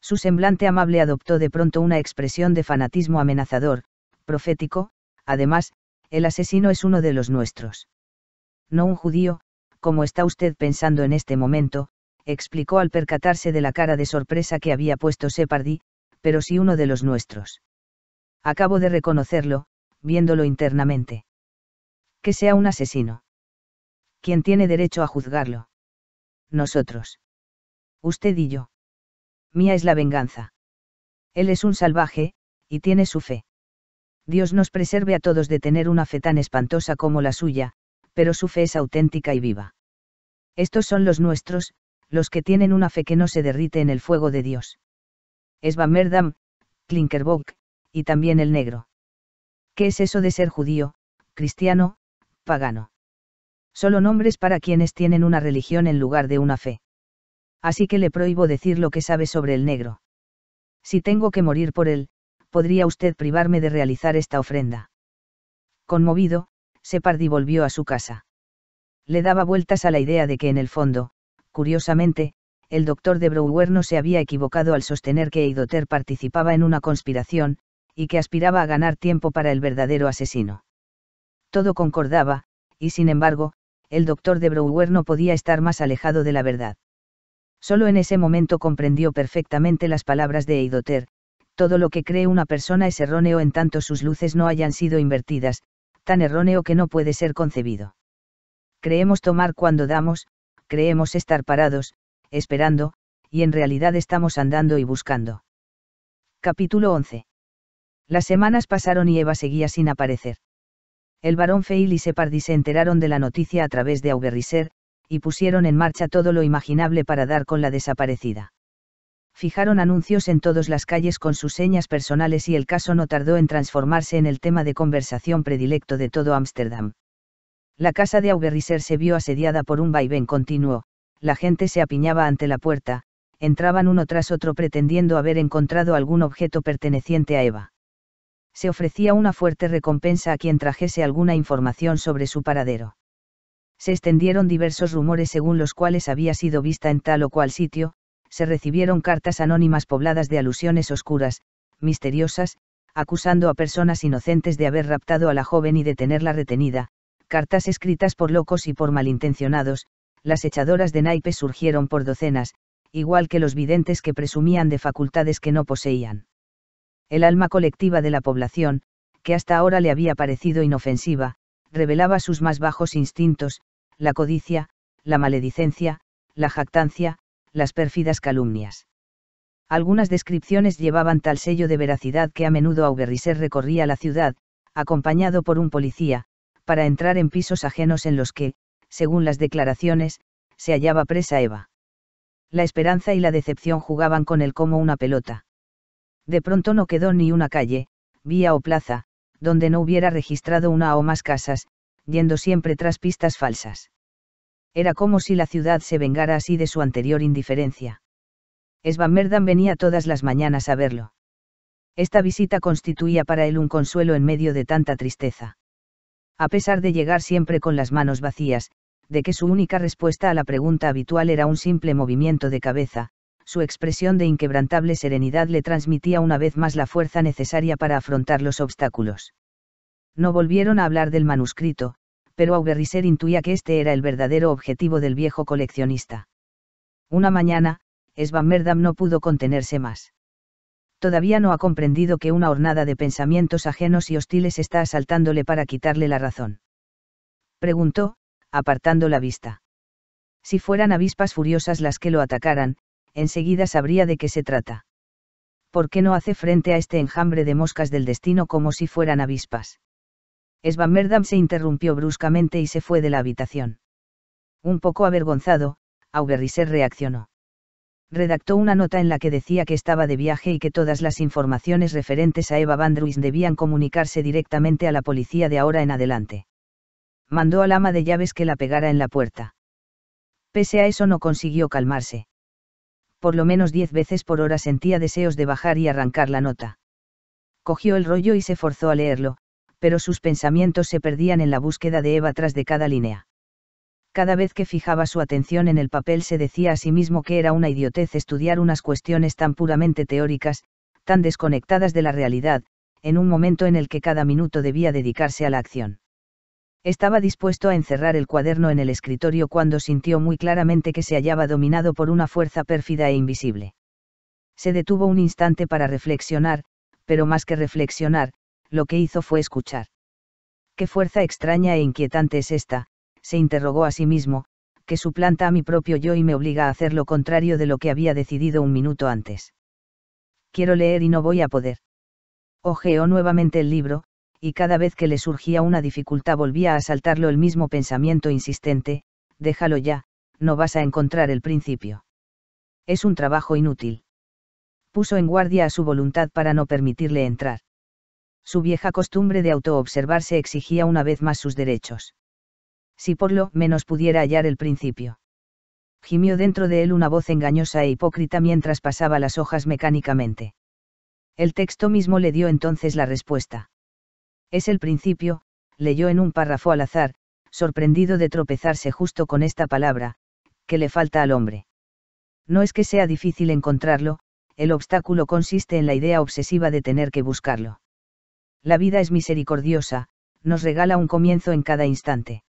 Su semblante amable adoptó de pronto una expresión de fanatismo amenazador, profético, además, el asesino es uno de los nuestros. No un judío, como está usted pensando en este momento, explicó al percatarse de la cara de sorpresa que había puesto Separdi, pero sí uno de los nuestros. Acabo de reconocerlo, viéndolo internamente. Que sea un asesino. ¿Quién tiene derecho a juzgarlo? Nosotros. Usted y yo mía es la venganza. Él es un salvaje, y tiene su fe. Dios nos preserve a todos de tener una fe tan espantosa como la suya, pero su fe es auténtica y viva. Estos son los nuestros, los que tienen una fe que no se derrite en el fuego de Dios. Es Merdam, Klinkerbock, y también el negro. ¿Qué es eso de ser judío, cristiano, pagano? Solo nombres para quienes tienen una religión en lugar de una fe así que le prohíbo decir lo que sabe sobre el negro. Si tengo que morir por él, podría usted privarme de realizar esta ofrenda. Conmovido, Separdi volvió a su casa. Le daba vueltas a la idea de que en el fondo, curiosamente, el doctor de Brouwer no se había equivocado al sostener que Eidoter participaba en una conspiración, y que aspiraba a ganar tiempo para el verdadero asesino. Todo concordaba, y sin embargo, el doctor de Brouwer no podía estar más alejado de la verdad. Solo en ese momento comprendió perfectamente las palabras de Eidoter, todo lo que cree una persona es erróneo en tanto sus luces no hayan sido invertidas, tan erróneo que no puede ser concebido. Creemos tomar cuando damos, creemos estar parados, esperando, y en realidad estamos andando y buscando. Capítulo 11. Las semanas pasaron y Eva seguía sin aparecer. El varón Feil y Separdi se enteraron de la noticia a través de Auberriser, y pusieron en marcha todo lo imaginable para dar con la desaparecida. Fijaron anuncios en todas las calles con sus señas personales y el caso no tardó en transformarse en el tema de conversación predilecto de todo Ámsterdam. La casa de Auberriser se vio asediada por un vaivén continuo, la gente se apiñaba ante la puerta, entraban uno tras otro pretendiendo haber encontrado algún objeto perteneciente a Eva. Se ofrecía una fuerte recompensa a quien trajese alguna información sobre su paradero se extendieron diversos rumores según los cuales había sido vista en tal o cual sitio, se recibieron cartas anónimas pobladas de alusiones oscuras, misteriosas, acusando a personas inocentes de haber raptado a la joven y de tenerla retenida, cartas escritas por locos y por malintencionados, las echadoras de naipes surgieron por docenas, igual que los videntes que presumían de facultades que no poseían. El alma colectiva de la población, que hasta ahora le había parecido inofensiva, revelaba sus más bajos instintos, la codicia, la maledicencia, la jactancia, las pérfidas calumnias. Algunas descripciones llevaban tal sello de veracidad que a menudo Auberriser recorría la ciudad, acompañado por un policía, para entrar en pisos ajenos en los que, según las declaraciones, se hallaba presa Eva. La esperanza y la decepción jugaban con él como una pelota. De pronto no quedó ni una calle, vía o plaza, donde no hubiera registrado una o más casas, yendo siempre tras pistas falsas. Era como si la ciudad se vengara así de su anterior indiferencia. Svanmerdan venía todas las mañanas a verlo. Esta visita constituía para él un consuelo en medio de tanta tristeza. A pesar de llegar siempre con las manos vacías, de que su única respuesta a la pregunta habitual era un simple movimiento de cabeza, su expresión de inquebrantable serenidad le transmitía una vez más la fuerza necesaria para afrontar los obstáculos. No volvieron a hablar del manuscrito, pero Auberriser intuía que este era el verdadero objetivo del viejo coleccionista. Una mañana, Merdam no pudo contenerse más. Todavía no ha comprendido que una hornada de pensamientos ajenos y hostiles está asaltándole para quitarle la razón. Preguntó, apartando la vista. Si fueran avispas furiosas las que lo atacaran, enseguida sabría de qué se trata. ¿Por qué no hace frente a este enjambre de moscas del destino como si fueran avispas? Svammerdam se interrumpió bruscamente y se fue de la habitación. Un poco avergonzado, Auberriser reaccionó. Redactó una nota en la que decía que estaba de viaje y que todas las informaciones referentes a Eva Vandruis debían comunicarse directamente a la policía de ahora en adelante. Mandó al ama de llaves que la pegara en la puerta. Pese a eso no consiguió calmarse. Por lo menos diez veces por hora sentía deseos de bajar y arrancar la nota. Cogió el rollo y se forzó a leerlo, pero sus pensamientos se perdían en la búsqueda de Eva tras de cada línea. Cada vez que fijaba su atención en el papel se decía a sí mismo que era una idiotez estudiar unas cuestiones tan puramente teóricas, tan desconectadas de la realidad, en un momento en el que cada minuto debía dedicarse a la acción. Estaba dispuesto a encerrar el cuaderno en el escritorio cuando sintió muy claramente que se hallaba dominado por una fuerza pérfida e invisible. Se detuvo un instante para reflexionar, pero más que reflexionar, lo que hizo fue escuchar. ¿Qué fuerza extraña e inquietante es esta? se interrogó a sí mismo, que suplanta a mi propio yo y me obliga a hacer lo contrario de lo que había decidido un minuto antes. Quiero leer y no voy a poder. Ojeó nuevamente el libro, y cada vez que le surgía una dificultad volvía a asaltarlo el mismo pensamiento insistente, déjalo ya, no vas a encontrar el principio. Es un trabajo inútil. Puso en guardia a su voluntad para no permitirle entrar. Su vieja costumbre de autoobservarse exigía una vez más sus derechos. Si por lo menos pudiera hallar el principio. Gimió dentro de él una voz engañosa e hipócrita mientras pasaba las hojas mecánicamente. El texto mismo le dio entonces la respuesta. Es el principio, leyó en un párrafo al azar, sorprendido de tropezarse justo con esta palabra, que le falta al hombre. No es que sea difícil encontrarlo, el obstáculo consiste en la idea obsesiva de tener que buscarlo. La vida es misericordiosa, nos regala un comienzo en cada instante.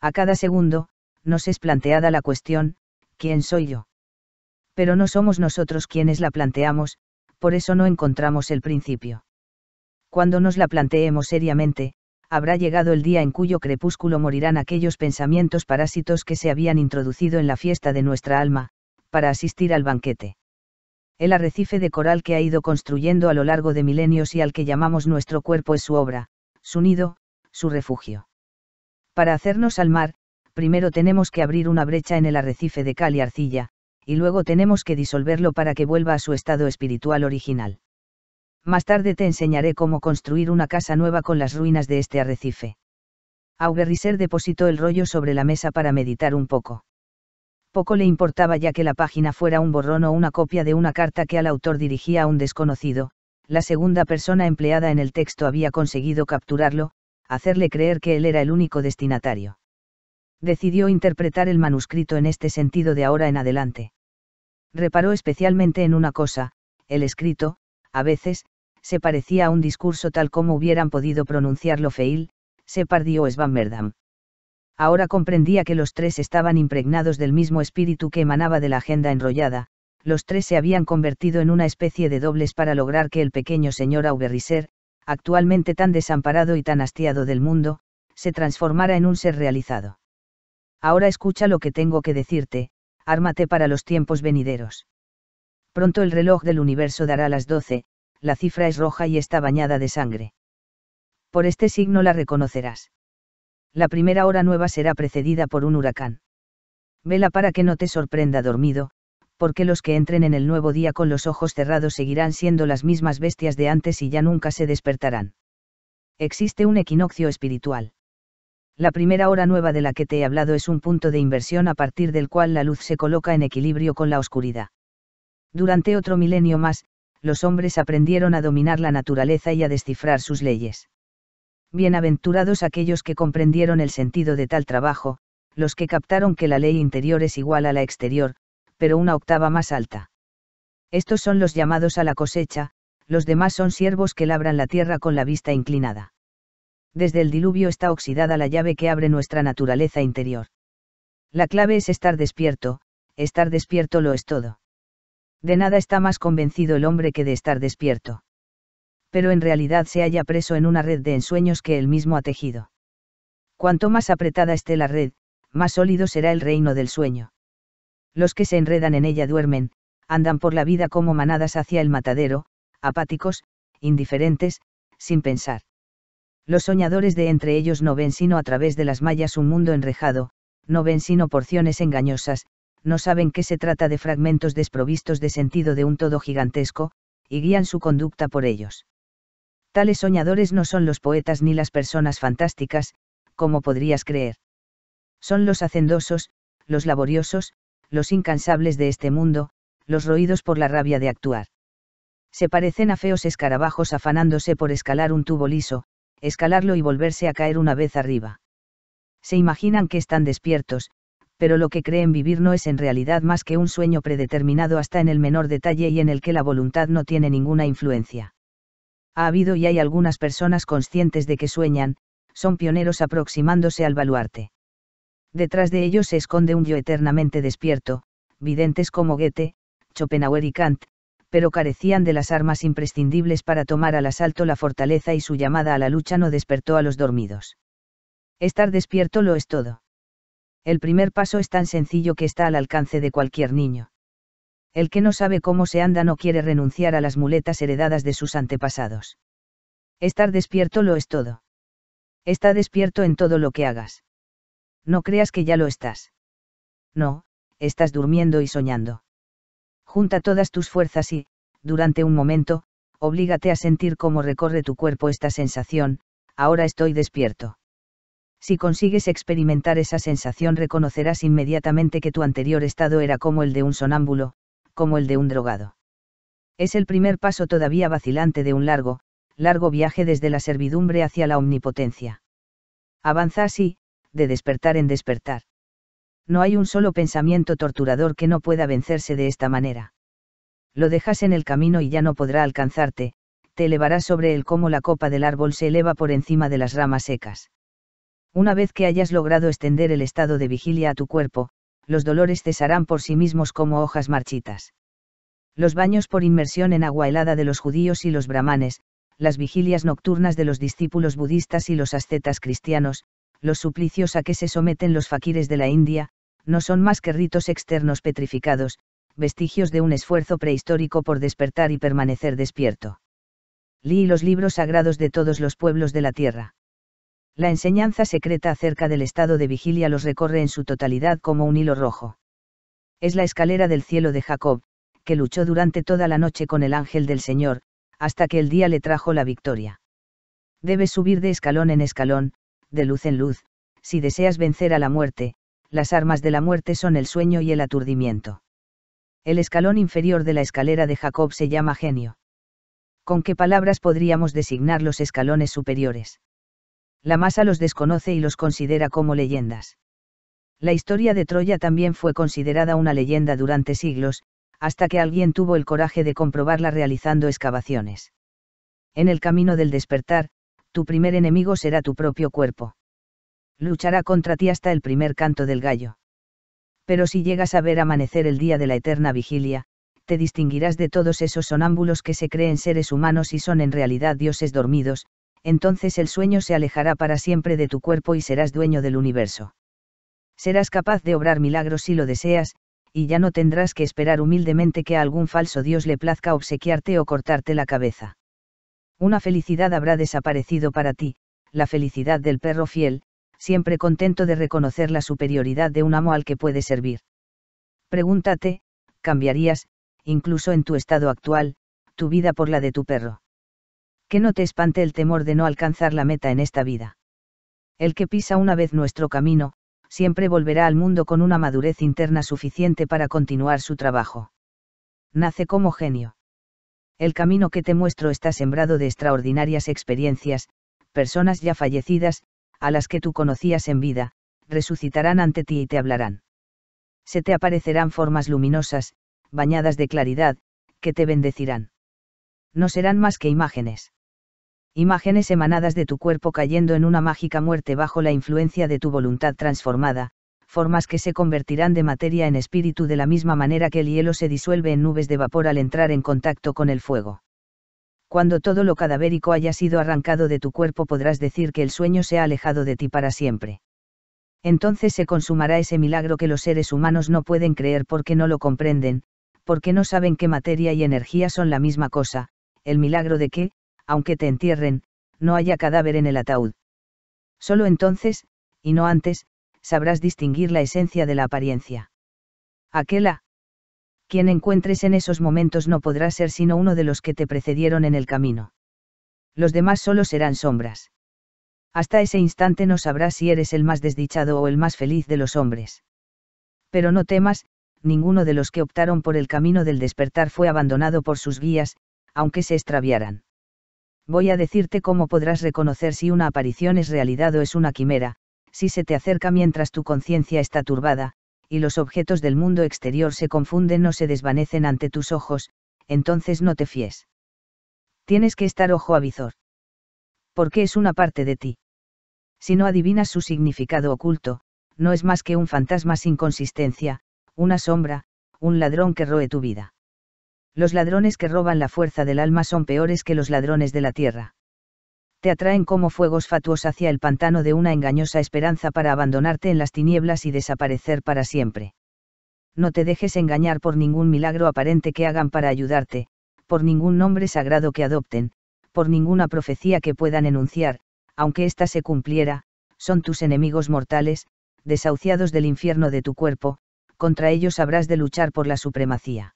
A cada segundo, nos es planteada la cuestión, ¿quién soy yo? Pero no somos nosotros quienes la planteamos, por eso no encontramos el principio. Cuando nos la planteemos seriamente, habrá llegado el día en cuyo crepúsculo morirán aquellos pensamientos parásitos que se habían introducido en la fiesta de nuestra alma, para asistir al banquete el arrecife de coral que ha ido construyendo a lo largo de milenios y al que llamamos nuestro cuerpo es su obra, su nido, su refugio. Para hacernos al mar, primero tenemos que abrir una brecha en el arrecife de cal y arcilla, y luego tenemos que disolverlo para que vuelva a su estado espiritual original. Más tarde te enseñaré cómo construir una casa nueva con las ruinas de este arrecife. Auberriser depositó el rollo sobre la mesa para meditar un poco poco le importaba ya que la página fuera un borrón o una copia de una carta que al autor dirigía a un desconocido, la segunda persona empleada en el texto había conseguido capturarlo, hacerle creer que él era el único destinatario. Decidió interpretar el manuscrito en este sentido de ahora en adelante. Reparó especialmente en una cosa, el escrito, a veces, se parecía a un discurso tal como hubieran podido pronunciarlo Feil, se o Svammerdam. Ahora comprendía que los tres estaban impregnados del mismo espíritu que emanaba de la agenda enrollada, los tres se habían convertido en una especie de dobles para lograr que el pequeño señor Auberriser, actualmente tan desamparado y tan hastiado del mundo, se transformara en un ser realizado. Ahora escucha lo que tengo que decirte, ármate para los tiempos venideros. Pronto el reloj del universo dará las doce, la cifra es roja y está bañada de sangre. Por este signo la reconocerás la primera hora nueva será precedida por un huracán. Vela para que no te sorprenda dormido, porque los que entren en el nuevo día con los ojos cerrados seguirán siendo las mismas bestias de antes y ya nunca se despertarán. Existe un equinoccio espiritual. La primera hora nueva de la que te he hablado es un punto de inversión a partir del cual la luz se coloca en equilibrio con la oscuridad. Durante otro milenio más, los hombres aprendieron a dominar la naturaleza y a descifrar sus leyes. Bienaventurados aquellos que comprendieron el sentido de tal trabajo, los que captaron que la ley interior es igual a la exterior, pero una octava más alta. Estos son los llamados a la cosecha, los demás son siervos que labran la tierra con la vista inclinada. Desde el diluvio está oxidada la llave que abre nuestra naturaleza interior. La clave es estar despierto, estar despierto lo es todo. De nada está más convencido el hombre que de estar despierto pero en realidad se halla preso en una red de ensueños que él mismo ha tejido. Cuanto más apretada esté la red, más sólido será el reino del sueño. Los que se enredan en ella duermen, andan por la vida como manadas hacia el matadero, apáticos, indiferentes, sin pensar. Los soñadores de entre ellos no ven sino a través de las mallas un mundo enrejado, no ven sino porciones engañosas, no saben que se trata de fragmentos desprovistos de sentido de un todo gigantesco, y guían su conducta por ellos. Tales soñadores no son los poetas ni las personas fantásticas, como podrías creer. Son los hacendosos, los laboriosos, los incansables de este mundo, los roídos por la rabia de actuar. Se parecen a feos escarabajos afanándose por escalar un tubo liso, escalarlo y volverse a caer una vez arriba. Se imaginan que están despiertos, pero lo que creen vivir no es en realidad más que un sueño predeterminado hasta en el menor detalle y en el que la voluntad no tiene ninguna influencia. Ha habido y hay algunas personas conscientes de que sueñan, son pioneros aproximándose al baluarte. Detrás de ellos se esconde un yo eternamente despierto, videntes como Goethe, Schopenhauer y Kant, pero carecían de las armas imprescindibles para tomar al asalto la fortaleza y su llamada a la lucha no despertó a los dormidos. Estar despierto lo es todo. El primer paso es tan sencillo que está al alcance de cualquier niño el que no sabe cómo se anda no quiere renunciar a las muletas heredadas de sus antepasados. Estar despierto lo es todo. Está despierto en todo lo que hagas. No creas que ya lo estás. No, estás durmiendo y soñando. Junta todas tus fuerzas y, durante un momento, oblígate a sentir cómo recorre tu cuerpo esta sensación, ahora estoy despierto. Si consigues experimentar esa sensación reconocerás inmediatamente que tu anterior estado era como el de un sonámbulo, como el de un drogado. Es el primer paso todavía vacilante de un largo, largo viaje desde la servidumbre hacia la omnipotencia. Avanza así, de despertar en despertar. No hay un solo pensamiento torturador que no pueda vencerse de esta manera. Lo dejas en el camino y ya no podrá alcanzarte, te elevarás sobre él como la copa del árbol se eleva por encima de las ramas secas. Una vez que hayas logrado extender el estado de vigilia a tu cuerpo, los dolores cesarán por sí mismos como hojas marchitas. Los baños por inmersión en agua helada de los judíos y los brahmanes, las vigilias nocturnas de los discípulos budistas y los ascetas cristianos, los suplicios a que se someten los fakires de la India, no son más que ritos externos petrificados, vestigios de un esfuerzo prehistórico por despertar y permanecer despierto. Lee los libros sagrados de todos los pueblos de la tierra la enseñanza secreta acerca del estado de vigilia los recorre en su totalidad como un hilo rojo. Es la escalera del cielo de Jacob, que luchó durante toda la noche con el ángel del Señor, hasta que el día le trajo la victoria. Debes subir de escalón en escalón, de luz en luz, si deseas vencer a la muerte, las armas de la muerte son el sueño y el aturdimiento. El escalón inferior de la escalera de Jacob se llama genio. ¿Con qué palabras podríamos designar los escalones superiores? la masa los desconoce y los considera como leyendas. La historia de Troya también fue considerada una leyenda durante siglos, hasta que alguien tuvo el coraje de comprobarla realizando excavaciones. En el camino del despertar, tu primer enemigo será tu propio cuerpo. Luchará contra ti hasta el primer canto del gallo. Pero si llegas a ver amanecer el día de la eterna vigilia, te distinguirás de todos esos sonámbulos que se creen seres humanos y son en realidad dioses dormidos, entonces el sueño se alejará para siempre de tu cuerpo y serás dueño del universo. Serás capaz de obrar milagros si lo deseas, y ya no tendrás que esperar humildemente que a algún falso Dios le plazca obsequiarte o cortarte la cabeza. Una felicidad habrá desaparecido para ti, la felicidad del perro fiel, siempre contento de reconocer la superioridad de un amo al que puede servir. Pregúntate, ¿cambiarías, incluso en tu estado actual, tu vida por la de tu perro? que no te espante el temor de no alcanzar la meta en esta vida. El que pisa una vez nuestro camino, siempre volverá al mundo con una madurez interna suficiente para continuar su trabajo. Nace como genio. El camino que te muestro está sembrado de extraordinarias experiencias, personas ya fallecidas, a las que tú conocías en vida, resucitarán ante ti y te hablarán. Se te aparecerán formas luminosas, bañadas de claridad, que te bendecirán. No serán más que imágenes imágenes emanadas de tu cuerpo cayendo en una mágica muerte bajo la influencia de tu voluntad transformada, formas que se convertirán de materia en espíritu de la misma manera que el hielo se disuelve en nubes de vapor al entrar en contacto con el fuego. Cuando todo lo cadavérico haya sido arrancado de tu cuerpo podrás decir que el sueño se ha alejado de ti para siempre. Entonces se consumará ese milagro que los seres humanos no pueden creer porque no lo comprenden, porque no saben que materia y energía son la misma cosa, el milagro de que, aunque te entierren, no haya cadáver en el ataúd. Solo entonces, y no antes, sabrás distinguir la esencia de la apariencia. Aquela. Quien encuentres en esos momentos no podrá ser sino uno de los que te precedieron en el camino. Los demás solo serán sombras. Hasta ese instante no sabrás si eres el más desdichado o el más feliz de los hombres. Pero no temas, ninguno de los que optaron por el camino del despertar fue abandonado por sus guías, aunque se extraviaran. Voy a decirte cómo podrás reconocer si una aparición es realidad o es una quimera, si se te acerca mientras tu conciencia está turbada, y los objetos del mundo exterior se confunden o se desvanecen ante tus ojos, entonces no te fíes. Tienes que estar ojo a visor. Porque es una parte de ti. Si no adivinas su significado oculto, no es más que un fantasma sin consistencia, una sombra, un ladrón que roe tu vida. Los ladrones que roban la fuerza del alma son peores que los ladrones de la tierra. Te atraen como fuegos fatuos hacia el pantano de una engañosa esperanza para abandonarte en las tinieblas y desaparecer para siempre. No te dejes engañar por ningún milagro aparente que hagan para ayudarte, por ningún nombre sagrado que adopten, por ninguna profecía que puedan enunciar, aunque ésta se cumpliera, son tus enemigos mortales, desahuciados del infierno de tu cuerpo, contra ellos habrás de luchar por la supremacía.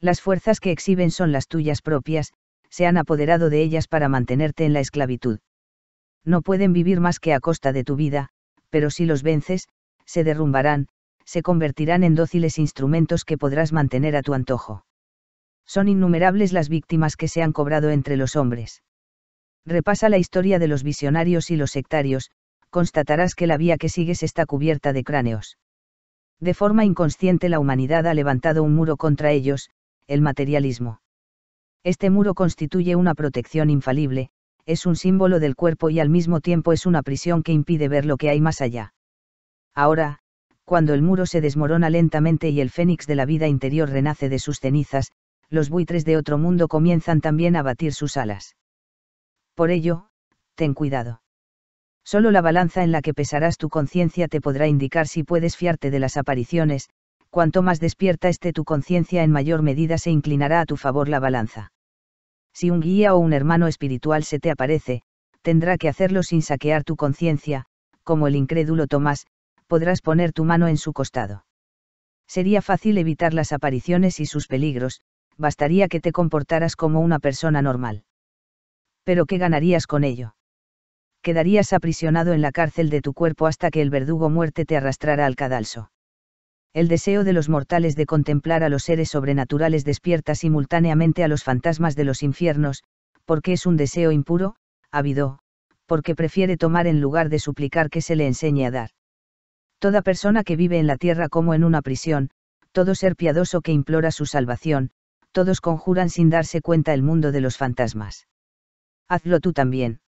Las fuerzas que exhiben son las tuyas propias, se han apoderado de ellas para mantenerte en la esclavitud. No pueden vivir más que a costa de tu vida, pero si los vences, se derrumbarán, se convertirán en dóciles instrumentos que podrás mantener a tu antojo. Son innumerables las víctimas que se han cobrado entre los hombres. Repasa la historia de los visionarios y los sectarios, constatarás que la vía que sigues está cubierta de cráneos. De forma inconsciente la humanidad ha levantado un muro contra ellos, el materialismo. Este muro constituye una protección infalible, es un símbolo del cuerpo y al mismo tiempo es una prisión que impide ver lo que hay más allá. Ahora, cuando el muro se desmorona lentamente y el fénix de la vida interior renace de sus cenizas, los buitres de otro mundo comienzan también a batir sus alas. Por ello, ten cuidado. Solo la balanza en la que pesarás tu conciencia te podrá indicar si puedes fiarte de las apariciones, cuanto más despierta esté tu conciencia en mayor medida se inclinará a tu favor la balanza. Si un guía o un hermano espiritual se te aparece, tendrá que hacerlo sin saquear tu conciencia, como el incrédulo Tomás, podrás poner tu mano en su costado. Sería fácil evitar las apariciones y sus peligros, bastaría que te comportaras como una persona normal. Pero ¿qué ganarías con ello? Quedarías aprisionado en la cárcel de tu cuerpo hasta que el verdugo muerte te arrastrara al cadalso el deseo de los mortales de contemplar a los seres sobrenaturales despierta simultáneamente a los fantasmas de los infiernos, porque es un deseo impuro, ávido, porque prefiere tomar en lugar de suplicar que se le enseñe a dar. Toda persona que vive en la tierra como en una prisión, todo ser piadoso que implora su salvación, todos conjuran sin darse cuenta el mundo de los fantasmas. Hazlo tú también.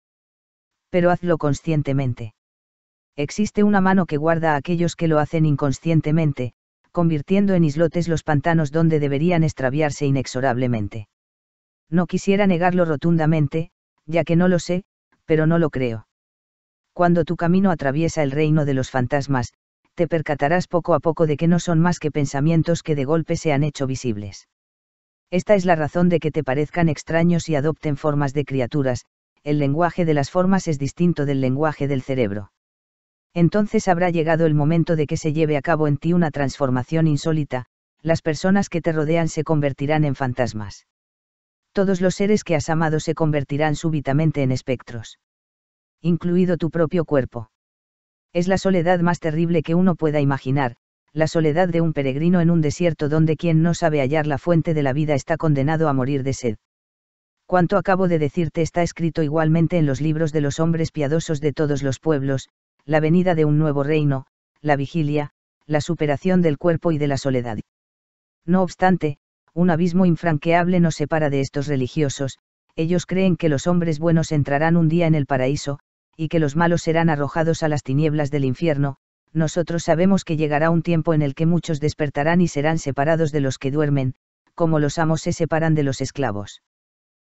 Pero hazlo conscientemente. Existe una mano que guarda a aquellos que lo hacen inconscientemente, convirtiendo en islotes los pantanos donde deberían extraviarse inexorablemente. No quisiera negarlo rotundamente, ya que no lo sé, pero no lo creo. Cuando tu camino atraviesa el reino de los fantasmas, te percatarás poco a poco de que no son más que pensamientos que de golpe se han hecho visibles. Esta es la razón de que te parezcan extraños y adopten formas de criaturas, el lenguaje de las formas es distinto del lenguaje del cerebro entonces habrá llegado el momento de que se lleve a cabo en ti una transformación insólita, las personas que te rodean se convertirán en fantasmas. Todos los seres que has amado se convertirán súbitamente en espectros. Incluido tu propio cuerpo. Es la soledad más terrible que uno pueda imaginar, la soledad de un peregrino en un desierto donde quien no sabe hallar la fuente de la vida está condenado a morir de sed. Cuanto acabo de decirte está escrito igualmente en los libros de los hombres piadosos de todos los pueblos, la venida de un nuevo reino, la vigilia, la superación del cuerpo y de la soledad. No obstante, un abismo infranqueable nos separa de estos religiosos, ellos creen que los hombres buenos entrarán un día en el paraíso, y que los malos serán arrojados a las tinieblas del infierno, nosotros sabemos que llegará un tiempo en el que muchos despertarán y serán separados de los que duermen, como los amos se separan de los esclavos.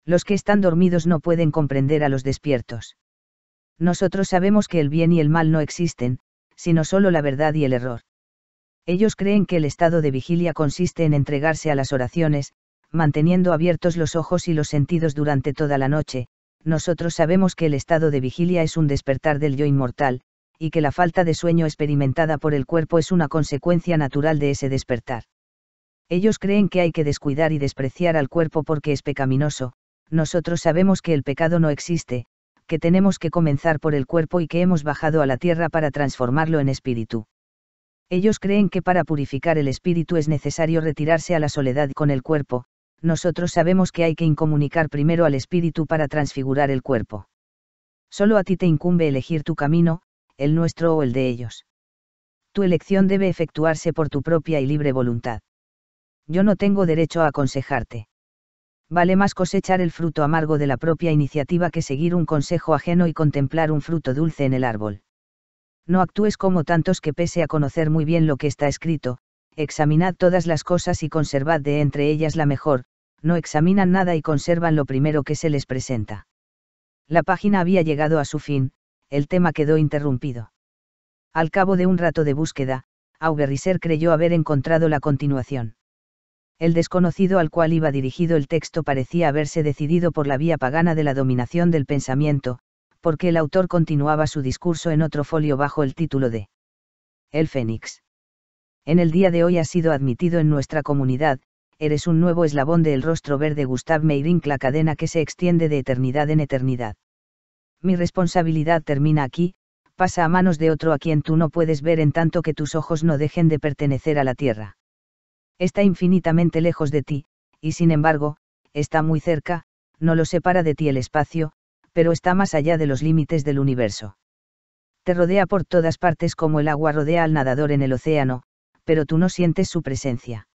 Los que están dormidos no pueden comprender a los despiertos. Nosotros sabemos que el bien y el mal no existen, sino solo la verdad y el error. Ellos creen que el estado de vigilia consiste en entregarse a las oraciones, manteniendo abiertos los ojos y los sentidos durante toda la noche, nosotros sabemos que el estado de vigilia es un despertar del yo inmortal, y que la falta de sueño experimentada por el cuerpo es una consecuencia natural de ese despertar. Ellos creen que hay que descuidar y despreciar al cuerpo porque es pecaminoso, nosotros sabemos que el pecado no existe, que tenemos que comenzar por el cuerpo y que hemos bajado a la tierra para transformarlo en espíritu. Ellos creen que para purificar el espíritu es necesario retirarse a la soledad con el cuerpo, nosotros sabemos que hay que incomunicar primero al espíritu para transfigurar el cuerpo. Solo a ti te incumbe elegir tu camino, el nuestro o el de ellos. Tu elección debe efectuarse por tu propia y libre voluntad. Yo no tengo derecho a aconsejarte vale más cosechar el fruto amargo de la propia iniciativa que seguir un consejo ajeno y contemplar un fruto dulce en el árbol. No actúes como tantos que pese a conocer muy bien lo que está escrito, examinad todas las cosas y conservad de entre ellas la mejor, no examinan nada y conservan lo primero que se les presenta. La página había llegado a su fin, el tema quedó interrumpido. Al cabo de un rato de búsqueda, Auberriser creyó haber encontrado la continuación el desconocido al cual iba dirigido el texto parecía haberse decidido por la vía pagana de la dominación del pensamiento, porque el autor continuaba su discurso en otro folio bajo el título de El Fénix. En el día de hoy has sido admitido en nuestra comunidad, eres un nuevo eslabón del rostro verde Gustav Meyrink, la cadena que se extiende de eternidad en eternidad. Mi responsabilidad termina aquí, pasa a manos de otro a quien tú no puedes ver en tanto que tus ojos no dejen de pertenecer a la tierra. Está infinitamente lejos de ti, y sin embargo, está muy cerca, no lo separa de ti el espacio, pero está más allá de los límites del universo. Te rodea por todas partes como el agua rodea al nadador en el océano, pero tú no sientes su presencia.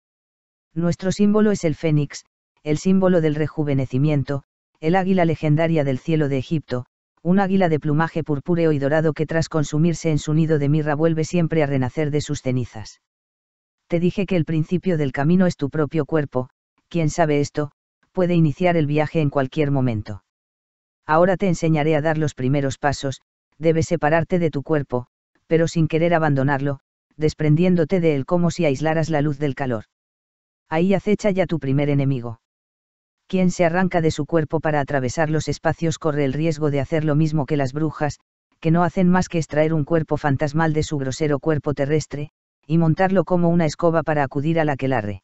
Nuestro símbolo es el fénix, el símbolo del rejuvenecimiento, el águila legendaria del cielo de Egipto, un águila de plumaje purpúreo y dorado que tras consumirse en su nido de mirra vuelve siempre a renacer de sus cenizas. Te dije que el principio del camino es tu propio cuerpo, quien sabe esto, puede iniciar el viaje en cualquier momento. Ahora te enseñaré a dar los primeros pasos, debes separarte de tu cuerpo, pero sin querer abandonarlo, desprendiéndote de él como si aislaras la luz del calor. Ahí acecha ya tu primer enemigo. Quien se arranca de su cuerpo para atravesar los espacios corre el riesgo de hacer lo mismo que las brujas, que no hacen más que extraer un cuerpo fantasmal de su grosero cuerpo terrestre, y montarlo como una escoba para acudir al aquelarre.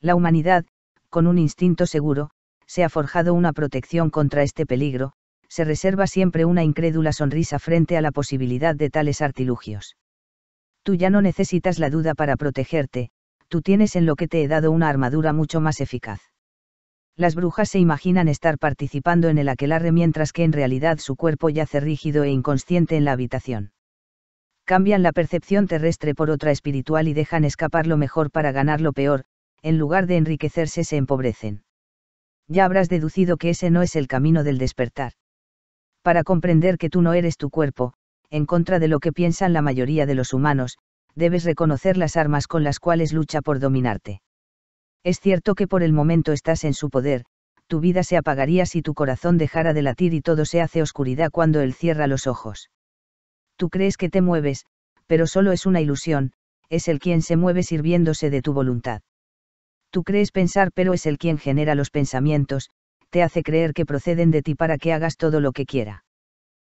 La humanidad, con un instinto seguro, se ha forjado una protección contra este peligro, se reserva siempre una incrédula sonrisa frente a la posibilidad de tales artilugios. Tú ya no necesitas la duda para protegerte, tú tienes en lo que te he dado una armadura mucho más eficaz. Las brujas se imaginan estar participando en el aquelarre mientras que en realidad su cuerpo yace rígido e inconsciente en la habitación cambian la percepción terrestre por otra espiritual y dejan escapar lo mejor para ganar lo peor, en lugar de enriquecerse se empobrecen. Ya habrás deducido que ese no es el camino del despertar. Para comprender que tú no eres tu cuerpo, en contra de lo que piensan la mayoría de los humanos, debes reconocer las armas con las cuales lucha por dominarte. Es cierto que por el momento estás en su poder, tu vida se apagaría si tu corazón dejara de latir y todo se hace oscuridad cuando él cierra los ojos tú crees que te mueves, pero solo es una ilusión, es el quien se mueve sirviéndose de tu voluntad. Tú crees pensar pero es el quien genera los pensamientos, te hace creer que proceden de ti para que hagas todo lo que quiera.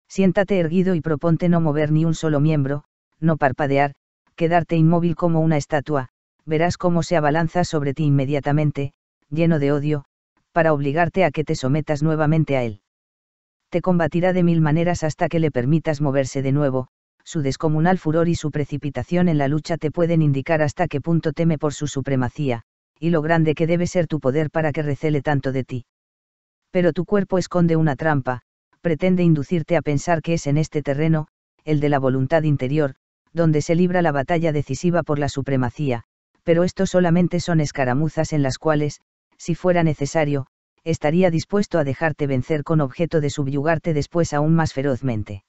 Siéntate erguido y proponte no mover ni un solo miembro, no parpadear, quedarte inmóvil como una estatua, verás cómo se abalanza sobre ti inmediatamente, lleno de odio, para obligarte a que te sometas nuevamente a él te combatirá de mil maneras hasta que le permitas moverse de nuevo, su descomunal furor y su precipitación en la lucha te pueden indicar hasta qué punto teme por su supremacía, y lo grande que debe ser tu poder para que recele tanto de ti. Pero tu cuerpo esconde una trampa, pretende inducirte a pensar que es en este terreno, el de la voluntad interior, donde se libra la batalla decisiva por la supremacía, pero esto solamente son escaramuzas en las cuales, si fuera necesario, estaría dispuesto a dejarte vencer con objeto de subyugarte después aún más ferozmente.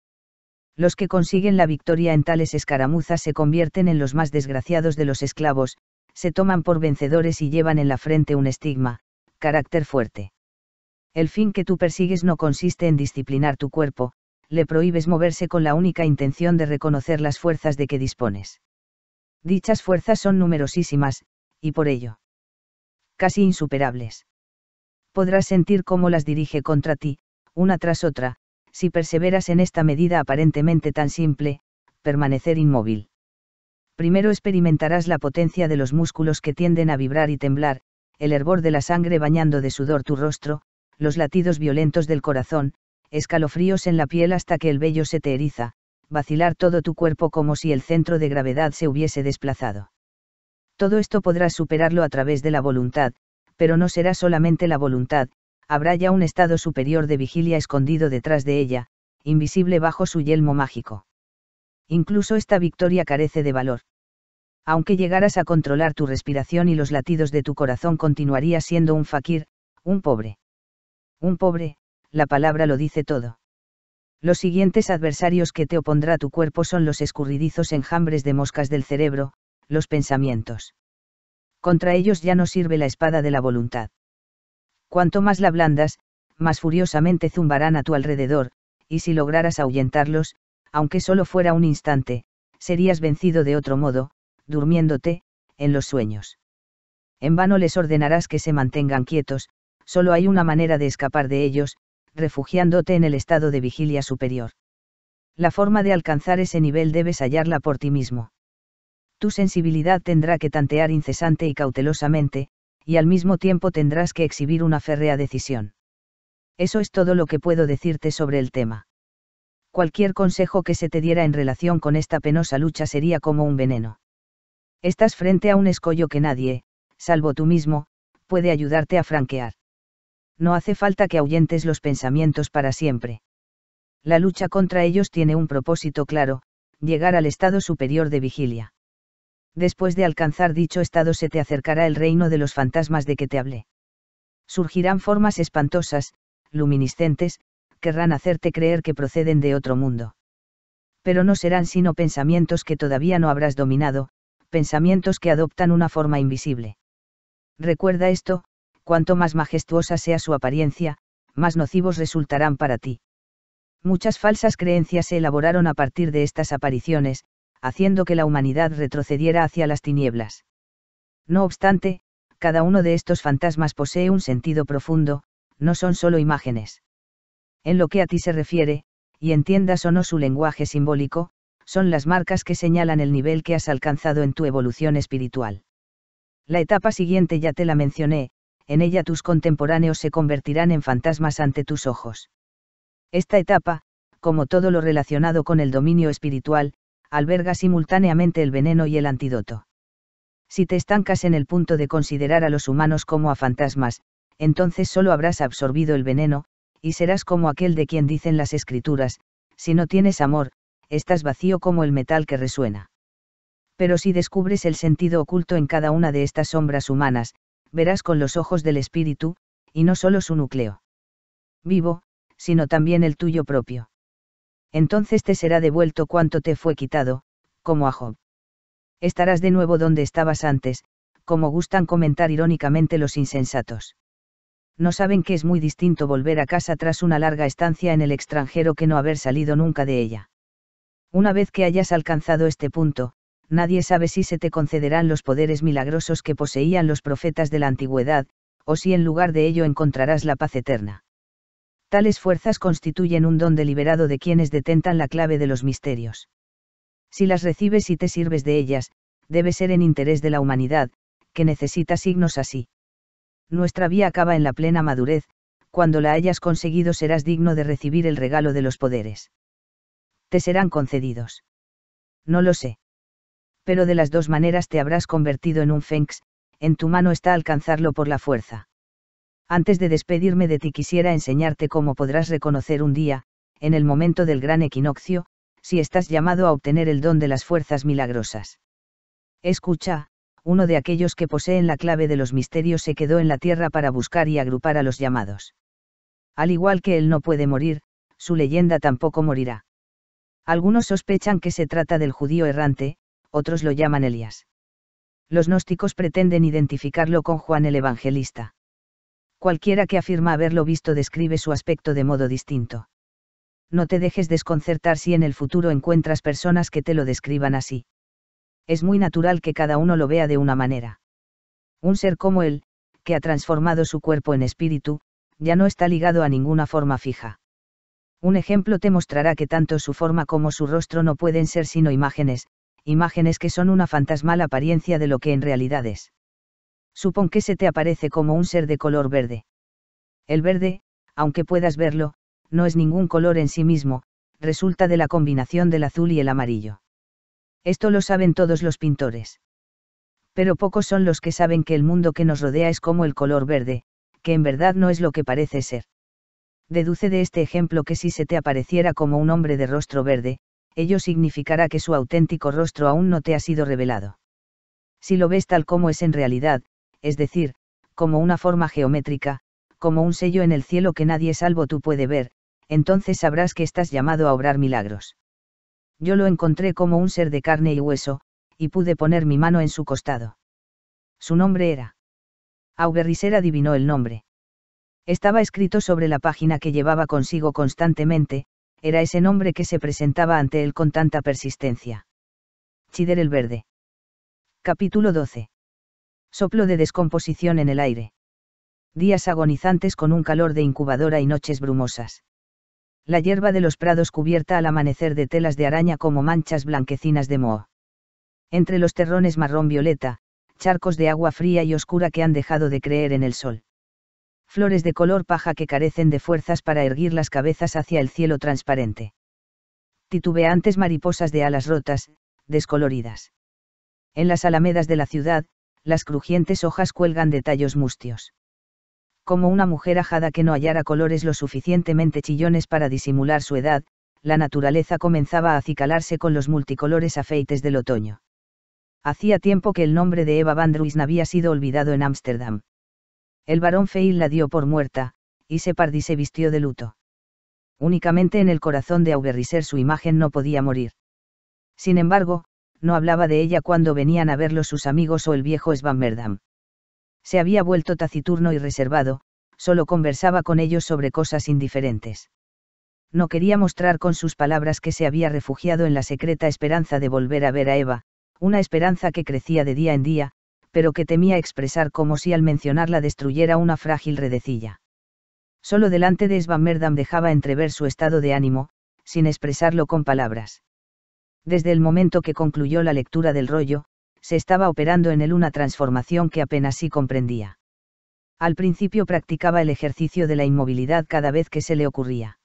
Los que consiguen la victoria en tales escaramuzas se convierten en los más desgraciados de los esclavos, se toman por vencedores y llevan en la frente un estigma, carácter fuerte. El fin que tú persigues no consiste en disciplinar tu cuerpo, le prohíbes moverse con la única intención de reconocer las fuerzas de que dispones. Dichas fuerzas son numerosísimas, y por ello, casi insuperables podrás sentir cómo las dirige contra ti, una tras otra, si perseveras en esta medida aparentemente tan simple, permanecer inmóvil. Primero experimentarás la potencia de los músculos que tienden a vibrar y temblar, el hervor de la sangre bañando de sudor tu rostro, los latidos violentos del corazón, escalofríos en la piel hasta que el vello se te eriza, vacilar todo tu cuerpo como si el centro de gravedad se hubiese desplazado. Todo esto podrás superarlo a través de la voluntad, pero no será solamente la voluntad, habrá ya un estado superior de vigilia escondido detrás de ella, invisible bajo su yelmo mágico. Incluso esta victoria carece de valor. Aunque llegaras a controlar tu respiración y los latidos de tu corazón continuarías siendo un fakir, un pobre. Un pobre, la palabra lo dice todo. Los siguientes adversarios que te opondrá tu cuerpo son los escurridizos enjambres de moscas del cerebro, los pensamientos contra ellos ya no sirve la espada de la voluntad. Cuanto más la blandas, más furiosamente zumbarán a tu alrededor, y si lograras ahuyentarlos, aunque solo fuera un instante, serías vencido de otro modo, durmiéndote, en los sueños. En vano les ordenarás que se mantengan quietos, solo hay una manera de escapar de ellos, refugiándote en el estado de vigilia superior. La forma de alcanzar ese nivel debes hallarla por ti mismo tu sensibilidad tendrá que tantear incesante y cautelosamente, y al mismo tiempo tendrás que exhibir una férrea decisión. Eso es todo lo que puedo decirte sobre el tema. Cualquier consejo que se te diera en relación con esta penosa lucha sería como un veneno. Estás frente a un escollo que nadie, salvo tú mismo, puede ayudarte a franquear. No hace falta que ahuyentes los pensamientos para siempre. La lucha contra ellos tiene un propósito claro, llegar al estado superior de vigilia. Después de alcanzar dicho estado se te acercará el reino de los fantasmas de que te hablé. Surgirán formas espantosas, luminiscentes, querrán hacerte creer que proceden de otro mundo. Pero no serán sino pensamientos que todavía no habrás dominado, pensamientos que adoptan una forma invisible. Recuerda esto, cuanto más majestuosa sea su apariencia, más nocivos resultarán para ti. Muchas falsas creencias se elaboraron a partir de estas apariciones, haciendo que la humanidad retrocediera hacia las tinieblas. No obstante, cada uno de estos fantasmas posee un sentido profundo, no son solo imágenes. En lo que a ti se refiere, y entiendas o no su lenguaje simbólico, son las marcas que señalan el nivel que has alcanzado en tu evolución espiritual. La etapa siguiente ya te la mencioné, en ella tus contemporáneos se convertirán en fantasmas ante tus ojos. Esta etapa, como todo lo relacionado con el dominio espiritual, alberga simultáneamente el veneno y el antídoto. Si te estancas en el punto de considerar a los humanos como a fantasmas, entonces solo habrás absorbido el veneno, y serás como aquel de quien dicen las escrituras, si no tienes amor, estás vacío como el metal que resuena. Pero si descubres el sentido oculto en cada una de estas sombras humanas, verás con los ojos del espíritu, y no solo su núcleo. Vivo, sino también el tuyo propio entonces te será devuelto cuanto te fue quitado, como a Job. Estarás de nuevo donde estabas antes, como gustan comentar irónicamente los insensatos. No saben que es muy distinto volver a casa tras una larga estancia en el extranjero que no haber salido nunca de ella. Una vez que hayas alcanzado este punto, nadie sabe si se te concederán los poderes milagrosos que poseían los profetas de la antigüedad, o si en lugar de ello encontrarás la paz eterna tales fuerzas constituyen un don deliberado de quienes detentan la clave de los misterios. Si las recibes y te sirves de ellas, debe ser en interés de la humanidad, que necesita signos así. Nuestra vía acaba en la plena madurez, cuando la hayas conseguido serás digno de recibir el regalo de los poderes. Te serán concedidos. No lo sé. Pero de las dos maneras te habrás convertido en un fenx, en tu mano está alcanzarlo por la fuerza. Antes de despedirme de ti quisiera enseñarte cómo podrás reconocer un día, en el momento del gran equinoccio, si estás llamado a obtener el don de las fuerzas milagrosas. Escucha, uno de aquellos que poseen la clave de los misterios se quedó en la tierra para buscar y agrupar a los llamados. Al igual que él no puede morir, su leyenda tampoco morirá. Algunos sospechan que se trata del judío errante, otros lo llaman Elías. Los gnósticos pretenden identificarlo con Juan el Evangelista. Cualquiera que afirma haberlo visto describe su aspecto de modo distinto. No te dejes desconcertar si en el futuro encuentras personas que te lo describan así. Es muy natural que cada uno lo vea de una manera. Un ser como él, que ha transformado su cuerpo en espíritu, ya no está ligado a ninguna forma fija. Un ejemplo te mostrará que tanto su forma como su rostro no pueden ser sino imágenes, imágenes que son una fantasmal apariencia de lo que en realidad es. Supón que se te aparece como un ser de color verde. El verde, aunque puedas verlo, no es ningún color en sí mismo, resulta de la combinación del azul y el amarillo. Esto lo saben todos los pintores. Pero pocos son los que saben que el mundo que nos rodea es como el color verde, que en verdad no es lo que parece ser. Deduce de este ejemplo que si se te apareciera como un hombre de rostro verde, ello significará que su auténtico rostro aún no te ha sido revelado. Si lo ves tal como es en realidad, es decir, como una forma geométrica, como un sello en el cielo que nadie salvo tú puede ver, entonces sabrás que estás llamado a obrar milagros. Yo lo encontré como un ser de carne y hueso, y pude poner mi mano en su costado. Su nombre era. Auberriser adivinó el nombre. Estaba escrito sobre la página que llevaba consigo constantemente, era ese nombre que se presentaba ante él con tanta persistencia. Chider el Verde. Capítulo 12. Soplo de descomposición en el aire. Días agonizantes con un calor de incubadora y noches brumosas. La hierba de los prados cubierta al amanecer de telas de araña como manchas blanquecinas de moho. Entre los terrones marrón violeta, charcos de agua fría y oscura que han dejado de creer en el sol. Flores de color paja que carecen de fuerzas para erguir las cabezas hacia el cielo transparente. Titubeantes mariposas de alas rotas, descoloridas. En las alamedas de la ciudad, las crujientes hojas cuelgan de tallos mustios. Como una mujer ajada que no hallara colores lo suficientemente chillones para disimular su edad, la naturaleza comenzaba a acicalarse con los multicolores afeites del otoño. Hacía tiempo que el nombre de Eva Van Druisen había sido olvidado en Ámsterdam. El barón Feil la dio por muerta, y Separdi se vistió de luto. Únicamente en el corazón de Auberriser su imagen no podía morir. Sin embargo, no hablaba de ella cuando venían a verlo sus amigos o el viejo Merdam. Se había vuelto taciturno y reservado, solo conversaba con ellos sobre cosas indiferentes. No quería mostrar con sus palabras que se había refugiado en la secreta esperanza de volver a ver a Eva, una esperanza que crecía de día en día, pero que temía expresar como si al mencionarla destruyera una frágil redecilla. Solo delante de Merdam dejaba entrever su estado de ánimo, sin expresarlo con palabras desde el momento que concluyó la lectura del rollo, se estaba operando en él una transformación que apenas sí comprendía. Al principio practicaba el ejercicio de la inmovilidad cada vez que se le ocurría.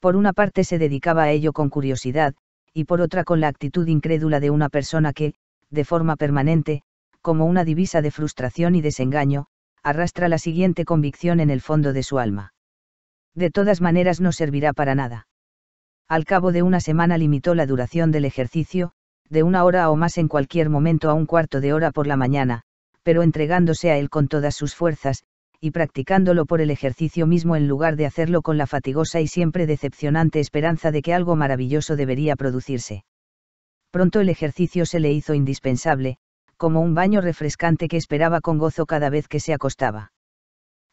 Por una parte se dedicaba a ello con curiosidad, y por otra con la actitud incrédula de una persona que, de forma permanente, como una divisa de frustración y desengaño, arrastra la siguiente convicción en el fondo de su alma. De todas maneras no servirá para nada al cabo de una semana limitó la duración del ejercicio, de una hora o más en cualquier momento a un cuarto de hora por la mañana, pero entregándose a él con todas sus fuerzas, y practicándolo por el ejercicio mismo en lugar de hacerlo con la fatigosa y siempre decepcionante esperanza de que algo maravilloso debería producirse. Pronto el ejercicio se le hizo indispensable, como un baño refrescante que esperaba con gozo cada vez que se acostaba.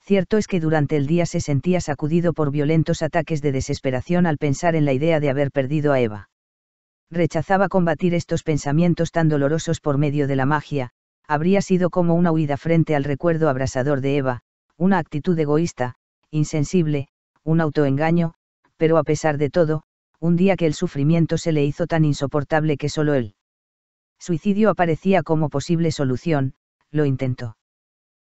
Cierto es que durante el día se sentía sacudido por violentos ataques de desesperación al pensar en la idea de haber perdido a Eva. Rechazaba combatir estos pensamientos tan dolorosos por medio de la magia, habría sido como una huida frente al recuerdo abrasador de Eva, una actitud egoísta, insensible, un autoengaño, pero a pesar de todo, un día que el sufrimiento se le hizo tan insoportable que solo él. Suicidio aparecía como posible solución, lo intentó.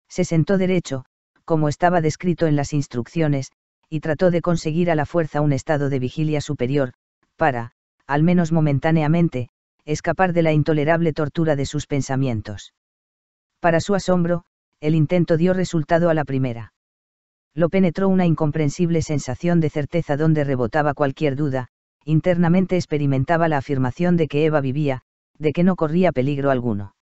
Se sentó derecho, como estaba descrito en las instrucciones, y trató de conseguir a la fuerza un estado de vigilia superior, para, al menos momentáneamente, escapar de la intolerable tortura de sus pensamientos. Para su asombro, el intento dio resultado a la primera. Lo penetró una incomprensible sensación de certeza donde rebotaba cualquier duda, internamente experimentaba la afirmación de que Eva vivía, de que no corría peligro alguno.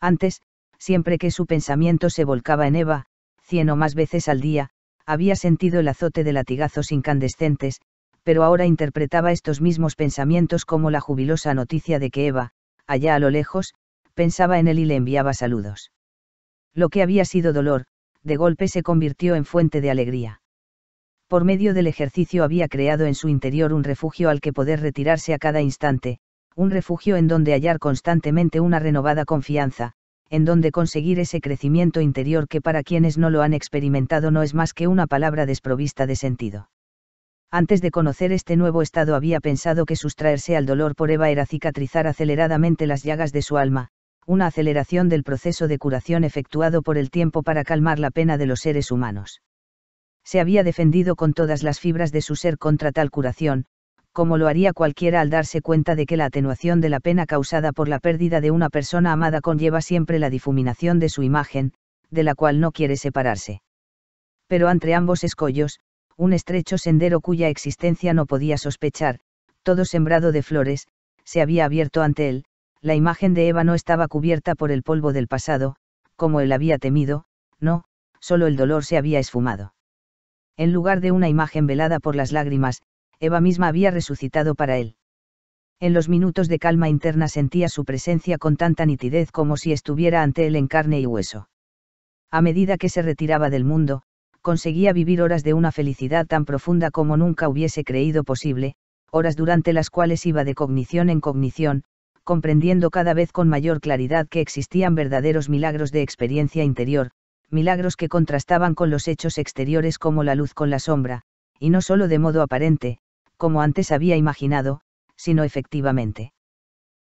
Antes, siempre que su pensamiento se volcaba en Eva, cien o más veces al día, había sentido el azote de latigazos incandescentes, pero ahora interpretaba estos mismos pensamientos como la jubilosa noticia de que Eva, allá a lo lejos, pensaba en él y le enviaba saludos. Lo que había sido dolor, de golpe se convirtió en fuente de alegría. Por medio del ejercicio había creado en su interior un refugio al que poder retirarse a cada instante, un refugio en donde hallar constantemente una renovada confianza, en donde conseguir ese crecimiento interior que para quienes no lo han experimentado no es más que una palabra desprovista de sentido. Antes de conocer este nuevo estado había pensado que sustraerse al dolor por Eva era cicatrizar aceleradamente las llagas de su alma, una aceleración del proceso de curación efectuado por el tiempo para calmar la pena de los seres humanos. Se había defendido con todas las fibras de su ser contra tal curación, como lo haría cualquiera al darse cuenta de que la atenuación de la pena causada por la pérdida de una persona amada conlleva siempre la difuminación de su imagen, de la cual no quiere separarse. Pero entre ambos escollos, un estrecho sendero cuya existencia no podía sospechar, todo sembrado de flores, se había abierto ante él, la imagen de Eva no estaba cubierta por el polvo del pasado, como él había temido, no, solo el dolor se había esfumado. En lugar de una imagen velada por las lágrimas, Eva misma había resucitado para él. En los minutos de calma interna sentía su presencia con tanta nitidez como si estuviera ante él en carne y hueso. A medida que se retiraba del mundo, conseguía vivir horas de una felicidad tan profunda como nunca hubiese creído posible, horas durante las cuales iba de cognición en cognición, comprendiendo cada vez con mayor claridad que existían verdaderos milagros de experiencia interior, milagros que contrastaban con los hechos exteriores como la luz con la sombra, y no solo de modo aparente, como antes había imaginado, sino efectivamente.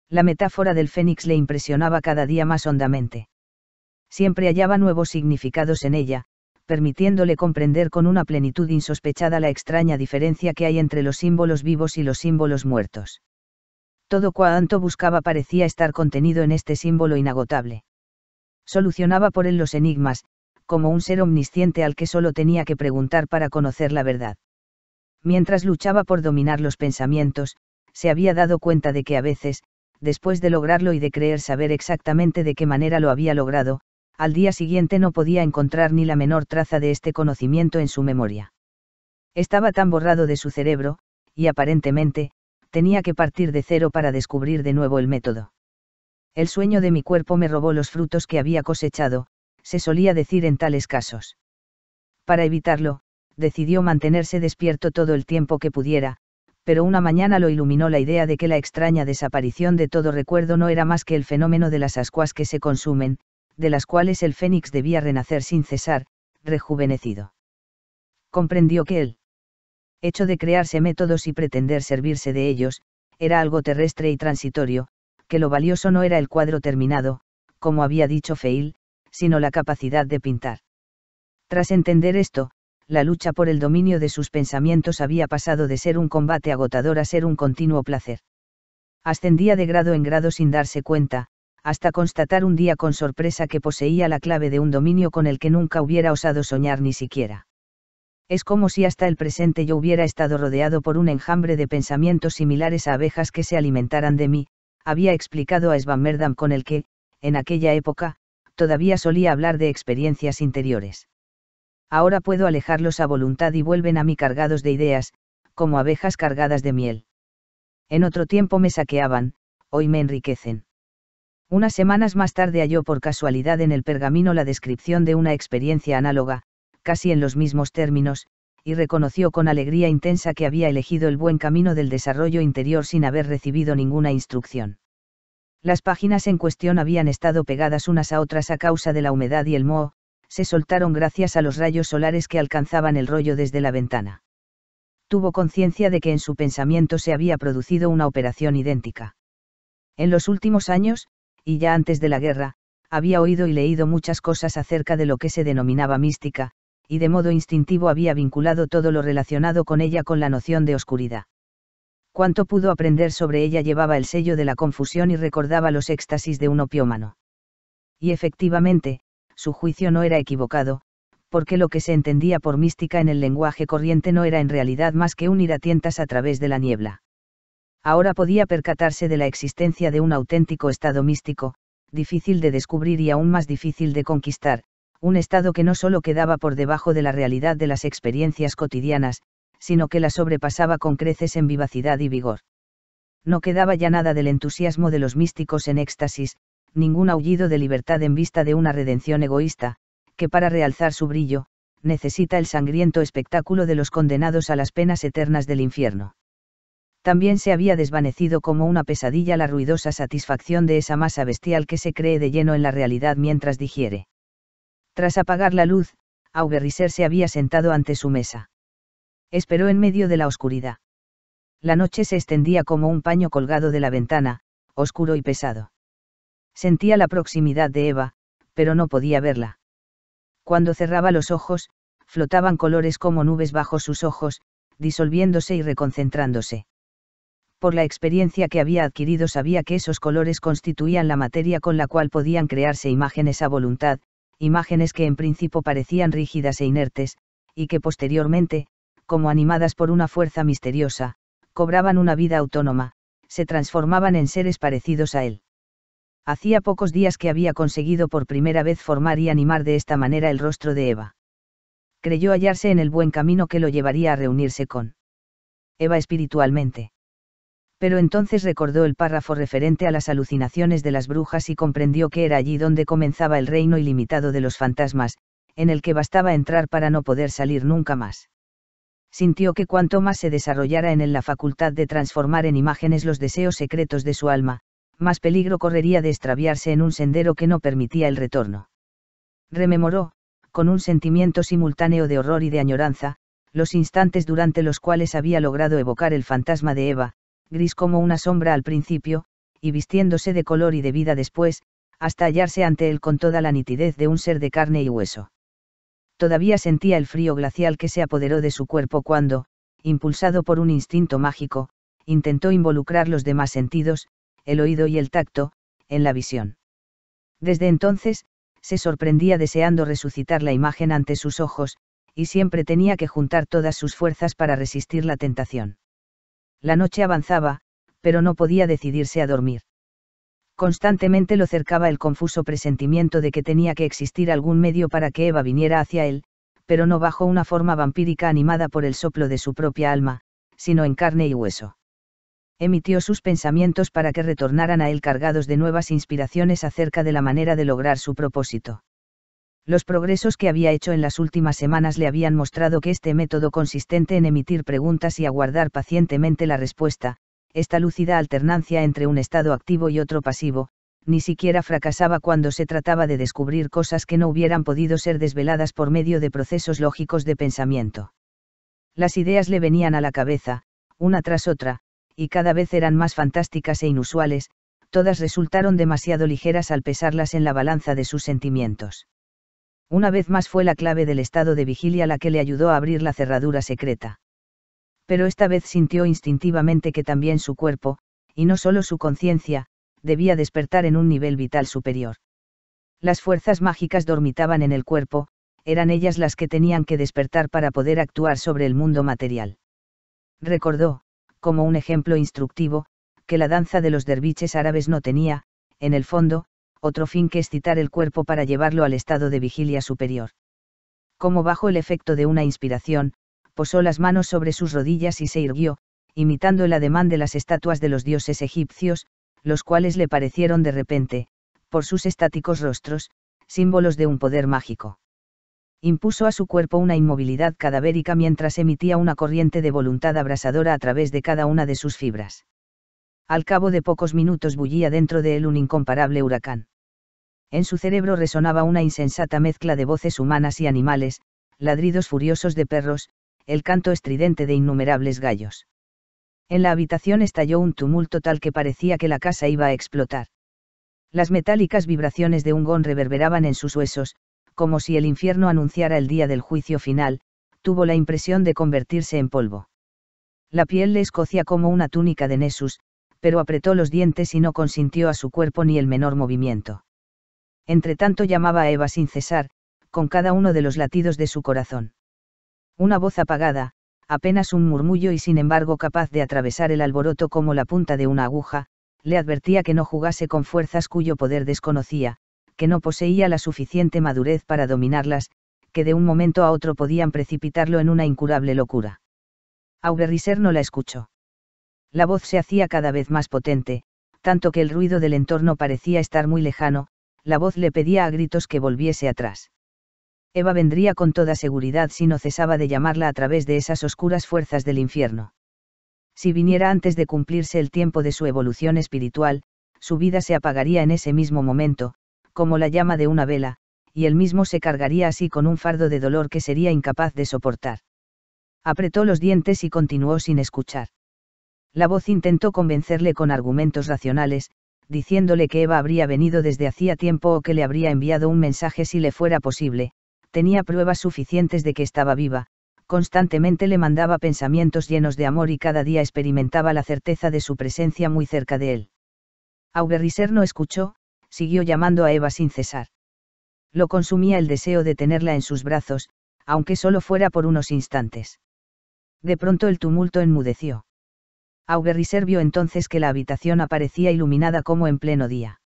La metáfora del fénix le impresionaba cada día más hondamente. Siempre hallaba nuevos significados en ella, permitiéndole comprender con una plenitud insospechada la extraña diferencia que hay entre los símbolos vivos y los símbolos muertos. Todo cuanto buscaba parecía estar contenido en este símbolo inagotable. Solucionaba por él los enigmas, como un ser omnisciente al que solo tenía que preguntar para conocer la verdad. Mientras luchaba por dominar los pensamientos, se había dado cuenta de que a veces, después de lograrlo y de creer saber exactamente de qué manera lo había logrado, al día siguiente no podía encontrar ni la menor traza de este conocimiento en su memoria. Estaba tan borrado de su cerebro, y aparentemente, tenía que partir de cero para descubrir de nuevo el método. El sueño de mi cuerpo me robó los frutos que había cosechado, se solía decir en tales casos. Para evitarlo, decidió mantenerse despierto todo el tiempo que pudiera, pero una mañana lo iluminó la idea de que la extraña desaparición de todo recuerdo no era más que el fenómeno de las ascuas que se consumen, de las cuales el fénix debía renacer sin cesar, rejuvenecido. Comprendió que el hecho de crearse métodos y pretender servirse de ellos, era algo terrestre y transitorio, que lo valioso no era el cuadro terminado, como había dicho Feil, sino la capacidad de pintar. Tras entender esto, la lucha por el dominio de sus pensamientos había pasado de ser un combate agotador a ser un continuo placer. Ascendía de grado en grado sin darse cuenta, hasta constatar un día con sorpresa que poseía la clave de un dominio con el que nunca hubiera osado soñar ni siquiera. Es como si hasta el presente yo hubiera estado rodeado por un enjambre de pensamientos similares a abejas que se alimentaran de mí, había explicado a Svan con el que, en aquella época, todavía solía hablar de experiencias interiores. Ahora puedo alejarlos a voluntad y vuelven a mí cargados de ideas, como abejas cargadas de miel. En otro tiempo me saqueaban, hoy me enriquecen. Unas semanas más tarde halló por casualidad en el pergamino la descripción de una experiencia análoga, casi en los mismos términos, y reconoció con alegría intensa que había elegido el buen camino del desarrollo interior sin haber recibido ninguna instrucción. Las páginas en cuestión habían estado pegadas unas a otras a causa de la humedad y el moho, se soltaron gracias a los rayos solares que alcanzaban el rollo desde la ventana. Tuvo conciencia de que en su pensamiento se había producido una operación idéntica. En los últimos años, y ya antes de la guerra, había oído y leído muchas cosas acerca de lo que se denominaba mística, y de modo instintivo había vinculado todo lo relacionado con ella con la noción de oscuridad. Cuanto pudo aprender sobre ella llevaba el sello de la confusión y recordaba los éxtasis de un opiómano. Y efectivamente, su juicio no era equivocado, porque lo que se entendía por mística en el lenguaje corriente no era en realidad más que un ir a tientas a través de la niebla. Ahora podía percatarse de la existencia de un auténtico estado místico, difícil de descubrir y aún más difícil de conquistar, un estado que no solo quedaba por debajo de la realidad de las experiencias cotidianas, sino que la sobrepasaba con creces en vivacidad y vigor. No quedaba ya nada del entusiasmo de los místicos en éxtasis, ningún aullido de libertad en vista de una redención egoísta, que para realzar su brillo, necesita el sangriento espectáculo de los condenados a las penas eternas del infierno. También se había desvanecido como una pesadilla la ruidosa satisfacción de esa masa bestial que se cree de lleno en la realidad mientras digiere. Tras apagar la luz, Auberriser se había sentado ante su mesa. Esperó en medio de la oscuridad. La noche se extendía como un paño colgado de la ventana, oscuro y pesado. Sentía la proximidad de Eva, pero no podía verla. Cuando cerraba los ojos, flotaban colores como nubes bajo sus ojos, disolviéndose y reconcentrándose. Por la experiencia que había adquirido sabía que esos colores constituían la materia con la cual podían crearse imágenes a voluntad, imágenes que en principio parecían rígidas e inertes, y que posteriormente, como animadas por una fuerza misteriosa, cobraban una vida autónoma, se transformaban en seres parecidos a él hacía pocos días que había conseguido por primera vez formar y animar de esta manera el rostro de Eva. Creyó hallarse en el buen camino que lo llevaría a reunirse con Eva espiritualmente. Pero entonces recordó el párrafo referente a las alucinaciones de las brujas y comprendió que era allí donde comenzaba el reino ilimitado de los fantasmas, en el que bastaba entrar para no poder salir nunca más. Sintió que cuanto más se desarrollara en él la facultad de transformar en imágenes los deseos secretos de su alma, más peligro correría de extraviarse en un sendero que no permitía el retorno. Rememoró, con un sentimiento simultáneo de horror y de añoranza, los instantes durante los cuales había logrado evocar el fantasma de Eva, gris como una sombra al principio, y vistiéndose de color y de vida después, hasta hallarse ante él con toda la nitidez de un ser de carne y hueso. Todavía sentía el frío glacial que se apoderó de su cuerpo cuando, impulsado por un instinto mágico, intentó involucrar los demás sentidos, el oído y el tacto, en la visión. Desde entonces, se sorprendía deseando resucitar la imagen ante sus ojos, y siempre tenía que juntar todas sus fuerzas para resistir la tentación. La noche avanzaba, pero no podía decidirse a dormir. Constantemente lo cercaba el confuso presentimiento de que tenía que existir algún medio para que Eva viniera hacia él, pero no bajo una forma vampírica animada por el soplo de su propia alma, sino en carne y hueso emitió sus pensamientos para que retornaran a él cargados de nuevas inspiraciones acerca de la manera de lograr su propósito. Los progresos que había hecho en las últimas semanas le habían mostrado que este método consistente en emitir preguntas y aguardar pacientemente la respuesta, esta lúcida alternancia entre un estado activo y otro pasivo, ni siquiera fracasaba cuando se trataba de descubrir cosas que no hubieran podido ser desveladas por medio de procesos lógicos de pensamiento. Las ideas le venían a la cabeza, una tras otra, y cada vez eran más fantásticas e inusuales, todas resultaron demasiado ligeras al pesarlas en la balanza de sus sentimientos. Una vez más fue la clave del estado de vigilia la que le ayudó a abrir la cerradura secreta. Pero esta vez sintió instintivamente que también su cuerpo, y no solo su conciencia, debía despertar en un nivel vital superior. Las fuerzas mágicas dormitaban en el cuerpo, eran ellas las que tenían que despertar para poder actuar sobre el mundo material. Recordó, como un ejemplo instructivo, que la danza de los derviches árabes no tenía, en el fondo, otro fin que excitar el cuerpo para llevarlo al estado de vigilia superior. Como bajo el efecto de una inspiración, posó las manos sobre sus rodillas y se irguió, imitando el ademán de las estatuas de los dioses egipcios, los cuales le parecieron de repente, por sus estáticos rostros, símbolos de un poder mágico impuso a su cuerpo una inmovilidad cadavérica mientras emitía una corriente de voluntad abrasadora a través de cada una de sus fibras. Al cabo de pocos minutos bullía dentro de él un incomparable huracán. En su cerebro resonaba una insensata mezcla de voces humanas y animales, ladridos furiosos de perros, el canto estridente de innumerables gallos. En la habitación estalló un tumulto tal que parecía que la casa iba a explotar. Las metálicas vibraciones de un gong reverberaban en sus huesos, como si el infierno anunciara el día del juicio final, tuvo la impresión de convertirse en polvo. La piel le escocía como una túnica de Nessus, pero apretó los dientes y no consintió a su cuerpo ni el menor movimiento. Entretanto llamaba a Eva sin cesar, con cada uno de los latidos de su corazón. Una voz apagada, apenas un murmullo y sin embargo capaz de atravesar el alboroto como la punta de una aguja, le advertía que no jugase con fuerzas cuyo poder desconocía, que no poseía la suficiente madurez para dominarlas, que de un momento a otro podían precipitarlo en una incurable locura. Auberriser no la escuchó. La voz se hacía cada vez más potente, tanto que el ruido del entorno parecía estar muy lejano, la voz le pedía a gritos que volviese atrás. Eva vendría con toda seguridad si no cesaba de llamarla a través de esas oscuras fuerzas del infierno. Si viniera antes de cumplirse el tiempo de su evolución espiritual, su vida se apagaría en ese mismo momento, como la llama de una vela, y él mismo se cargaría así con un fardo de dolor que sería incapaz de soportar. Apretó los dientes y continuó sin escuchar. La voz intentó convencerle con argumentos racionales, diciéndole que Eva habría venido desde hacía tiempo o que le habría enviado un mensaje si le fuera posible, tenía pruebas suficientes de que estaba viva, constantemente le mandaba pensamientos llenos de amor y cada día experimentaba la certeza de su presencia muy cerca de él. Auberriser no escuchó, siguió llamando a Eva sin cesar. Lo consumía el deseo de tenerla en sus brazos, aunque solo fuera por unos instantes. De pronto el tumulto enmudeció. Auguerriser vio entonces que la habitación aparecía iluminada como en pleno día.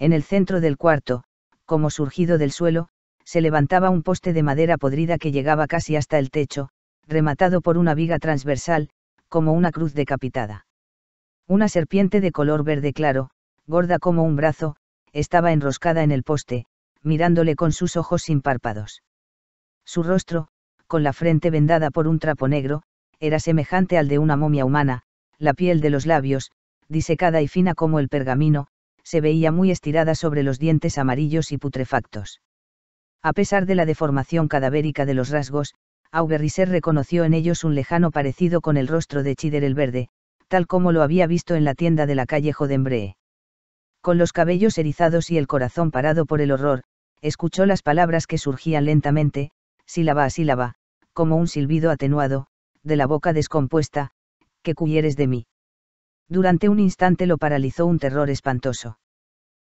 En el centro del cuarto, como surgido del suelo, se levantaba un poste de madera podrida que llegaba casi hasta el techo, rematado por una viga transversal, como una cruz decapitada. Una serpiente de color verde claro, gorda como un brazo, estaba enroscada en el poste, mirándole con sus ojos sin párpados. Su rostro, con la frente vendada por un trapo negro, era semejante al de una momia humana, la piel de los labios, disecada y fina como el pergamino, se veía muy estirada sobre los dientes amarillos y putrefactos. A pesar de la deformación cadavérica de los rasgos, Auberriser reconoció en ellos un lejano parecido con el rostro de Chider el Verde, tal como lo había visto en la tienda de la calle Jodembree con los cabellos erizados y el corazón parado por el horror, escuchó las palabras que surgían lentamente, sílaba a sílaba, como un silbido atenuado, de la boca descompuesta, que cuyeres de mí. Durante un instante lo paralizó un terror espantoso.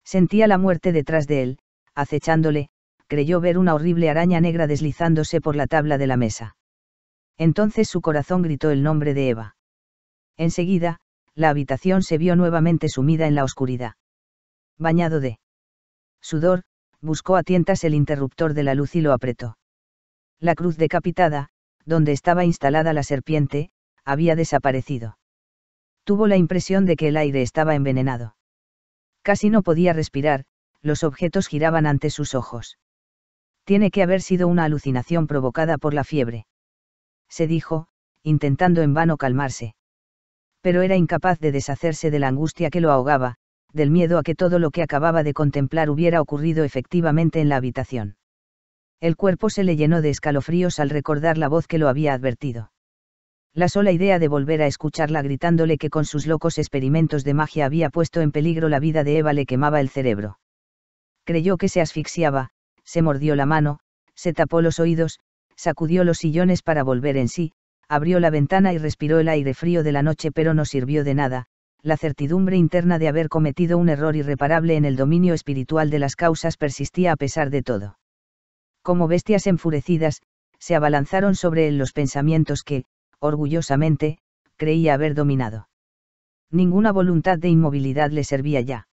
Sentía la muerte detrás de él, acechándole, creyó ver una horrible araña negra deslizándose por la tabla de la mesa. Entonces su corazón gritó el nombre de Eva. Enseguida, la habitación se vio nuevamente sumida en la oscuridad. Bañado de sudor, buscó a tientas el interruptor de la luz y lo apretó. La cruz decapitada, donde estaba instalada la serpiente, había desaparecido. Tuvo la impresión de que el aire estaba envenenado. Casi no podía respirar, los objetos giraban ante sus ojos. Tiene que haber sido una alucinación provocada por la fiebre. Se dijo, intentando en vano calmarse. Pero era incapaz de deshacerse de la angustia que lo ahogaba, del miedo a que todo lo que acababa de contemplar hubiera ocurrido efectivamente en la habitación. El cuerpo se le llenó de escalofríos al recordar la voz que lo había advertido. La sola idea de volver a escucharla gritándole que con sus locos experimentos de magia había puesto en peligro la vida de Eva le quemaba el cerebro. Creyó que se asfixiaba, se mordió la mano, se tapó los oídos, sacudió los sillones para volver en sí, abrió la ventana y respiró el aire frío de la noche pero no sirvió de nada, la certidumbre interna de haber cometido un error irreparable en el dominio espiritual de las causas persistía a pesar de todo. Como bestias enfurecidas, se abalanzaron sobre él los pensamientos que, orgullosamente, creía haber dominado. Ninguna voluntad de inmovilidad le servía ya.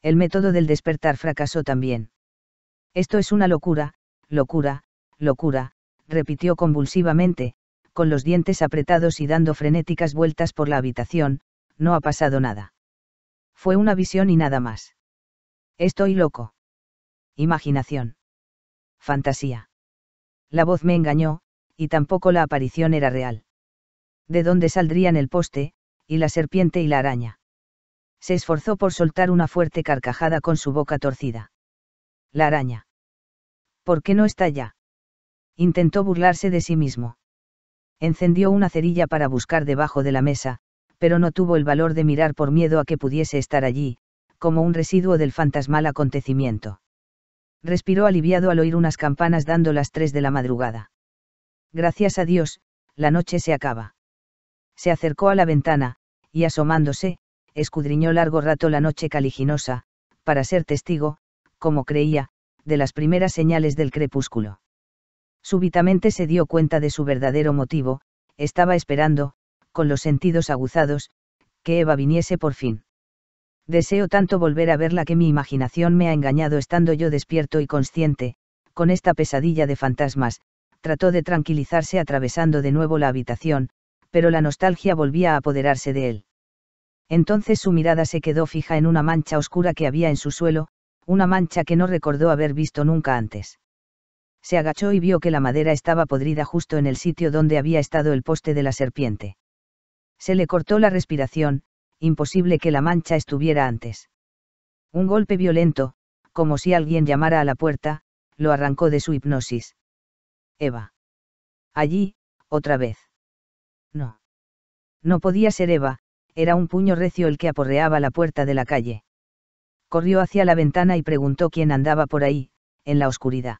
El método del despertar fracasó también. Esto es una locura, locura, locura, repitió convulsivamente, con los dientes apretados y dando frenéticas vueltas por la habitación, no ha pasado nada. Fue una visión y nada más. Estoy loco. Imaginación. Fantasía. La voz me engañó, y tampoco la aparición era real. ¿De dónde saldrían el poste, y la serpiente y la araña? Se esforzó por soltar una fuerte carcajada con su boca torcida. La araña. ¿Por qué no está ya? Intentó burlarse de sí mismo. Encendió una cerilla para buscar debajo de la mesa, pero no tuvo el valor de mirar por miedo a que pudiese estar allí, como un residuo del fantasmal acontecimiento. Respiró aliviado al oír unas campanas dando las tres de la madrugada. Gracias a Dios, la noche se acaba. Se acercó a la ventana, y asomándose, escudriñó largo rato la noche caliginosa, para ser testigo, como creía, de las primeras señales del crepúsculo. Súbitamente se dio cuenta de su verdadero motivo, estaba esperando, con los sentidos aguzados, que Eva viniese por fin. Deseo tanto volver a verla que mi imaginación me ha engañado estando yo despierto y consciente, con esta pesadilla de fantasmas, trató de tranquilizarse atravesando de nuevo la habitación, pero la nostalgia volvía a apoderarse de él. Entonces su mirada se quedó fija en una mancha oscura que había en su suelo, una mancha que no recordó haber visto nunca antes. Se agachó y vio que la madera estaba podrida justo en el sitio donde había estado el poste de la serpiente. Se le cortó la respiración, imposible que la mancha estuviera antes. Un golpe violento, como si alguien llamara a la puerta, lo arrancó de su hipnosis. Eva. Allí, otra vez. No. No podía ser Eva, era un puño recio el que aporreaba la puerta de la calle. Corrió hacia la ventana y preguntó quién andaba por ahí, en la oscuridad.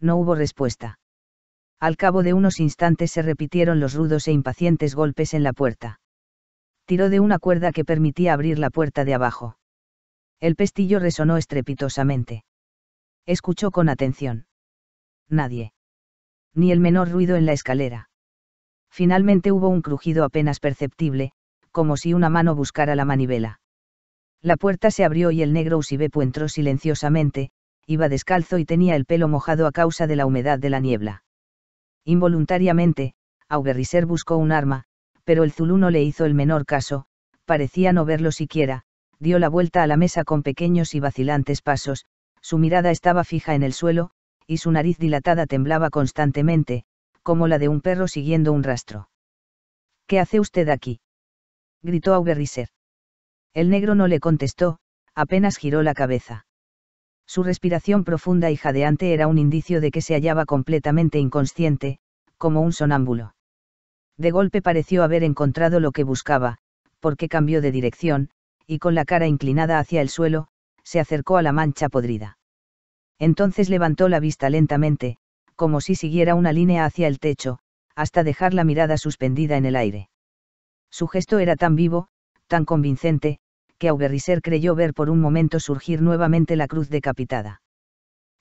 No hubo respuesta. Al cabo de unos instantes se repitieron los rudos e impacientes golpes en la puerta. Tiró de una cuerda que permitía abrir la puerta de abajo. El pestillo resonó estrepitosamente. Escuchó con atención. Nadie. Ni el menor ruido en la escalera. Finalmente hubo un crujido apenas perceptible, como si una mano buscara la manivela. La puerta se abrió y el negro Usibepo entró silenciosamente, iba descalzo y tenía el pelo mojado a causa de la humedad de la niebla. Involuntariamente, Auberriser buscó un arma, pero el Zulu no le hizo el menor caso, parecía no verlo siquiera, dio la vuelta a la mesa con pequeños y vacilantes pasos, su mirada estaba fija en el suelo, y su nariz dilatada temblaba constantemente, como la de un perro siguiendo un rastro. ¿Qué hace usted aquí? gritó Auberriser. El negro no le contestó, apenas giró la cabeza. Su respiración profunda y jadeante era un indicio de que se hallaba completamente inconsciente, como un sonámbulo. De golpe pareció haber encontrado lo que buscaba, porque cambió de dirección, y con la cara inclinada hacia el suelo, se acercó a la mancha podrida. Entonces levantó la vista lentamente, como si siguiera una línea hacia el techo, hasta dejar la mirada suspendida en el aire. Su gesto era tan vivo, tan convincente, que creyó ver por un momento surgir nuevamente la cruz decapitada.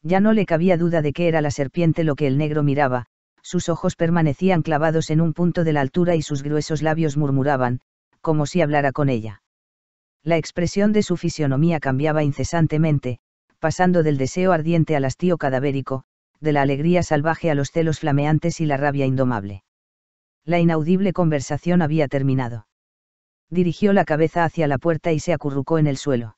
Ya no le cabía duda de que era la serpiente lo que el negro miraba, sus ojos permanecían clavados en un punto de la altura y sus gruesos labios murmuraban, como si hablara con ella. La expresión de su fisionomía cambiaba incesantemente, pasando del deseo ardiente al hastío cadavérico, de la alegría salvaje a los celos flameantes y la rabia indomable. La inaudible conversación había terminado. Dirigió la cabeza hacia la puerta y se acurrucó en el suelo.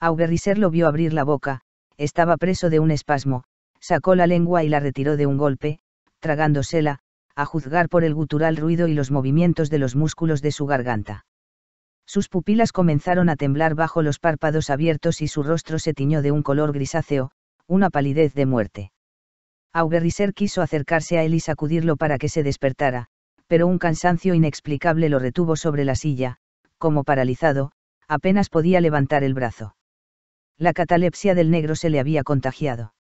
Auberriser lo vio abrir la boca, estaba preso de un espasmo, sacó la lengua y la retiró de un golpe, tragándosela, a juzgar por el gutural ruido y los movimientos de los músculos de su garganta. Sus pupilas comenzaron a temblar bajo los párpados abiertos y su rostro se tiñó de un color grisáceo, una palidez de muerte. Auberriser quiso acercarse a él y sacudirlo para que se despertara, pero un cansancio inexplicable lo retuvo sobre la silla, como paralizado, apenas podía levantar el brazo. La catalepsia del negro se le había contagiado.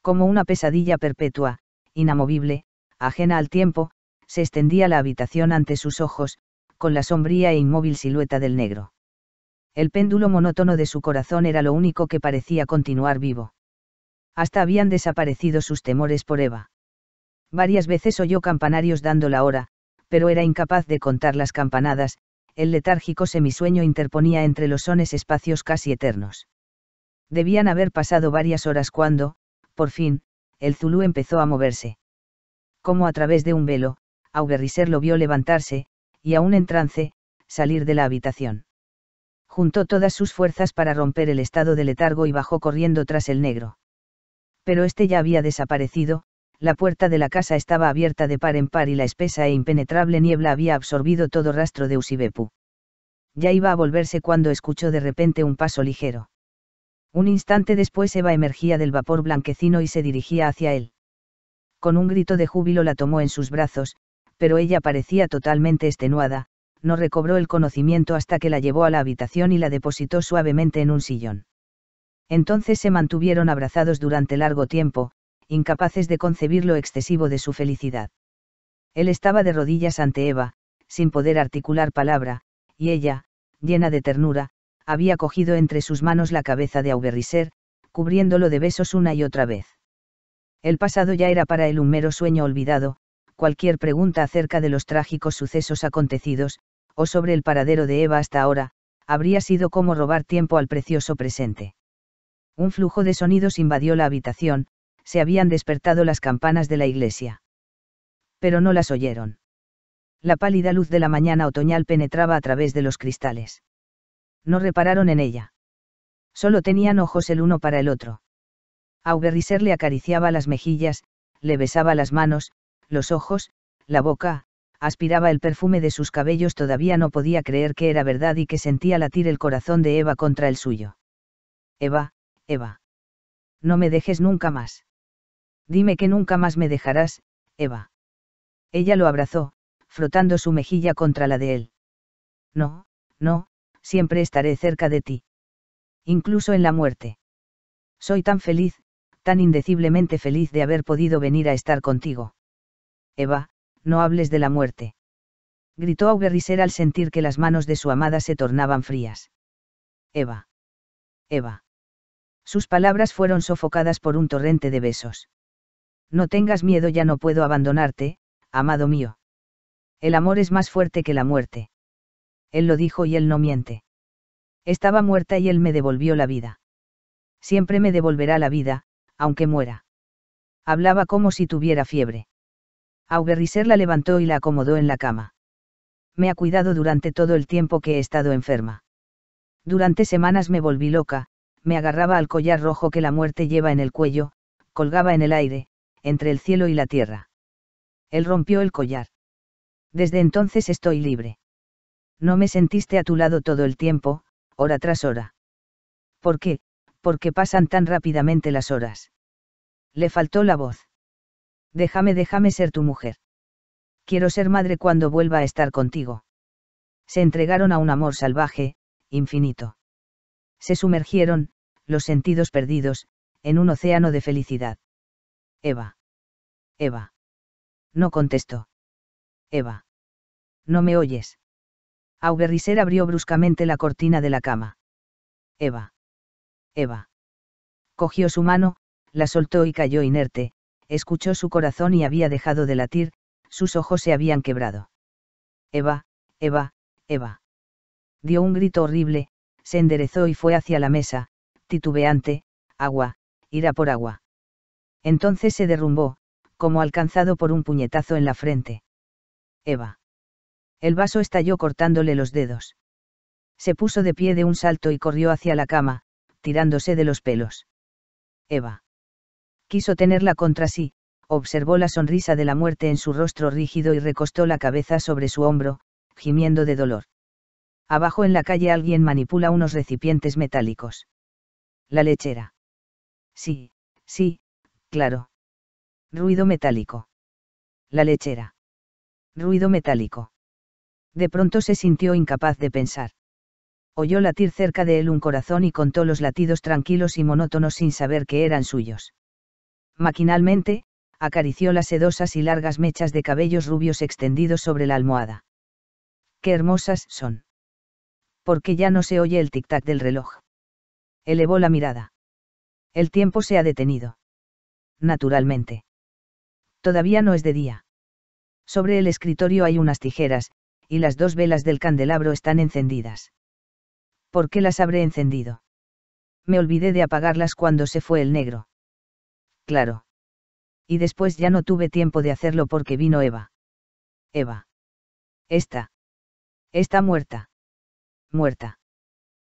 Como una pesadilla perpetua, inamovible, ajena al tiempo, se extendía la habitación ante sus ojos, con la sombría e inmóvil silueta del negro. El péndulo monótono de su corazón era lo único que parecía continuar vivo. Hasta habían desaparecido sus temores por Eva. Varias veces oyó campanarios dando la hora, pero era incapaz de contar las campanadas, el letárgico semisueño interponía entre los sones espacios casi eternos. Debían haber pasado varias horas cuando, por fin, el Zulú empezó a moverse. Como a través de un velo, Auberriser lo vio levantarse, y aún en trance, salir de la habitación. Juntó todas sus fuerzas para romper el estado de letargo y bajó corriendo tras el negro. Pero este ya había desaparecido, la puerta de la casa estaba abierta de par en par y la espesa e impenetrable niebla había absorbido todo rastro de Usibepu. Ya iba a volverse cuando escuchó de repente un paso ligero. Un instante después Eva emergía del vapor blanquecino y se dirigía hacia él. Con un grito de júbilo la tomó en sus brazos, pero ella parecía totalmente extenuada, no recobró el conocimiento hasta que la llevó a la habitación y la depositó suavemente en un sillón. Entonces se mantuvieron abrazados durante largo tiempo, incapaces de concebir lo excesivo de su felicidad. Él estaba de rodillas ante Eva, sin poder articular palabra, y ella, llena de ternura, había cogido entre sus manos la cabeza de Auberriser, cubriéndolo de besos una y otra vez. El pasado ya era para él un mero sueño olvidado, cualquier pregunta acerca de los trágicos sucesos acontecidos, o sobre el paradero de Eva hasta ahora, habría sido como robar tiempo al precioso presente. Un flujo de sonidos invadió la habitación, se habían despertado las campanas de la iglesia. Pero no las oyeron. La pálida luz de la mañana otoñal penetraba a través de los cristales. No repararon en ella. Solo tenían ojos el uno para el otro. Auberriser le acariciaba las mejillas, le besaba las manos, los ojos, la boca, aspiraba el perfume de sus cabellos todavía no podía creer que era verdad y que sentía latir el corazón de Eva contra el suyo. Eva, Eva. No me dejes nunca más. Dime que nunca más me dejarás, Eva. Ella lo abrazó, frotando su mejilla contra la de él. No, no, siempre estaré cerca de ti. Incluso en la muerte. Soy tan feliz, tan indeciblemente feliz de haber podido venir a estar contigo. Eva, no hables de la muerte. Gritó Auberriser al sentir que las manos de su amada se tornaban frías. Eva. Eva. Sus palabras fueron sofocadas por un torrente de besos. No tengas miedo, ya no puedo abandonarte, amado mío. El amor es más fuerte que la muerte. Él lo dijo y él no miente. Estaba muerta y él me devolvió la vida. Siempre me devolverá la vida, aunque muera. Hablaba como si tuviera fiebre. Auberriser la levantó y la acomodó en la cama. Me ha cuidado durante todo el tiempo que he estado enferma. Durante semanas me volví loca, me agarraba al collar rojo que la muerte lleva en el cuello, colgaba en el aire, entre el cielo y la tierra. Él rompió el collar. Desde entonces estoy libre. No me sentiste a tu lado todo el tiempo, hora tras hora. ¿Por qué? Porque pasan tan rápidamente las horas. Le faltó la voz. Déjame, déjame ser tu mujer. Quiero ser madre cuando vuelva a estar contigo. Se entregaron a un amor salvaje, infinito. Se sumergieron, los sentidos perdidos, en un océano de felicidad. Eva. Eva. No contestó. Eva. No me oyes. Auberriser abrió bruscamente la cortina de la cama. Eva. Eva. Cogió su mano, la soltó y cayó inerte, escuchó su corazón y había dejado de latir, sus ojos se habían quebrado. Eva, Eva, Eva. Dio un grito horrible, se enderezó y fue hacia la mesa, titubeante, agua, irá por agua. Entonces se derrumbó, como alcanzado por un puñetazo en la frente. Eva. El vaso estalló cortándole los dedos. Se puso de pie de un salto y corrió hacia la cama, tirándose de los pelos. Eva. Quiso tenerla contra sí, observó la sonrisa de la muerte en su rostro rígido y recostó la cabeza sobre su hombro, gimiendo de dolor. Abajo en la calle alguien manipula unos recipientes metálicos. La lechera. Sí, sí, claro. Ruido metálico. La lechera. Ruido metálico. De pronto se sintió incapaz de pensar. Oyó latir cerca de él un corazón y contó los latidos tranquilos y monótonos sin saber que eran suyos. Maquinalmente, acarició las sedosas y largas mechas de cabellos rubios extendidos sobre la almohada. ¡Qué hermosas son! Porque ya no se oye el tic-tac del reloj. Elevó la mirada. El tiempo se ha detenido. Naturalmente. Todavía no es de día. Sobre el escritorio hay unas tijeras, y las dos velas del candelabro están encendidas. ¿Por qué las habré encendido? Me olvidé de apagarlas cuando se fue el negro. Claro. Y después ya no tuve tiempo de hacerlo porque vino Eva. Eva. Esta. Está muerta. Muerta.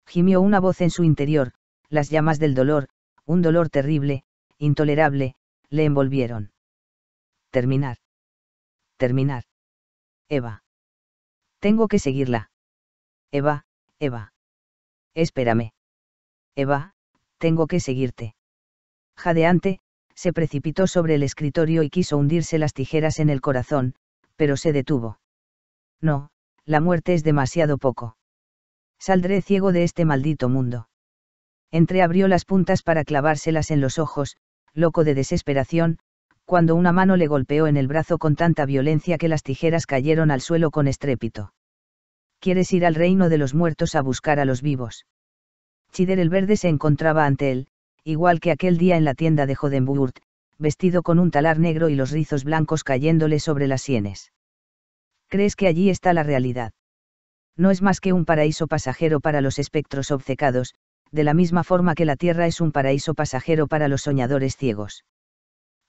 Gimió una voz en su interior, las llamas del dolor, un dolor terrible, intolerable, le envolvieron terminar. Terminar. Eva. Tengo que seguirla. Eva, Eva. Espérame. Eva, tengo que seguirte. Jadeante, se precipitó sobre el escritorio y quiso hundirse las tijeras en el corazón, pero se detuvo. No, la muerte es demasiado poco. Saldré ciego de este maldito mundo. Entreabrió las puntas para clavárselas en los ojos, loco de desesperación, cuando una mano le golpeó en el brazo con tanta violencia que las tijeras cayeron al suelo con estrépito. ¿Quieres ir al reino de los muertos a buscar a los vivos? Chider el Verde se encontraba ante él, igual que aquel día en la tienda de Jodenburg, vestido con un talar negro y los rizos blancos cayéndole sobre las sienes. ¿Crees que allí está la realidad? No es más que un paraíso pasajero para los espectros obcecados, de la misma forma que la tierra es un paraíso pasajero para los soñadores ciegos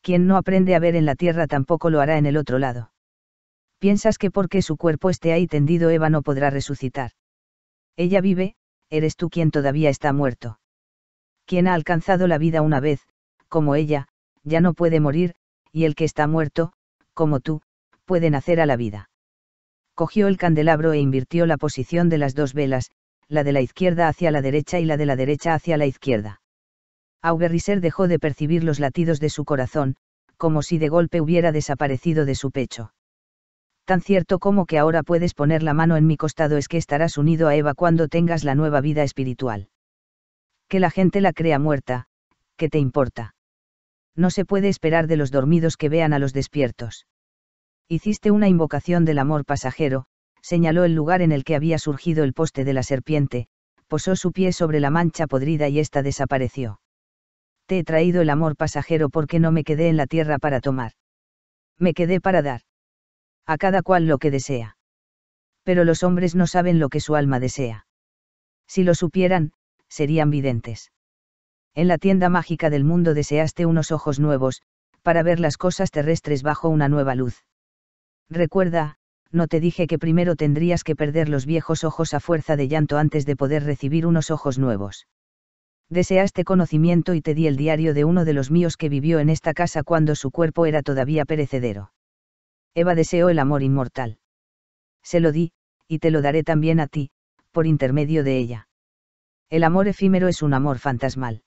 quien no aprende a ver en la tierra tampoco lo hará en el otro lado. Piensas que porque su cuerpo esté ahí tendido Eva no podrá resucitar. Ella vive, eres tú quien todavía está muerto. Quien ha alcanzado la vida una vez, como ella, ya no puede morir, y el que está muerto, como tú, puede nacer a la vida. Cogió el candelabro e invirtió la posición de las dos velas, la de la izquierda hacia la derecha y la de la derecha hacia la izquierda. Auberriser dejó de percibir los latidos de su corazón, como si de golpe hubiera desaparecido de su pecho. Tan cierto como que ahora puedes poner la mano en mi costado es que estarás unido a Eva cuando tengas la nueva vida espiritual. Que la gente la crea muerta, ¿qué te importa? No se puede esperar de los dormidos que vean a los despiertos. Hiciste una invocación del amor pasajero, señaló el lugar en el que había surgido el poste de la serpiente, posó su pie sobre la mancha podrida y ésta desapareció he traído el amor pasajero porque no me quedé en la tierra para tomar. Me quedé para dar. A cada cual lo que desea. Pero los hombres no saben lo que su alma desea. Si lo supieran, serían videntes. En la tienda mágica del mundo deseaste unos ojos nuevos, para ver las cosas terrestres bajo una nueva luz. Recuerda, no te dije que primero tendrías que perder los viejos ojos a fuerza de llanto antes de poder recibir unos ojos nuevos deseaste conocimiento y te di el diario de uno de los míos que vivió en esta casa cuando su cuerpo era todavía perecedero. Eva deseó el amor inmortal. Se lo di, y te lo daré también a ti, por intermedio de ella. El amor efímero es un amor fantasmal.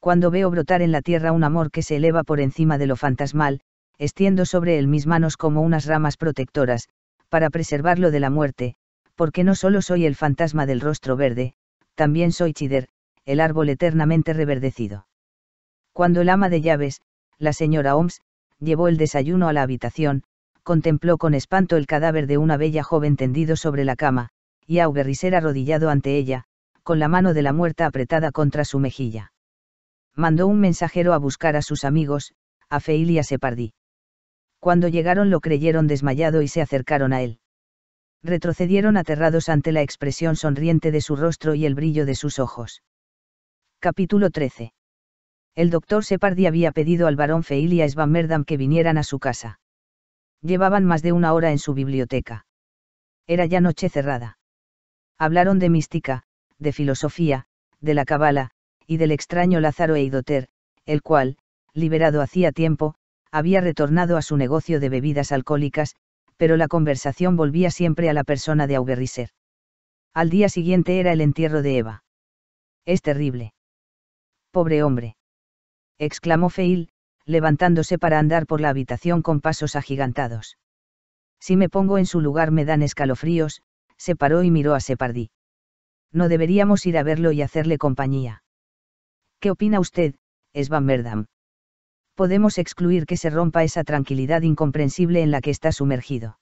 Cuando veo brotar en la tierra un amor que se eleva por encima de lo fantasmal, extiendo sobre él mis manos como unas ramas protectoras, para preservarlo de la muerte, porque no solo soy el fantasma del rostro verde, también soy Chider, el árbol eternamente reverdecido. Cuando el ama de llaves, la señora Oms, llevó el desayuno a la habitación, contempló con espanto el cadáver de una bella joven tendido sobre la cama, y Auberriser arrodillado ante ella, con la mano de la muerta apretada contra su mejilla. Mandó un mensajero a buscar a sus amigos, a Feil y a Separdí. Cuando llegaron lo creyeron desmayado y se acercaron a él. Retrocedieron aterrados ante la expresión sonriente de su rostro y el brillo de sus ojos. Capítulo 13. El doctor Separdi había pedido al barón Feil y a Svammerdam que vinieran a su casa. Llevaban más de una hora en su biblioteca. Era ya noche cerrada. Hablaron de mística, de filosofía, de la cabala, y del extraño Lázaro Eidoter, el cual, liberado hacía tiempo, había retornado a su negocio de bebidas alcohólicas, pero la conversación volvía siempre a la persona de Auberriser. Al día siguiente era el entierro de Eva. Es terrible pobre hombre. exclamó Feil, levantándose para andar por la habitación con pasos agigantados. Si me pongo en su lugar me dan escalofríos, se paró y miró a Separdí. No deberíamos ir a verlo y hacerle compañía. ¿Qué opina usted, Svan Verdam? Podemos excluir que se rompa esa tranquilidad incomprensible en la que está sumergido.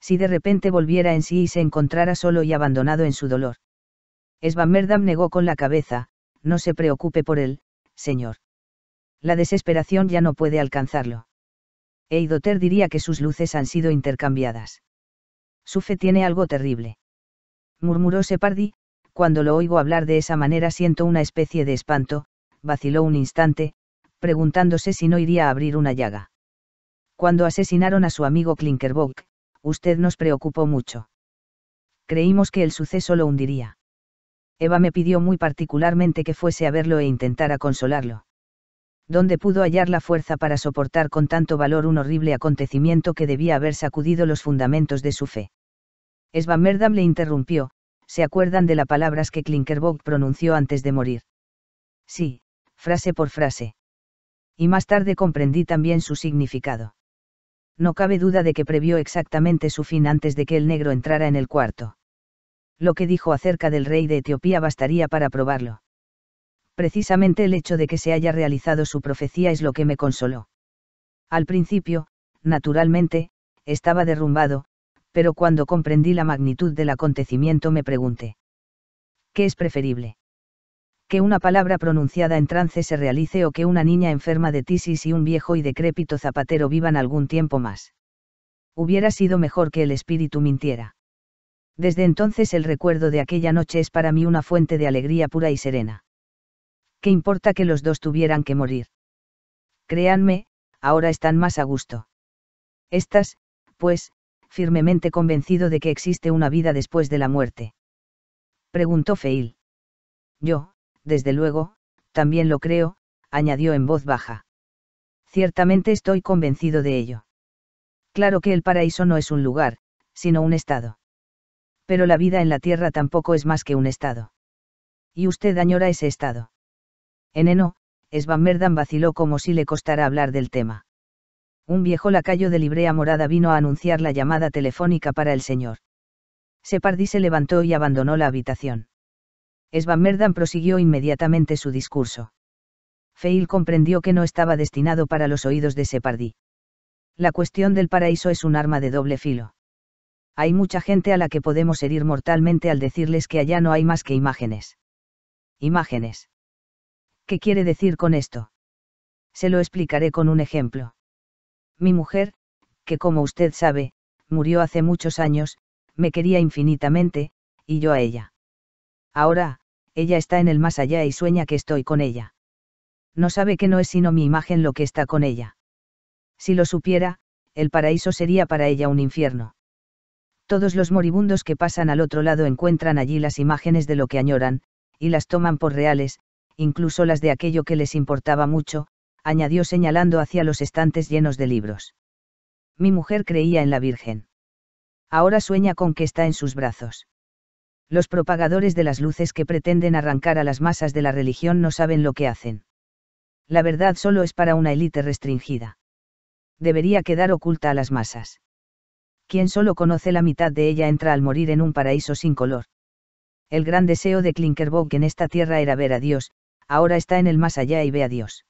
Si de repente volviera en sí y se encontrara solo y abandonado en su dolor. Svan negó con la cabeza, no se preocupe por él, señor. La desesperación ya no puede alcanzarlo. Eidoter diría que sus luces han sido intercambiadas. Su fe tiene algo terrible. Murmuró Separdi, cuando lo oigo hablar de esa manera siento una especie de espanto, vaciló un instante, preguntándose si no iría a abrir una llaga. Cuando asesinaron a su amigo Klinkerbock, usted nos preocupó mucho. Creímos que el suceso lo hundiría. Eva me pidió muy particularmente que fuese a verlo e intentara consolarlo. ¿Dónde pudo hallar la fuerza para soportar con tanto valor un horrible acontecimiento que debía haber sacudido los fundamentos de su fe? Merdam le interrumpió, ¿se acuerdan de las palabras que Klinkerbock pronunció antes de morir? Sí, frase por frase. Y más tarde comprendí también su significado. No cabe duda de que previó exactamente su fin antes de que el negro entrara en el cuarto lo que dijo acerca del rey de Etiopía bastaría para probarlo. Precisamente el hecho de que se haya realizado su profecía es lo que me consoló. Al principio, naturalmente, estaba derrumbado, pero cuando comprendí la magnitud del acontecimiento me pregunté. ¿Qué es preferible? que una palabra pronunciada en trance se realice o que una niña enferma de tisis y un viejo y decrépito zapatero vivan algún tiempo más. Hubiera sido mejor que el espíritu mintiera. Desde entonces el recuerdo de aquella noche es para mí una fuente de alegría pura y serena. ¿Qué importa que los dos tuvieran que morir? Créanme, ahora están más a gusto. Estás, pues, firmemente convencido de que existe una vida después de la muerte. Preguntó Feil. Yo, desde luego, también lo creo, añadió en voz baja. Ciertamente estoy convencido de ello. Claro que el paraíso no es un lugar, sino un estado pero la vida en la Tierra tampoco es más que un estado. Y usted añora ese estado. Eneno, Svanmerdan vaciló como si le costara hablar del tema. Un viejo lacayo de librea morada vino a anunciar la llamada telefónica para el señor. Separdi se levantó y abandonó la habitación. Svanmerdan prosiguió inmediatamente su discurso. Feil comprendió que no estaba destinado para los oídos de Separdí. La cuestión del paraíso es un arma de doble filo hay mucha gente a la que podemos herir mortalmente al decirles que allá no hay más que imágenes. Imágenes. ¿Qué quiere decir con esto? Se lo explicaré con un ejemplo. Mi mujer, que como usted sabe, murió hace muchos años, me quería infinitamente, y yo a ella. Ahora, ella está en el más allá y sueña que estoy con ella. No sabe que no es sino mi imagen lo que está con ella. Si lo supiera, el paraíso sería para ella un infierno. Todos los moribundos que pasan al otro lado encuentran allí las imágenes de lo que añoran, y las toman por reales, incluso las de aquello que les importaba mucho, añadió señalando hacia los estantes llenos de libros. Mi mujer creía en la Virgen. Ahora sueña con que está en sus brazos. Los propagadores de las luces que pretenden arrancar a las masas de la religión no saben lo que hacen. La verdad solo es para una élite restringida. Debería quedar oculta a las masas quien solo conoce la mitad de ella entra al morir en un paraíso sin color. El gran deseo de Klinkerbock en esta tierra era ver a Dios, ahora está en el más allá y ve a Dios.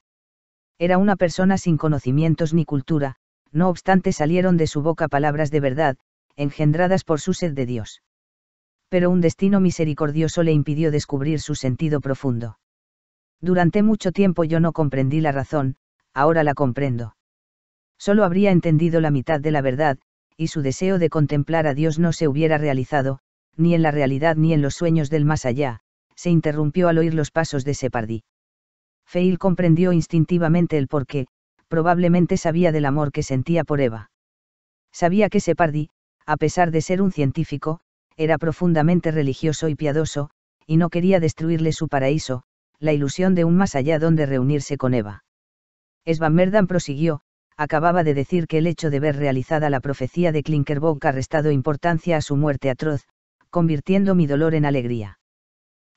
Era una persona sin conocimientos ni cultura, no obstante salieron de su boca palabras de verdad, engendradas por su sed de Dios. Pero un destino misericordioso le impidió descubrir su sentido profundo. Durante mucho tiempo yo no comprendí la razón, ahora la comprendo. Solo habría entendido la mitad de la verdad, y su deseo de contemplar a Dios no se hubiera realizado, ni en la realidad ni en los sueños del más allá, se interrumpió al oír los pasos de Separdí. Feil comprendió instintivamente el porqué, probablemente sabía del amor que sentía por Eva. Sabía que Separdí, a pesar de ser un científico, era profundamente religioso y piadoso, y no quería destruirle su paraíso, la ilusión de un más allá donde reunirse con Eva. Svan prosiguió, acababa de decir que el hecho de ver realizada la profecía de Klinkerbock ha restado importancia a su muerte atroz, convirtiendo mi dolor en alegría.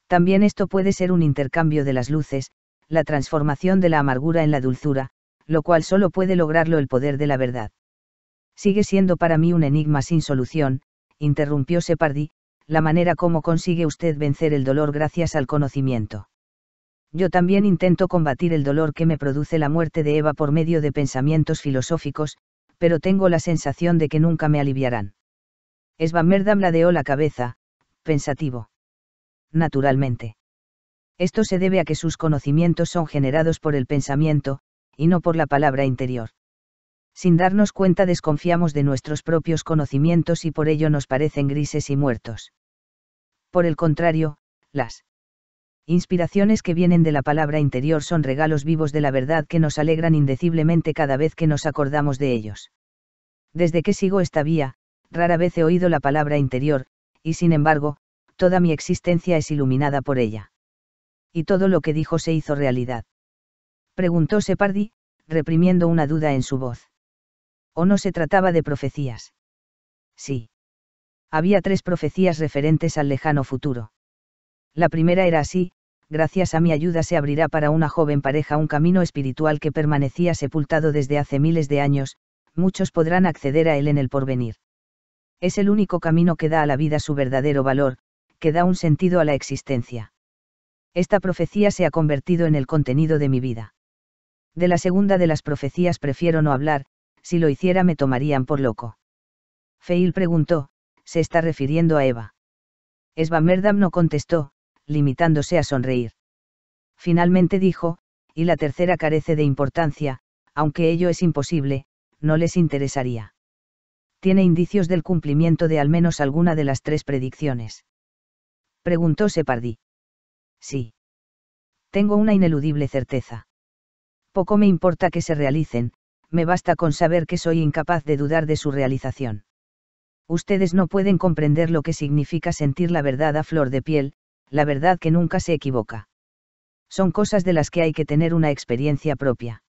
También esto puede ser un intercambio de las luces, la transformación de la amargura en la dulzura, lo cual solo puede lograrlo el poder de la verdad. Sigue siendo para mí un enigma sin solución, interrumpió Separdi, la manera como consigue usted vencer el dolor gracias al conocimiento yo también intento combatir el dolor que me produce la muerte de Eva por medio de pensamientos filosóficos, pero tengo la sensación de que nunca me aliviarán. de ladeó la cabeza, pensativo. Naturalmente. Esto se debe a que sus conocimientos son generados por el pensamiento, y no por la palabra interior. Sin darnos cuenta desconfiamos de nuestros propios conocimientos y por ello nos parecen grises y muertos. Por el contrario, las inspiraciones que vienen de la palabra interior son regalos vivos de la verdad que nos alegran indeciblemente cada vez que nos acordamos de ellos. Desde que sigo esta vía, rara vez he oído la palabra interior, y sin embargo, toda mi existencia es iluminada por ella. Y todo lo que dijo se hizo realidad. Preguntó Separdi, reprimiendo una duda en su voz. ¿O no se trataba de profecías? Sí. Había tres profecías referentes al lejano futuro. La primera era así, gracias a mi ayuda se abrirá para una joven pareja un camino espiritual que permanecía sepultado desde hace miles de años, muchos podrán acceder a él en el porvenir. Es el único camino que da a la vida su verdadero valor, que da un sentido a la existencia. Esta profecía se ha convertido en el contenido de mi vida. De la segunda de las profecías prefiero no hablar, si lo hiciera me tomarían por loco. Feil preguntó, se está refiriendo a Eva. Merdam no contestó, limitándose a sonreír. Finalmente dijo, y la tercera carece de importancia, aunque ello es imposible, no les interesaría. Tiene indicios del cumplimiento de al menos alguna de las tres predicciones. Preguntó Separdí. Sí. Tengo una ineludible certeza. Poco me importa que se realicen, me basta con saber que soy incapaz de dudar de su realización. Ustedes no pueden comprender lo que significa sentir la verdad a flor de piel, la verdad que nunca se equivoca. Son cosas de las que hay que tener una experiencia propia.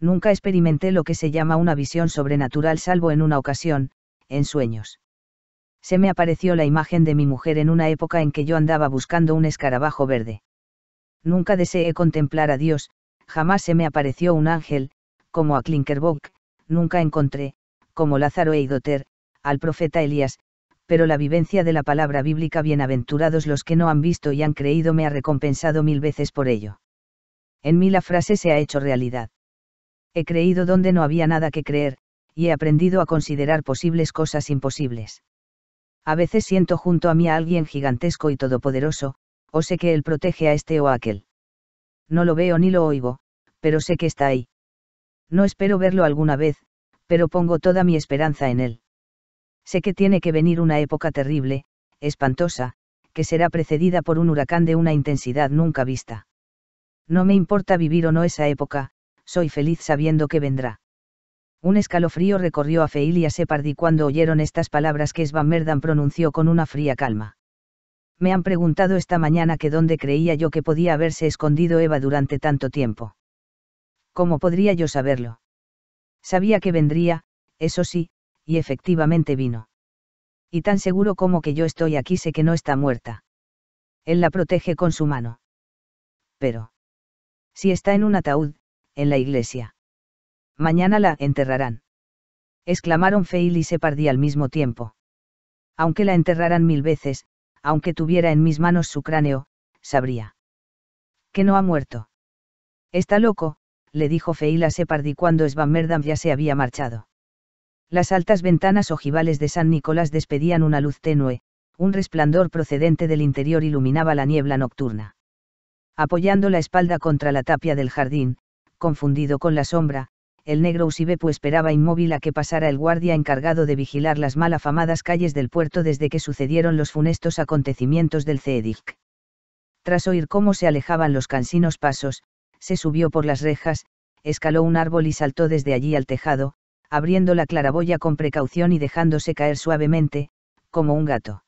Nunca experimenté lo que se llama una visión sobrenatural salvo en una ocasión, en sueños. Se me apareció la imagen de mi mujer en una época en que yo andaba buscando un escarabajo verde. Nunca deseé contemplar a Dios, jamás se me apareció un ángel, como a Klinkerbock, nunca encontré, como Lázaro e Eidoter, al profeta Elías, pero la vivencia de la palabra bíblica bienaventurados los que no han visto y han creído me ha recompensado mil veces por ello. En mí la frase se ha hecho realidad. He creído donde no había nada que creer, y he aprendido a considerar posibles cosas imposibles. A veces siento junto a mí a alguien gigantesco y todopoderoso, o sé que él protege a este o a aquel. No lo veo ni lo oigo, pero sé que está ahí. No espero verlo alguna vez, pero pongo toda mi esperanza en él. Sé que tiene que venir una época terrible, espantosa, que será precedida por un huracán de una intensidad nunca vista. No me importa vivir o no esa época, soy feliz sabiendo que vendrá. Un escalofrío recorrió a Feil y a Separdi cuando oyeron estas palabras que Svan Merdan pronunció con una fría calma. Me han preguntado esta mañana que dónde creía yo que podía haberse escondido Eva durante tanto tiempo. ¿Cómo podría yo saberlo? Sabía que vendría, eso sí, y efectivamente vino. Y tan seguro como que yo estoy aquí sé que no está muerta. Él la protege con su mano. Pero. Si está en un ataúd, en la iglesia. Mañana la enterrarán. Exclamaron Feil y Separdí al mismo tiempo. Aunque la enterraran mil veces, aunque tuviera en mis manos su cráneo, sabría. Que no ha muerto. Está loco, le dijo Feil a Separdí cuando Svan Merdam ya se había marchado. Las altas ventanas ojivales de San Nicolás despedían una luz tenue, un resplandor procedente del interior iluminaba la niebla nocturna. Apoyando la espalda contra la tapia del jardín, confundido con la sombra, el negro Usibepu esperaba inmóvil a que pasara el guardia encargado de vigilar las malafamadas calles del puerto desde que sucedieron los funestos acontecimientos del CEDIC. Tras oír cómo se alejaban los cansinos pasos, se subió por las rejas, escaló un árbol y saltó desde allí al tejado, abriendo la claraboya con precaución y dejándose caer suavemente, como un gato.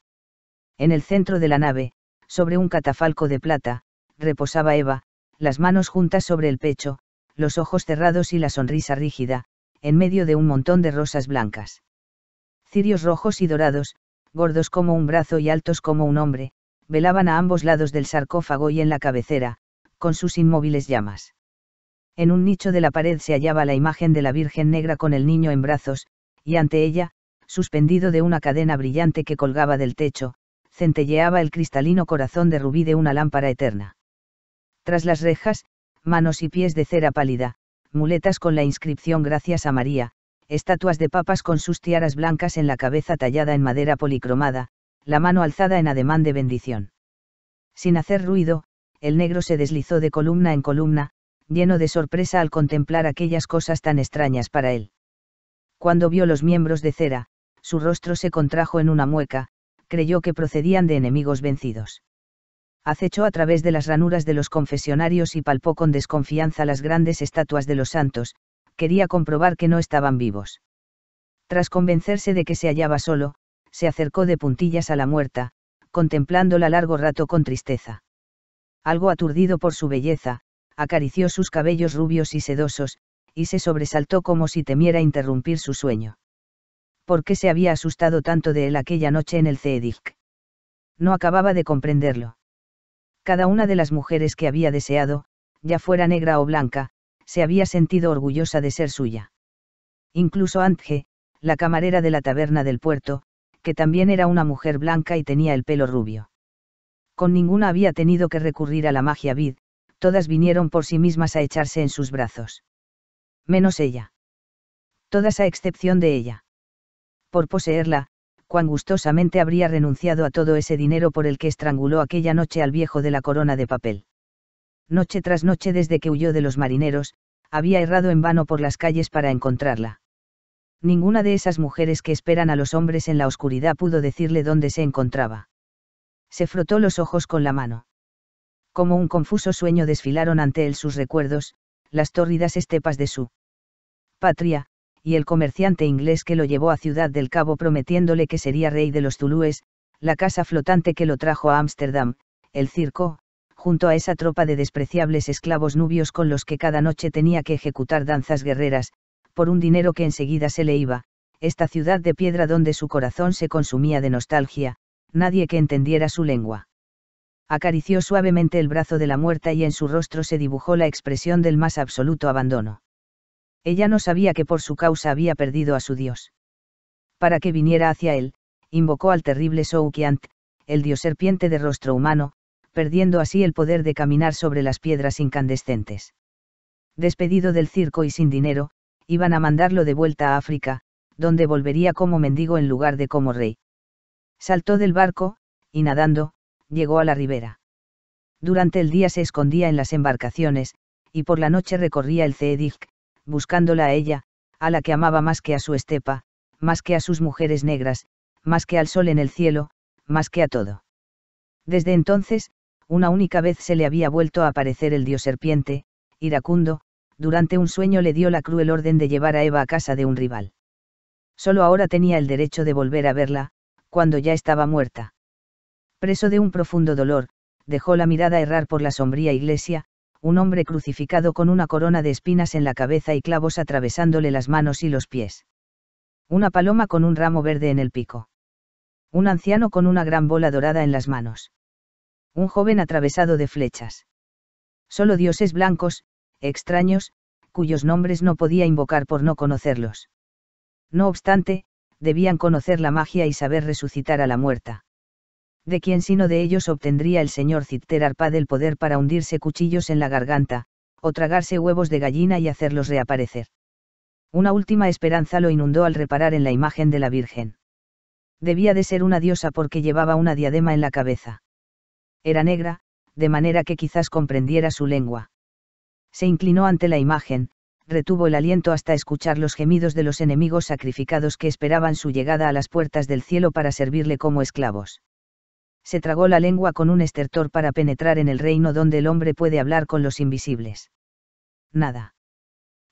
En el centro de la nave, sobre un catafalco de plata, reposaba Eva, las manos juntas sobre el pecho, los ojos cerrados y la sonrisa rígida, en medio de un montón de rosas blancas. Cirios rojos y dorados, gordos como un brazo y altos como un hombre, velaban a ambos lados del sarcófago y en la cabecera, con sus inmóviles llamas. En un nicho de la pared se hallaba la imagen de la Virgen Negra con el niño en brazos, y ante ella, suspendido de una cadena brillante que colgaba del techo, centelleaba el cristalino corazón de rubí de una lámpara eterna. Tras las rejas, manos y pies de cera pálida, muletas con la inscripción Gracias a María, estatuas de papas con sus tiaras blancas en la cabeza tallada en madera policromada, la mano alzada en ademán de bendición. Sin hacer ruido, el negro se deslizó de columna en columna, lleno de sorpresa al contemplar aquellas cosas tan extrañas para él. Cuando vio los miembros de cera, su rostro se contrajo en una mueca, creyó que procedían de enemigos vencidos. Acechó a través de las ranuras de los confesionarios y palpó con desconfianza las grandes estatuas de los santos, quería comprobar que no estaban vivos. Tras convencerse de que se hallaba solo, se acercó de puntillas a la muerta, contemplándola largo rato con tristeza. Algo aturdido por su belleza, acarició sus cabellos rubios y sedosos, y se sobresaltó como si temiera interrumpir su sueño. ¿Por qué se había asustado tanto de él aquella noche en el Cedic? No acababa de comprenderlo. Cada una de las mujeres que había deseado, ya fuera negra o blanca, se había sentido orgullosa de ser suya. Incluso Antje, la camarera de la taberna del puerto, que también era una mujer blanca y tenía el pelo rubio. Con ninguna había tenido que recurrir a la magia vid, todas vinieron por sí mismas a echarse en sus brazos. Menos ella. Todas a excepción de ella. Por poseerla, cuán gustosamente habría renunciado a todo ese dinero por el que estranguló aquella noche al viejo de la corona de papel. Noche tras noche desde que huyó de los marineros, había errado en vano por las calles para encontrarla. Ninguna de esas mujeres que esperan a los hombres en la oscuridad pudo decirle dónde se encontraba. Se frotó los ojos con la mano como un confuso sueño desfilaron ante él sus recuerdos, las tórridas estepas de su patria, y el comerciante inglés que lo llevó a Ciudad del Cabo prometiéndole que sería rey de los Tulúes, la casa flotante que lo trajo a Ámsterdam, el circo, junto a esa tropa de despreciables esclavos nubios con los que cada noche tenía que ejecutar danzas guerreras, por un dinero que enseguida se le iba, esta ciudad de piedra donde su corazón se consumía de nostalgia, nadie que entendiera su lengua acarició suavemente el brazo de la muerta y en su rostro se dibujó la expresión del más absoluto abandono. Ella no sabía que por su causa había perdido a su dios. Para que viniera hacia él, invocó al terrible Soukiant, el dios serpiente de rostro humano, perdiendo así el poder de caminar sobre las piedras incandescentes. Despedido del circo y sin dinero, iban a mandarlo de vuelta a África, donde volvería como mendigo en lugar de como rey. Saltó del barco, y nadando, llegó a la ribera. Durante el día se escondía en las embarcaciones, y por la noche recorría el Cedic, buscándola a ella, a la que amaba más que a su estepa, más que a sus mujeres negras, más que al sol en el cielo, más que a todo. Desde entonces, una única vez se le había vuelto a aparecer el dios serpiente, iracundo, durante un sueño le dio la cruel orden de llevar a Eva a casa de un rival. Solo ahora tenía el derecho de volver a verla, cuando ya estaba muerta. Preso de un profundo dolor, dejó la mirada errar por la sombría iglesia, un hombre crucificado con una corona de espinas en la cabeza y clavos atravesándole las manos y los pies. Una paloma con un ramo verde en el pico. Un anciano con una gran bola dorada en las manos. Un joven atravesado de flechas. Solo dioses blancos, extraños, cuyos nombres no podía invocar por no conocerlos. No obstante, debían conocer la magia y saber resucitar a la muerta de quien sino de ellos obtendría el señor Citter Arpad el poder para hundirse cuchillos en la garganta, o tragarse huevos de gallina y hacerlos reaparecer. Una última esperanza lo inundó al reparar en la imagen de la Virgen. Debía de ser una diosa porque llevaba una diadema en la cabeza. Era negra, de manera que quizás comprendiera su lengua. Se inclinó ante la imagen, retuvo el aliento hasta escuchar los gemidos de los enemigos sacrificados que esperaban su llegada a las puertas del cielo para servirle como esclavos se tragó la lengua con un estertor para penetrar en el reino donde el hombre puede hablar con los invisibles. Nada.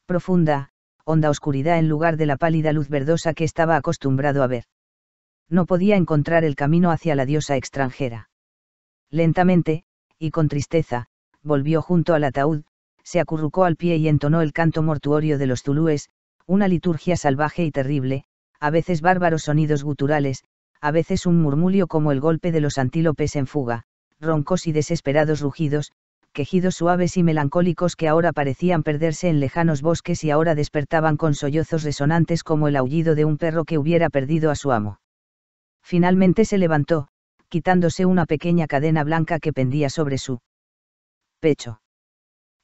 Profunda, honda oscuridad en lugar de la pálida luz verdosa que estaba acostumbrado a ver. No podía encontrar el camino hacia la diosa extranjera. Lentamente, y con tristeza, volvió junto al ataúd, se acurrucó al pie y entonó el canto mortuorio de los zulúes, una liturgia salvaje y terrible, a veces bárbaros sonidos guturales, a veces un murmullo como el golpe de los antílopes en fuga, roncos y desesperados rugidos, quejidos suaves y melancólicos que ahora parecían perderse en lejanos bosques y ahora despertaban con sollozos resonantes como el aullido de un perro que hubiera perdido a su amo. Finalmente se levantó, quitándose una pequeña cadena blanca que pendía sobre su pecho.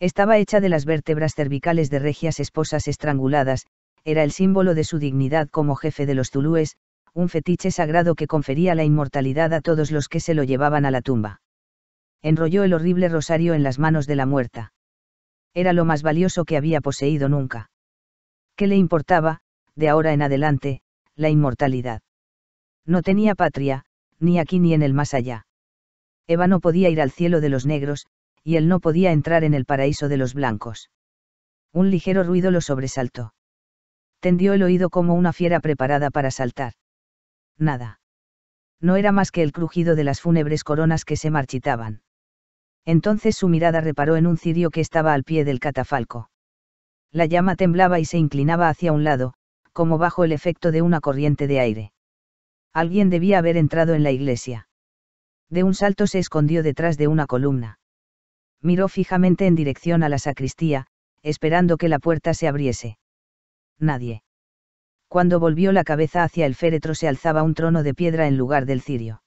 Estaba hecha de las vértebras cervicales de regias esposas estranguladas, era el símbolo de su dignidad como jefe de los tulúes, un fetiche sagrado que confería la inmortalidad a todos los que se lo llevaban a la tumba. Enrolló el horrible rosario en las manos de la muerta. Era lo más valioso que había poseído nunca. ¿Qué le importaba, de ahora en adelante, la inmortalidad? No tenía patria, ni aquí ni en el más allá. Eva no podía ir al cielo de los negros, y él no podía entrar en el paraíso de los blancos. Un ligero ruido lo sobresaltó. Tendió el oído como una fiera preparada para saltar nada. No era más que el crujido de las fúnebres coronas que se marchitaban. Entonces su mirada reparó en un cirio que estaba al pie del catafalco. La llama temblaba y se inclinaba hacia un lado, como bajo el efecto de una corriente de aire. Alguien debía haber entrado en la iglesia. De un salto se escondió detrás de una columna. Miró fijamente en dirección a la sacristía, esperando que la puerta se abriese. Nadie cuando volvió la cabeza hacia el féretro se alzaba un trono de piedra en lugar del cirio.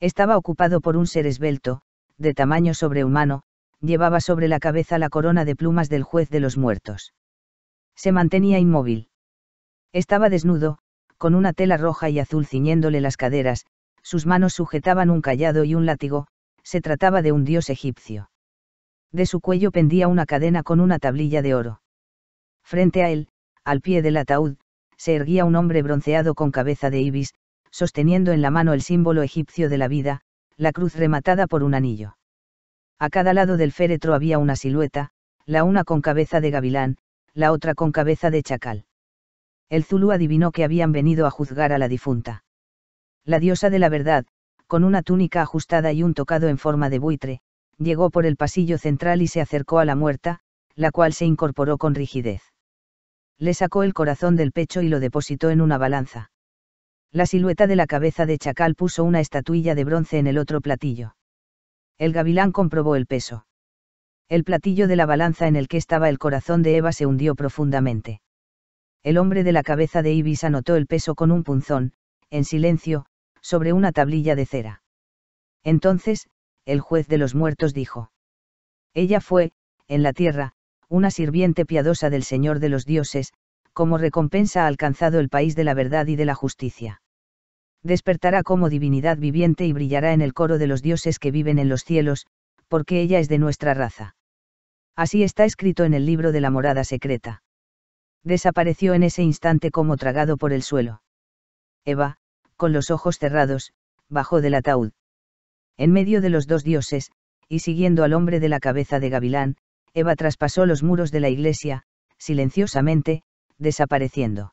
Estaba ocupado por un ser esbelto, de tamaño sobrehumano, llevaba sobre la cabeza la corona de plumas del juez de los muertos. Se mantenía inmóvil. Estaba desnudo, con una tela roja y azul ciñéndole las caderas, sus manos sujetaban un callado y un látigo, se trataba de un dios egipcio. De su cuello pendía una cadena con una tablilla de oro. Frente a él, al pie del ataúd, se erguía un hombre bronceado con cabeza de ibis, sosteniendo en la mano el símbolo egipcio de la vida, la cruz rematada por un anillo. A cada lado del féretro había una silueta, la una con cabeza de gavilán, la otra con cabeza de chacal. El Zulú adivinó que habían venido a juzgar a la difunta. La diosa de la verdad, con una túnica ajustada y un tocado en forma de buitre, llegó por el pasillo central y se acercó a la muerta, la cual se incorporó con rigidez le sacó el corazón del pecho y lo depositó en una balanza. La silueta de la cabeza de chacal puso una estatuilla de bronce en el otro platillo. El gavilán comprobó el peso. El platillo de la balanza en el que estaba el corazón de Eva se hundió profundamente. El hombre de la cabeza de Ibis anotó el peso con un punzón, en silencio, sobre una tablilla de cera. Entonces, el juez de los muertos dijo. Ella fue, en la tierra, una sirviente piadosa del Señor de los dioses, como recompensa ha alcanzado el país de la verdad y de la justicia. Despertará como divinidad viviente y brillará en el coro de los dioses que viven en los cielos, porque ella es de nuestra raza. Así está escrito en el libro de la morada secreta. Desapareció en ese instante como tragado por el suelo. Eva, con los ojos cerrados, bajó del ataúd. En medio de los dos dioses, y siguiendo al hombre de la cabeza de Gavilán, Eva traspasó los muros de la iglesia, silenciosamente, desapareciendo.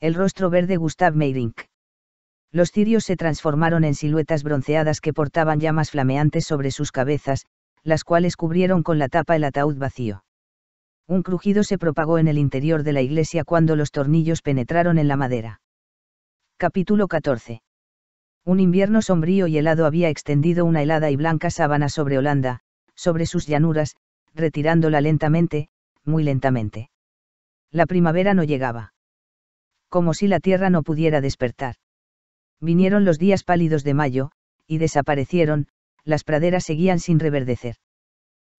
El rostro verde Gustav Meyrink. Los cirios se transformaron en siluetas bronceadas que portaban llamas flameantes sobre sus cabezas, las cuales cubrieron con la tapa el ataúd vacío. Un crujido se propagó en el interior de la iglesia cuando los tornillos penetraron en la madera. Capítulo 14. Un invierno sombrío y helado había extendido una helada y blanca sábana sobre Holanda, sobre sus llanuras, retirándola lentamente, muy lentamente. La primavera no llegaba. Como si la tierra no pudiera despertar. Vinieron los días pálidos de mayo, y desaparecieron, las praderas seguían sin reverdecer.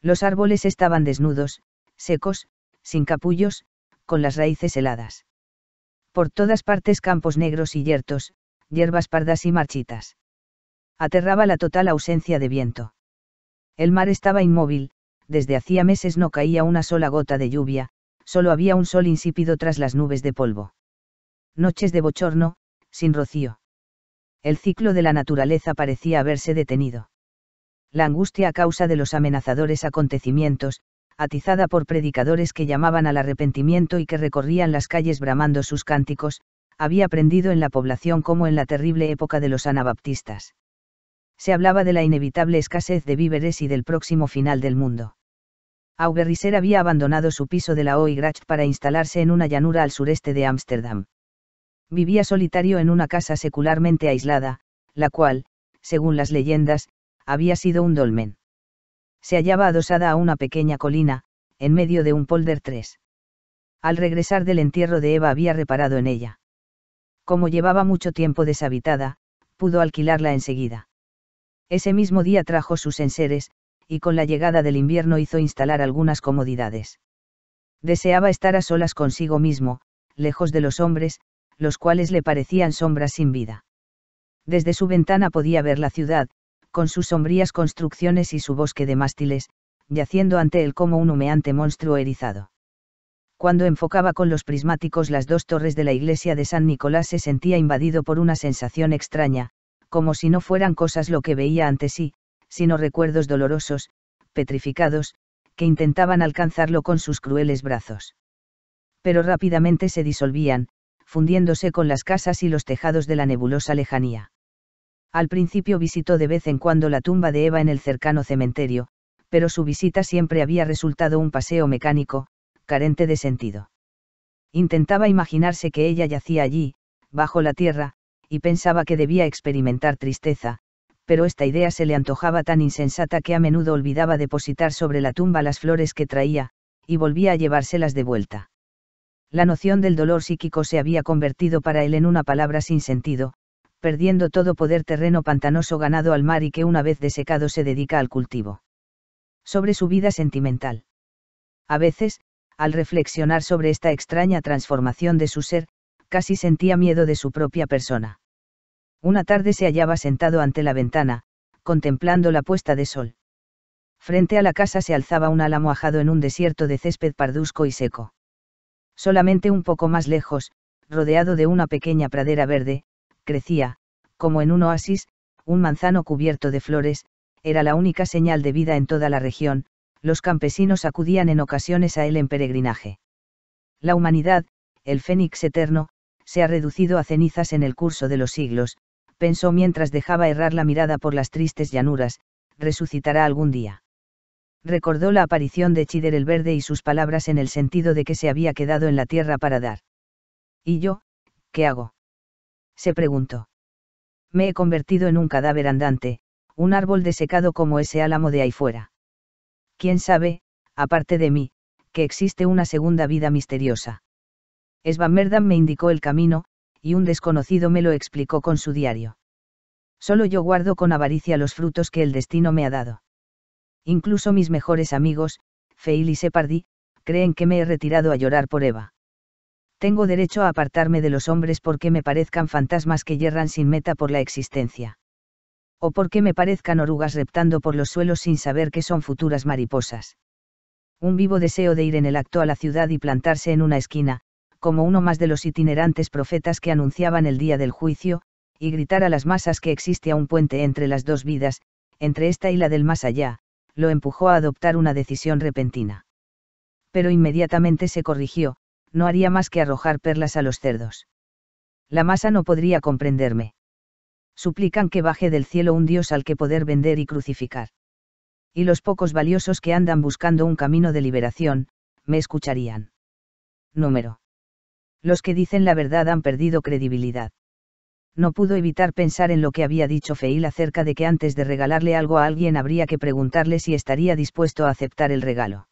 Los árboles estaban desnudos, secos, sin capullos, con las raíces heladas. Por todas partes campos negros y yertos, hierbas pardas y marchitas. Aterraba la total ausencia de viento. El mar estaba inmóvil, desde hacía meses no caía una sola gota de lluvia, solo había un sol insípido tras las nubes de polvo. Noches de bochorno, sin rocío. El ciclo de la naturaleza parecía haberse detenido. La angustia a causa de los amenazadores acontecimientos, atizada por predicadores que llamaban al arrepentimiento y que recorrían las calles bramando sus cánticos, había prendido en la población como en la terrible época de los anabaptistas. Se hablaba de la inevitable escasez de víveres y del próximo final del mundo. Auberriser había abandonado su piso de la Oigracht para instalarse en una llanura al sureste de Ámsterdam. Vivía solitario en una casa secularmente aislada, la cual, según las leyendas, había sido un dolmen. Se hallaba adosada a una pequeña colina, en medio de un polder 3. Al regresar del entierro de Eva había reparado en ella. Como llevaba mucho tiempo deshabitada, pudo alquilarla enseguida. Ese mismo día trajo sus enseres, y con la llegada del invierno hizo instalar algunas comodidades. Deseaba estar a solas consigo mismo, lejos de los hombres, los cuales le parecían sombras sin vida. Desde su ventana podía ver la ciudad, con sus sombrías construcciones y su bosque de mástiles, yaciendo ante él como un humeante monstruo erizado. Cuando enfocaba con los prismáticos las dos torres de la iglesia de San Nicolás se sentía invadido por una sensación extraña, como si no fueran cosas lo que veía ante sí, sino recuerdos dolorosos, petrificados, que intentaban alcanzarlo con sus crueles brazos. Pero rápidamente se disolvían, fundiéndose con las casas y los tejados de la nebulosa lejanía. Al principio visitó de vez en cuando la tumba de Eva en el cercano cementerio, pero su visita siempre había resultado un paseo mecánico, carente de sentido. Intentaba imaginarse que ella yacía allí, bajo la tierra, y pensaba que debía experimentar tristeza, pero esta idea se le antojaba tan insensata que a menudo olvidaba depositar sobre la tumba las flores que traía, y volvía a llevárselas de vuelta. La noción del dolor psíquico se había convertido para él en una palabra sin sentido, perdiendo todo poder terreno pantanoso ganado al mar y que una vez desecado se dedica al cultivo. Sobre su vida sentimental. A veces, al reflexionar sobre esta extraña transformación de su ser, casi sentía miedo de su propia persona. Una tarde se hallaba sentado ante la ventana, contemplando la puesta de sol. Frente a la casa se alzaba un álamo ajado en un desierto de césped pardusco y seco. Solamente un poco más lejos, rodeado de una pequeña pradera verde, crecía, como en un oasis, un manzano cubierto de flores, era la única señal de vida en toda la región, los campesinos acudían en ocasiones a él en peregrinaje. La humanidad, el fénix eterno, se ha reducido a cenizas en el curso de los siglos, pensó mientras dejaba errar la mirada por las tristes llanuras, resucitará algún día. Recordó la aparición de Chider el Verde y sus palabras en el sentido de que se había quedado en la tierra para dar. ¿Y yo? ¿Qué hago? se preguntó. Me he convertido en un cadáver andante, un árbol desecado como ese álamo de ahí fuera. ¿Quién sabe, aparte de mí, que existe una segunda vida misteriosa? Svanmerdam me indicó el camino, y un desconocido me lo explicó con su diario. Solo yo guardo con avaricia los frutos que el destino me ha dado. Incluso mis mejores amigos, Feil y Separdi, creen que me he retirado a llorar por Eva. Tengo derecho a apartarme de los hombres porque me parezcan fantasmas que yerran sin meta por la existencia. O porque me parezcan orugas reptando por los suelos sin saber que son futuras mariposas. Un vivo deseo de ir en el acto a la ciudad y plantarse en una esquina, como uno más de los itinerantes profetas que anunciaban el día del juicio, y gritar a las masas que existe a un puente entre las dos vidas, entre esta y la del más allá, lo empujó a adoptar una decisión repentina. Pero inmediatamente se corrigió, no haría más que arrojar perlas a los cerdos. La masa no podría comprenderme. Suplican que baje del cielo un Dios al que poder vender y crucificar. Y los pocos valiosos que andan buscando un camino de liberación, me escucharían. Número los que dicen la verdad han perdido credibilidad. No pudo evitar pensar en lo que había dicho Feil acerca de que antes de regalarle algo a alguien habría que preguntarle si estaría dispuesto a aceptar el regalo.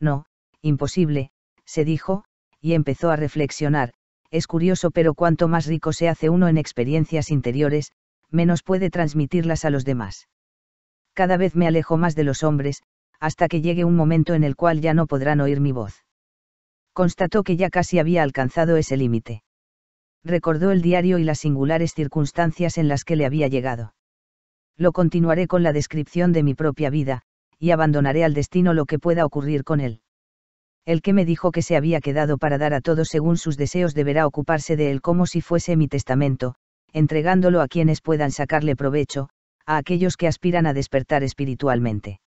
No, imposible, se dijo, y empezó a reflexionar, es curioso pero cuanto más rico se hace uno en experiencias interiores, menos puede transmitirlas a los demás. Cada vez me alejo más de los hombres, hasta que llegue un momento en el cual ya no podrán oír mi voz constató que ya casi había alcanzado ese límite. Recordó el diario y las singulares circunstancias en las que le había llegado. Lo continuaré con la descripción de mi propia vida, y abandonaré al destino lo que pueda ocurrir con él. El que me dijo que se había quedado para dar a todos según sus deseos deberá ocuparse de él como si fuese mi testamento, entregándolo a quienes puedan sacarle provecho, a aquellos que aspiran a despertar espiritualmente.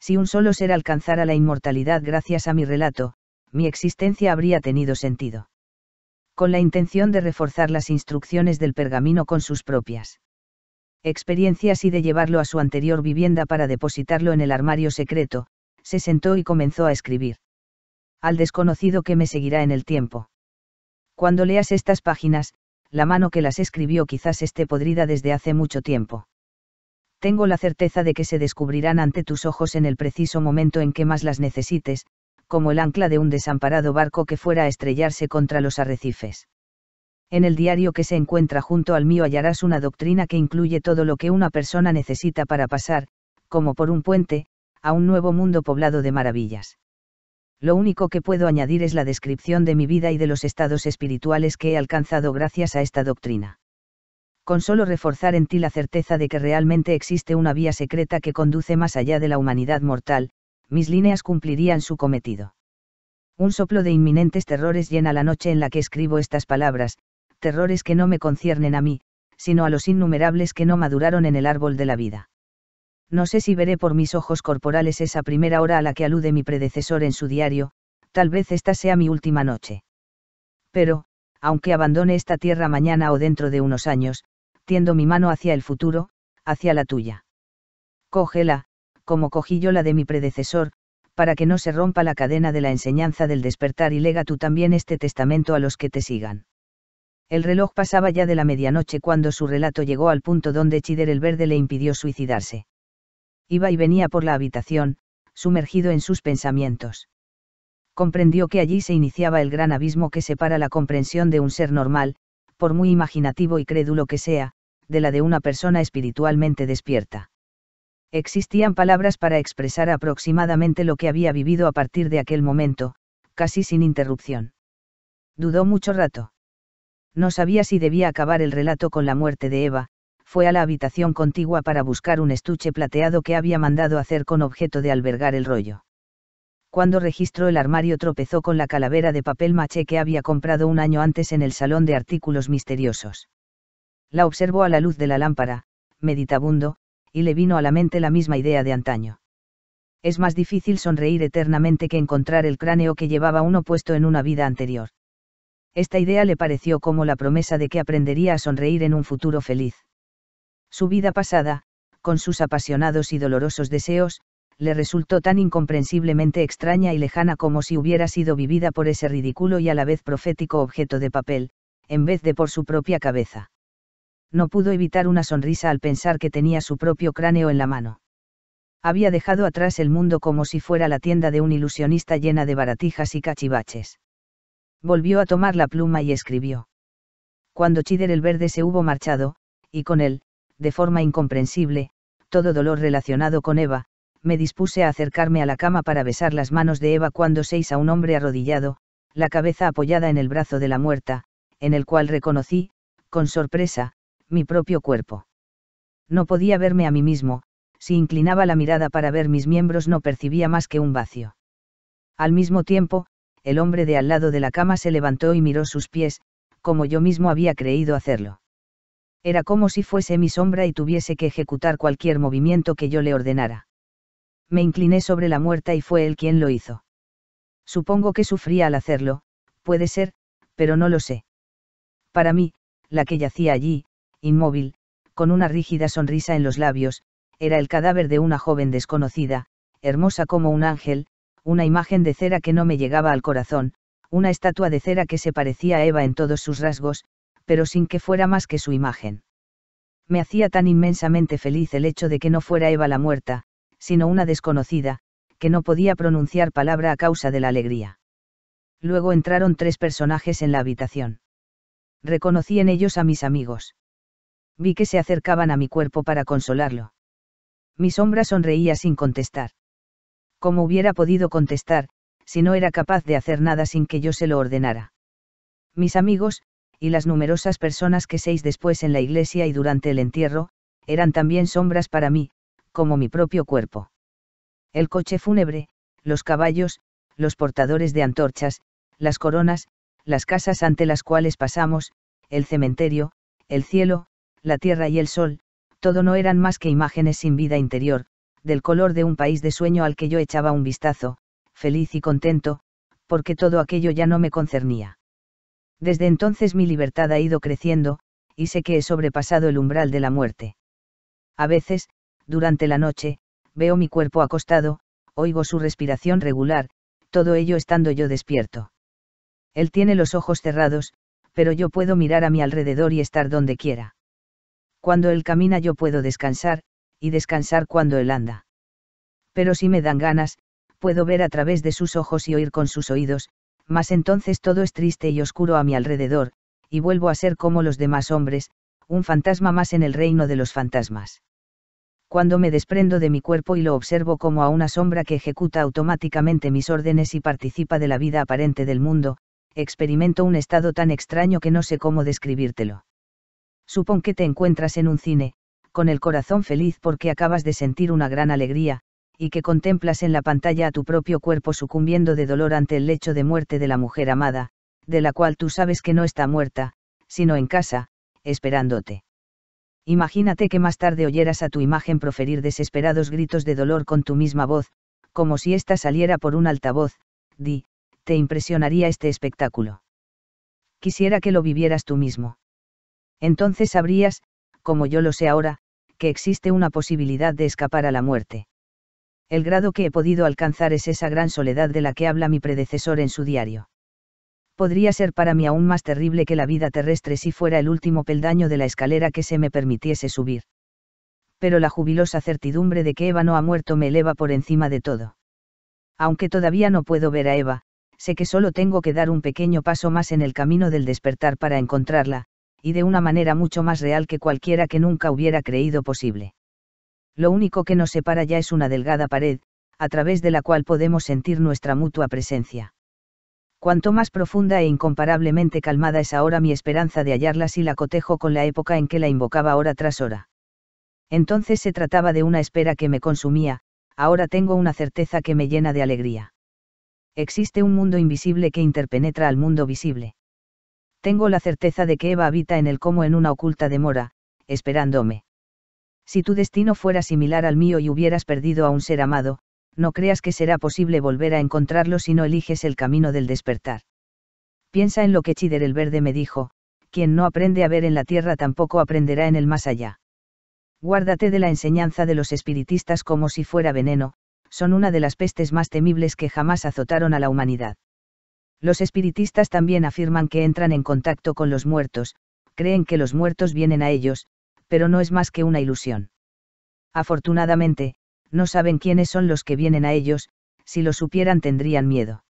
Si un solo ser alcanzara la inmortalidad gracias a mi relato, mi existencia habría tenido sentido. Con la intención de reforzar las instrucciones del pergamino con sus propias experiencias y de llevarlo a su anterior vivienda para depositarlo en el armario secreto, se sentó y comenzó a escribir. Al desconocido que me seguirá en el tiempo. Cuando leas estas páginas, la mano que las escribió quizás esté podrida desde hace mucho tiempo. Tengo la certeza de que se descubrirán ante tus ojos en el preciso momento en que más las necesites, como el ancla de un desamparado barco que fuera a estrellarse contra los arrecifes. En el diario que se encuentra junto al mío hallarás una doctrina que incluye todo lo que una persona necesita para pasar, como por un puente, a un nuevo mundo poblado de maravillas. Lo único que puedo añadir es la descripción de mi vida y de los estados espirituales que he alcanzado gracias a esta doctrina. Con solo reforzar en ti la certeza de que realmente existe una vía secreta que conduce más allá de la humanidad mortal, mis líneas cumplirían su cometido. Un soplo de inminentes terrores llena la noche en la que escribo estas palabras, terrores que no me conciernen a mí, sino a los innumerables que no maduraron en el árbol de la vida. No sé si veré por mis ojos corporales esa primera hora a la que alude mi predecesor en su diario, tal vez esta sea mi última noche. Pero, aunque abandone esta tierra mañana o dentro de unos años, tiendo mi mano hacia el futuro, hacia la tuya. Cógela, como cogí yo la de mi predecesor, para que no se rompa la cadena de la enseñanza del despertar y lega tú también este testamento a los que te sigan. El reloj pasaba ya de la medianoche cuando su relato llegó al punto donde Chider el Verde le impidió suicidarse. Iba y venía por la habitación, sumergido en sus pensamientos. Comprendió que allí se iniciaba el gran abismo que separa la comprensión de un ser normal, por muy imaginativo y crédulo que sea, de la de una persona espiritualmente despierta. Existían palabras para expresar aproximadamente lo que había vivido a partir de aquel momento, casi sin interrupción. Dudó mucho rato. No sabía si debía acabar el relato con la muerte de Eva, fue a la habitación contigua para buscar un estuche plateado que había mandado hacer con objeto de albergar el rollo. Cuando registró el armario tropezó con la calavera de papel maché que había comprado un año antes en el salón de artículos misteriosos. La observó a la luz de la lámpara, meditabundo, y le vino a la mente la misma idea de antaño. Es más difícil sonreír eternamente que encontrar el cráneo que llevaba uno puesto en una vida anterior. Esta idea le pareció como la promesa de que aprendería a sonreír en un futuro feliz. Su vida pasada, con sus apasionados y dolorosos deseos, le resultó tan incomprensiblemente extraña y lejana como si hubiera sido vivida por ese ridículo y a la vez profético objeto de papel, en vez de por su propia cabeza no pudo evitar una sonrisa al pensar que tenía su propio cráneo en la mano. Había dejado atrás el mundo como si fuera la tienda de un ilusionista llena de baratijas y cachivaches. Volvió a tomar la pluma y escribió. Cuando Chider el Verde se hubo marchado, y con él, de forma incomprensible, todo dolor relacionado con Eva, me dispuse a acercarme a la cama para besar las manos de Eva cuando seis a un hombre arrodillado, la cabeza apoyada en el brazo de la muerta, en el cual reconocí, con sorpresa, mi propio cuerpo. No podía verme a mí mismo, si inclinaba la mirada para ver mis miembros no percibía más que un vacío. Al mismo tiempo, el hombre de al lado de la cama se levantó y miró sus pies, como yo mismo había creído hacerlo. Era como si fuese mi sombra y tuviese que ejecutar cualquier movimiento que yo le ordenara. Me incliné sobre la muerta y fue él quien lo hizo. Supongo que sufría al hacerlo, puede ser, pero no lo sé. Para mí, la que yacía allí, inmóvil, con una rígida sonrisa en los labios, era el cadáver de una joven desconocida, hermosa como un ángel, una imagen de cera que no me llegaba al corazón, una estatua de cera que se parecía a Eva en todos sus rasgos, pero sin que fuera más que su imagen. Me hacía tan inmensamente feliz el hecho de que no fuera Eva la muerta, sino una desconocida, que no podía pronunciar palabra a causa de la alegría. Luego entraron tres personajes en la habitación. Reconocí en ellos a mis amigos vi que se acercaban a mi cuerpo para consolarlo. Mi sombra sonreía sin contestar. Como hubiera podido contestar, si no era capaz de hacer nada sin que yo se lo ordenara? Mis amigos, y las numerosas personas que seis después en la iglesia y durante el entierro, eran también sombras para mí, como mi propio cuerpo. El coche fúnebre, los caballos, los portadores de antorchas, las coronas, las casas ante las cuales pasamos, el cementerio, el cielo, la tierra y el sol, todo no eran más que imágenes sin vida interior, del color de un país de sueño al que yo echaba un vistazo, feliz y contento, porque todo aquello ya no me concernía. Desde entonces mi libertad ha ido creciendo, y sé que he sobrepasado el umbral de la muerte. A veces, durante la noche, veo mi cuerpo acostado, oigo su respiración regular, todo ello estando yo despierto. Él tiene los ojos cerrados, pero yo puedo mirar a mi alrededor y estar donde quiera. Cuando él camina yo puedo descansar, y descansar cuando él anda. Pero si me dan ganas, puedo ver a través de sus ojos y oír con sus oídos, mas entonces todo es triste y oscuro a mi alrededor, y vuelvo a ser como los demás hombres, un fantasma más en el reino de los fantasmas. Cuando me desprendo de mi cuerpo y lo observo como a una sombra que ejecuta automáticamente mis órdenes y participa de la vida aparente del mundo, experimento un estado tan extraño que no sé cómo describírtelo. Supón que te encuentras en un cine, con el corazón feliz porque acabas de sentir una gran alegría, y que contemplas en la pantalla a tu propio cuerpo sucumbiendo de dolor ante el lecho de muerte de la mujer amada, de la cual tú sabes que no está muerta, sino en casa, esperándote. Imagínate que más tarde oyeras a tu imagen proferir desesperados gritos de dolor con tu misma voz, como si ésta saliera por un altavoz, di, te impresionaría este espectáculo. Quisiera que lo vivieras tú mismo entonces sabrías, como yo lo sé ahora, que existe una posibilidad de escapar a la muerte. El grado que he podido alcanzar es esa gran soledad de la que habla mi predecesor en su diario. Podría ser para mí aún más terrible que la vida terrestre si fuera el último peldaño de la escalera que se me permitiese subir. Pero la jubilosa certidumbre de que Eva no ha muerto me eleva por encima de todo. Aunque todavía no puedo ver a Eva, sé que solo tengo que dar un pequeño paso más en el camino del despertar para encontrarla, y de una manera mucho más real que cualquiera que nunca hubiera creído posible. Lo único que nos separa ya es una delgada pared, a través de la cual podemos sentir nuestra mutua presencia. Cuanto más profunda e incomparablemente calmada es ahora mi esperanza de hallarla si la cotejo con la época en que la invocaba hora tras hora. Entonces se trataba de una espera que me consumía, ahora tengo una certeza que me llena de alegría. Existe un mundo invisible que interpenetra al mundo visible tengo la certeza de que Eva habita en el como en una oculta demora, esperándome. Si tu destino fuera similar al mío y hubieras perdido a un ser amado, no creas que será posible volver a encontrarlo si no eliges el camino del despertar. Piensa en lo que Chider el Verde me dijo, quien no aprende a ver en la tierra tampoco aprenderá en el más allá. Guárdate de la enseñanza de los espiritistas como si fuera veneno, son una de las pestes más temibles que jamás azotaron a la humanidad. Los espiritistas también afirman que entran en contacto con los muertos, creen que los muertos vienen a ellos, pero no es más que una ilusión. Afortunadamente, no saben quiénes son los que vienen a ellos, si lo supieran tendrían miedo.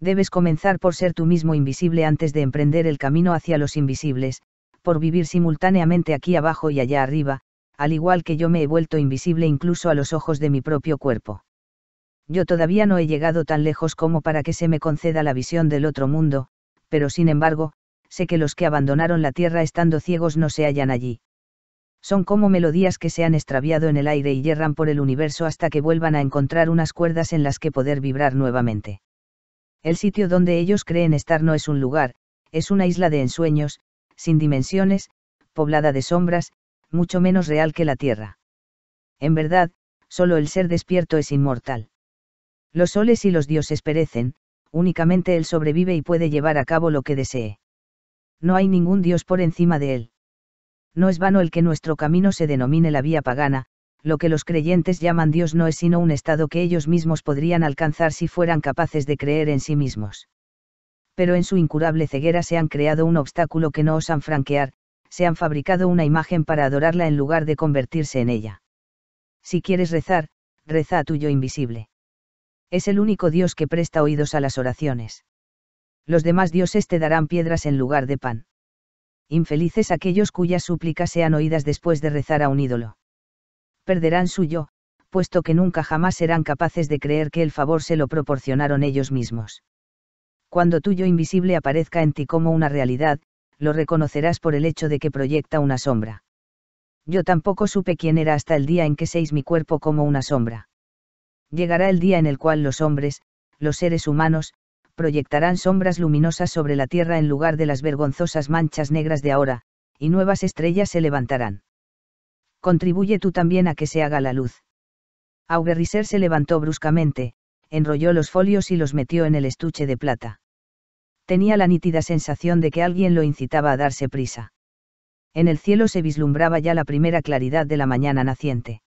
Debes comenzar por ser tú mismo invisible antes de emprender el camino hacia los invisibles, por vivir simultáneamente aquí abajo y allá arriba, al igual que yo me he vuelto invisible incluso a los ojos de mi propio cuerpo. Yo todavía no he llegado tan lejos como para que se me conceda la visión del otro mundo, pero sin embargo, sé que los que abandonaron la Tierra estando ciegos no se hallan allí. Son como melodías que se han extraviado en el aire y yerran por el universo hasta que vuelvan a encontrar unas cuerdas en las que poder vibrar nuevamente. El sitio donde ellos creen estar no es un lugar, es una isla de ensueños, sin dimensiones, poblada de sombras, mucho menos real que la Tierra. En verdad, solo el ser despierto es inmortal. Los soles y los dioses perecen, únicamente él sobrevive y puede llevar a cabo lo que desee. No hay ningún dios por encima de él. No es vano el que nuestro camino se denomine la vía pagana, lo que los creyentes llaman Dios no es sino un estado que ellos mismos podrían alcanzar si fueran capaces de creer en sí mismos. Pero en su incurable ceguera se han creado un obstáculo que no osan franquear, se han fabricado una imagen para adorarla en lugar de convertirse en ella. Si quieres rezar, reza a tu yo invisible es el único Dios que presta oídos a las oraciones. Los demás dioses te darán piedras en lugar de pan. Infelices aquellos cuyas súplicas sean oídas después de rezar a un ídolo. Perderán su yo, puesto que nunca jamás serán capaces de creer que el favor se lo proporcionaron ellos mismos. Cuando tu yo invisible aparezca en ti como una realidad, lo reconocerás por el hecho de que proyecta una sombra. Yo tampoco supe quién era hasta el día en que seis mi cuerpo como una sombra llegará el día en el cual los hombres, los seres humanos, proyectarán sombras luminosas sobre la Tierra en lugar de las vergonzosas manchas negras de ahora, y nuevas estrellas se levantarán. Contribuye tú también a que se haga la luz. Auguerriser se levantó bruscamente, enrolló los folios y los metió en el estuche de plata. Tenía la nítida sensación de que alguien lo incitaba a darse prisa. En el cielo se vislumbraba ya la primera claridad de la mañana naciente.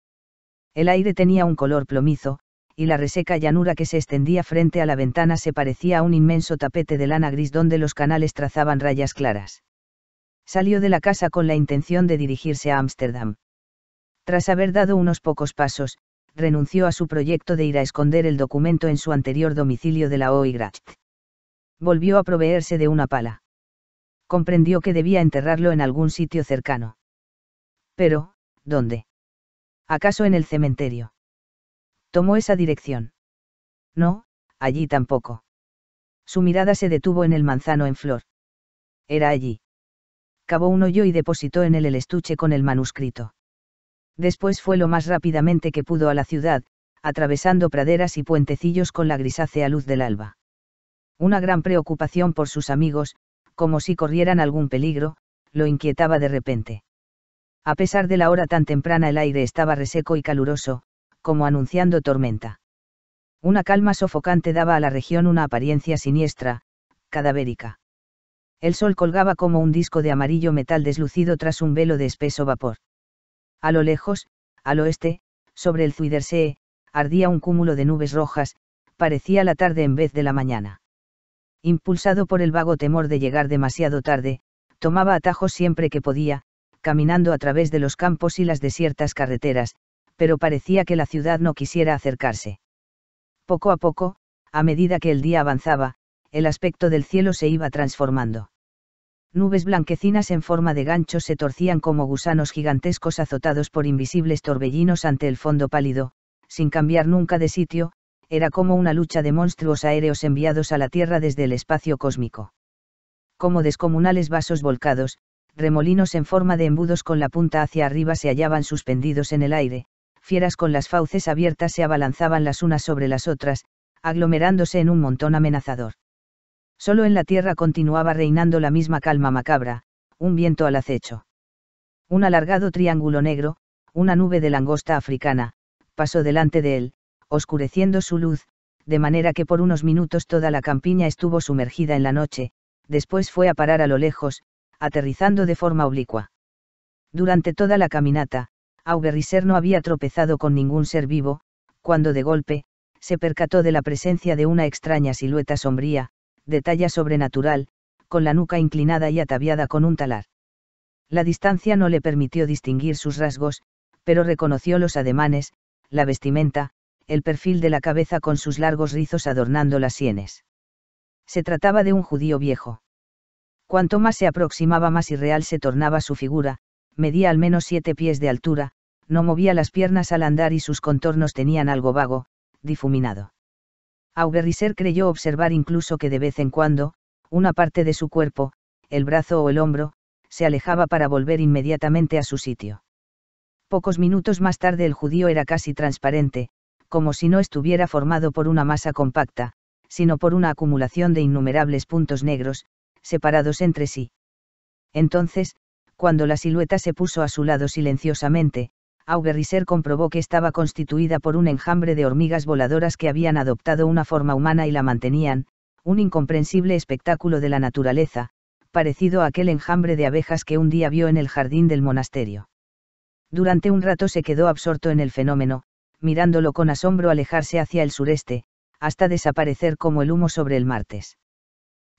El aire tenía un color plomizo, y la reseca llanura que se extendía frente a la ventana se parecía a un inmenso tapete de lana gris donde los canales trazaban rayas claras. Salió de la casa con la intención de dirigirse a Ámsterdam. Tras haber dado unos pocos pasos, renunció a su proyecto de ir a esconder el documento en su anterior domicilio de la Oigracht. Volvió a proveerse de una pala. Comprendió que debía enterrarlo en algún sitio cercano. Pero, ¿dónde? ¿Acaso en el cementerio? tomó esa dirección. No, allí tampoco. Su mirada se detuvo en el manzano en flor. Era allí. Cabó un hoyo y depositó en él el estuche con el manuscrito. Después fue lo más rápidamente que pudo a la ciudad, atravesando praderas y puentecillos con la grisácea luz del alba. Una gran preocupación por sus amigos, como si corrieran algún peligro, lo inquietaba de repente. A pesar de la hora tan temprana el aire estaba reseco y caluroso, como anunciando tormenta. Una calma sofocante daba a la región una apariencia siniestra, cadavérica. El sol colgaba como un disco de amarillo metal deslucido tras un velo de espeso vapor. A lo lejos, al oeste, sobre el Zuidersee, ardía un cúmulo de nubes rojas, parecía la tarde en vez de la mañana. Impulsado por el vago temor de llegar demasiado tarde, tomaba atajos siempre que podía, caminando a través de los campos y las desiertas carreteras, pero parecía que la ciudad no quisiera acercarse. Poco a poco, a medida que el día avanzaba, el aspecto del cielo se iba transformando. Nubes blanquecinas en forma de ganchos se torcían como gusanos gigantescos azotados por invisibles torbellinos ante el fondo pálido, sin cambiar nunca de sitio, era como una lucha de monstruos aéreos enviados a la Tierra desde el espacio cósmico. Como descomunales vasos volcados, remolinos en forma de embudos con la punta hacia arriba se hallaban suspendidos en el aire, fieras con las fauces abiertas se abalanzaban las unas sobre las otras, aglomerándose en un montón amenazador. Solo en la tierra continuaba reinando la misma calma macabra, un viento al acecho. Un alargado triángulo negro, una nube de langosta africana, pasó delante de él, oscureciendo su luz, de manera que por unos minutos toda la campiña estuvo sumergida en la noche, después fue a parar a lo lejos, aterrizando de forma oblicua. Durante toda la caminata, Auberriser no había tropezado con ningún ser vivo, cuando de golpe, se percató de la presencia de una extraña silueta sombría, de talla sobrenatural, con la nuca inclinada y ataviada con un talar. La distancia no le permitió distinguir sus rasgos, pero reconoció los ademanes, la vestimenta, el perfil de la cabeza con sus largos rizos adornando las sienes. Se trataba de un judío viejo. Cuanto más se aproximaba más irreal se tornaba su figura, medía al menos siete pies de altura, no movía las piernas al andar y sus contornos tenían algo vago, difuminado. Auberriser creyó observar incluso que de vez en cuando, una parte de su cuerpo, el brazo o el hombro, se alejaba para volver inmediatamente a su sitio. Pocos minutos más tarde el judío era casi transparente, como si no estuviera formado por una masa compacta, sino por una acumulación de innumerables puntos negros, separados entre sí. Entonces, cuando la silueta se puso a su lado silenciosamente, Auberriser comprobó que estaba constituida por un enjambre de hormigas voladoras que habían adoptado una forma humana y la mantenían, un incomprensible espectáculo de la naturaleza, parecido a aquel enjambre de abejas que un día vio en el jardín del monasterio. Durante un rato se quedó absorto en el fenómeno, mirándolo con asombro alejarse hacia el sureste, hasta desaparecer como el humo sobre el martes.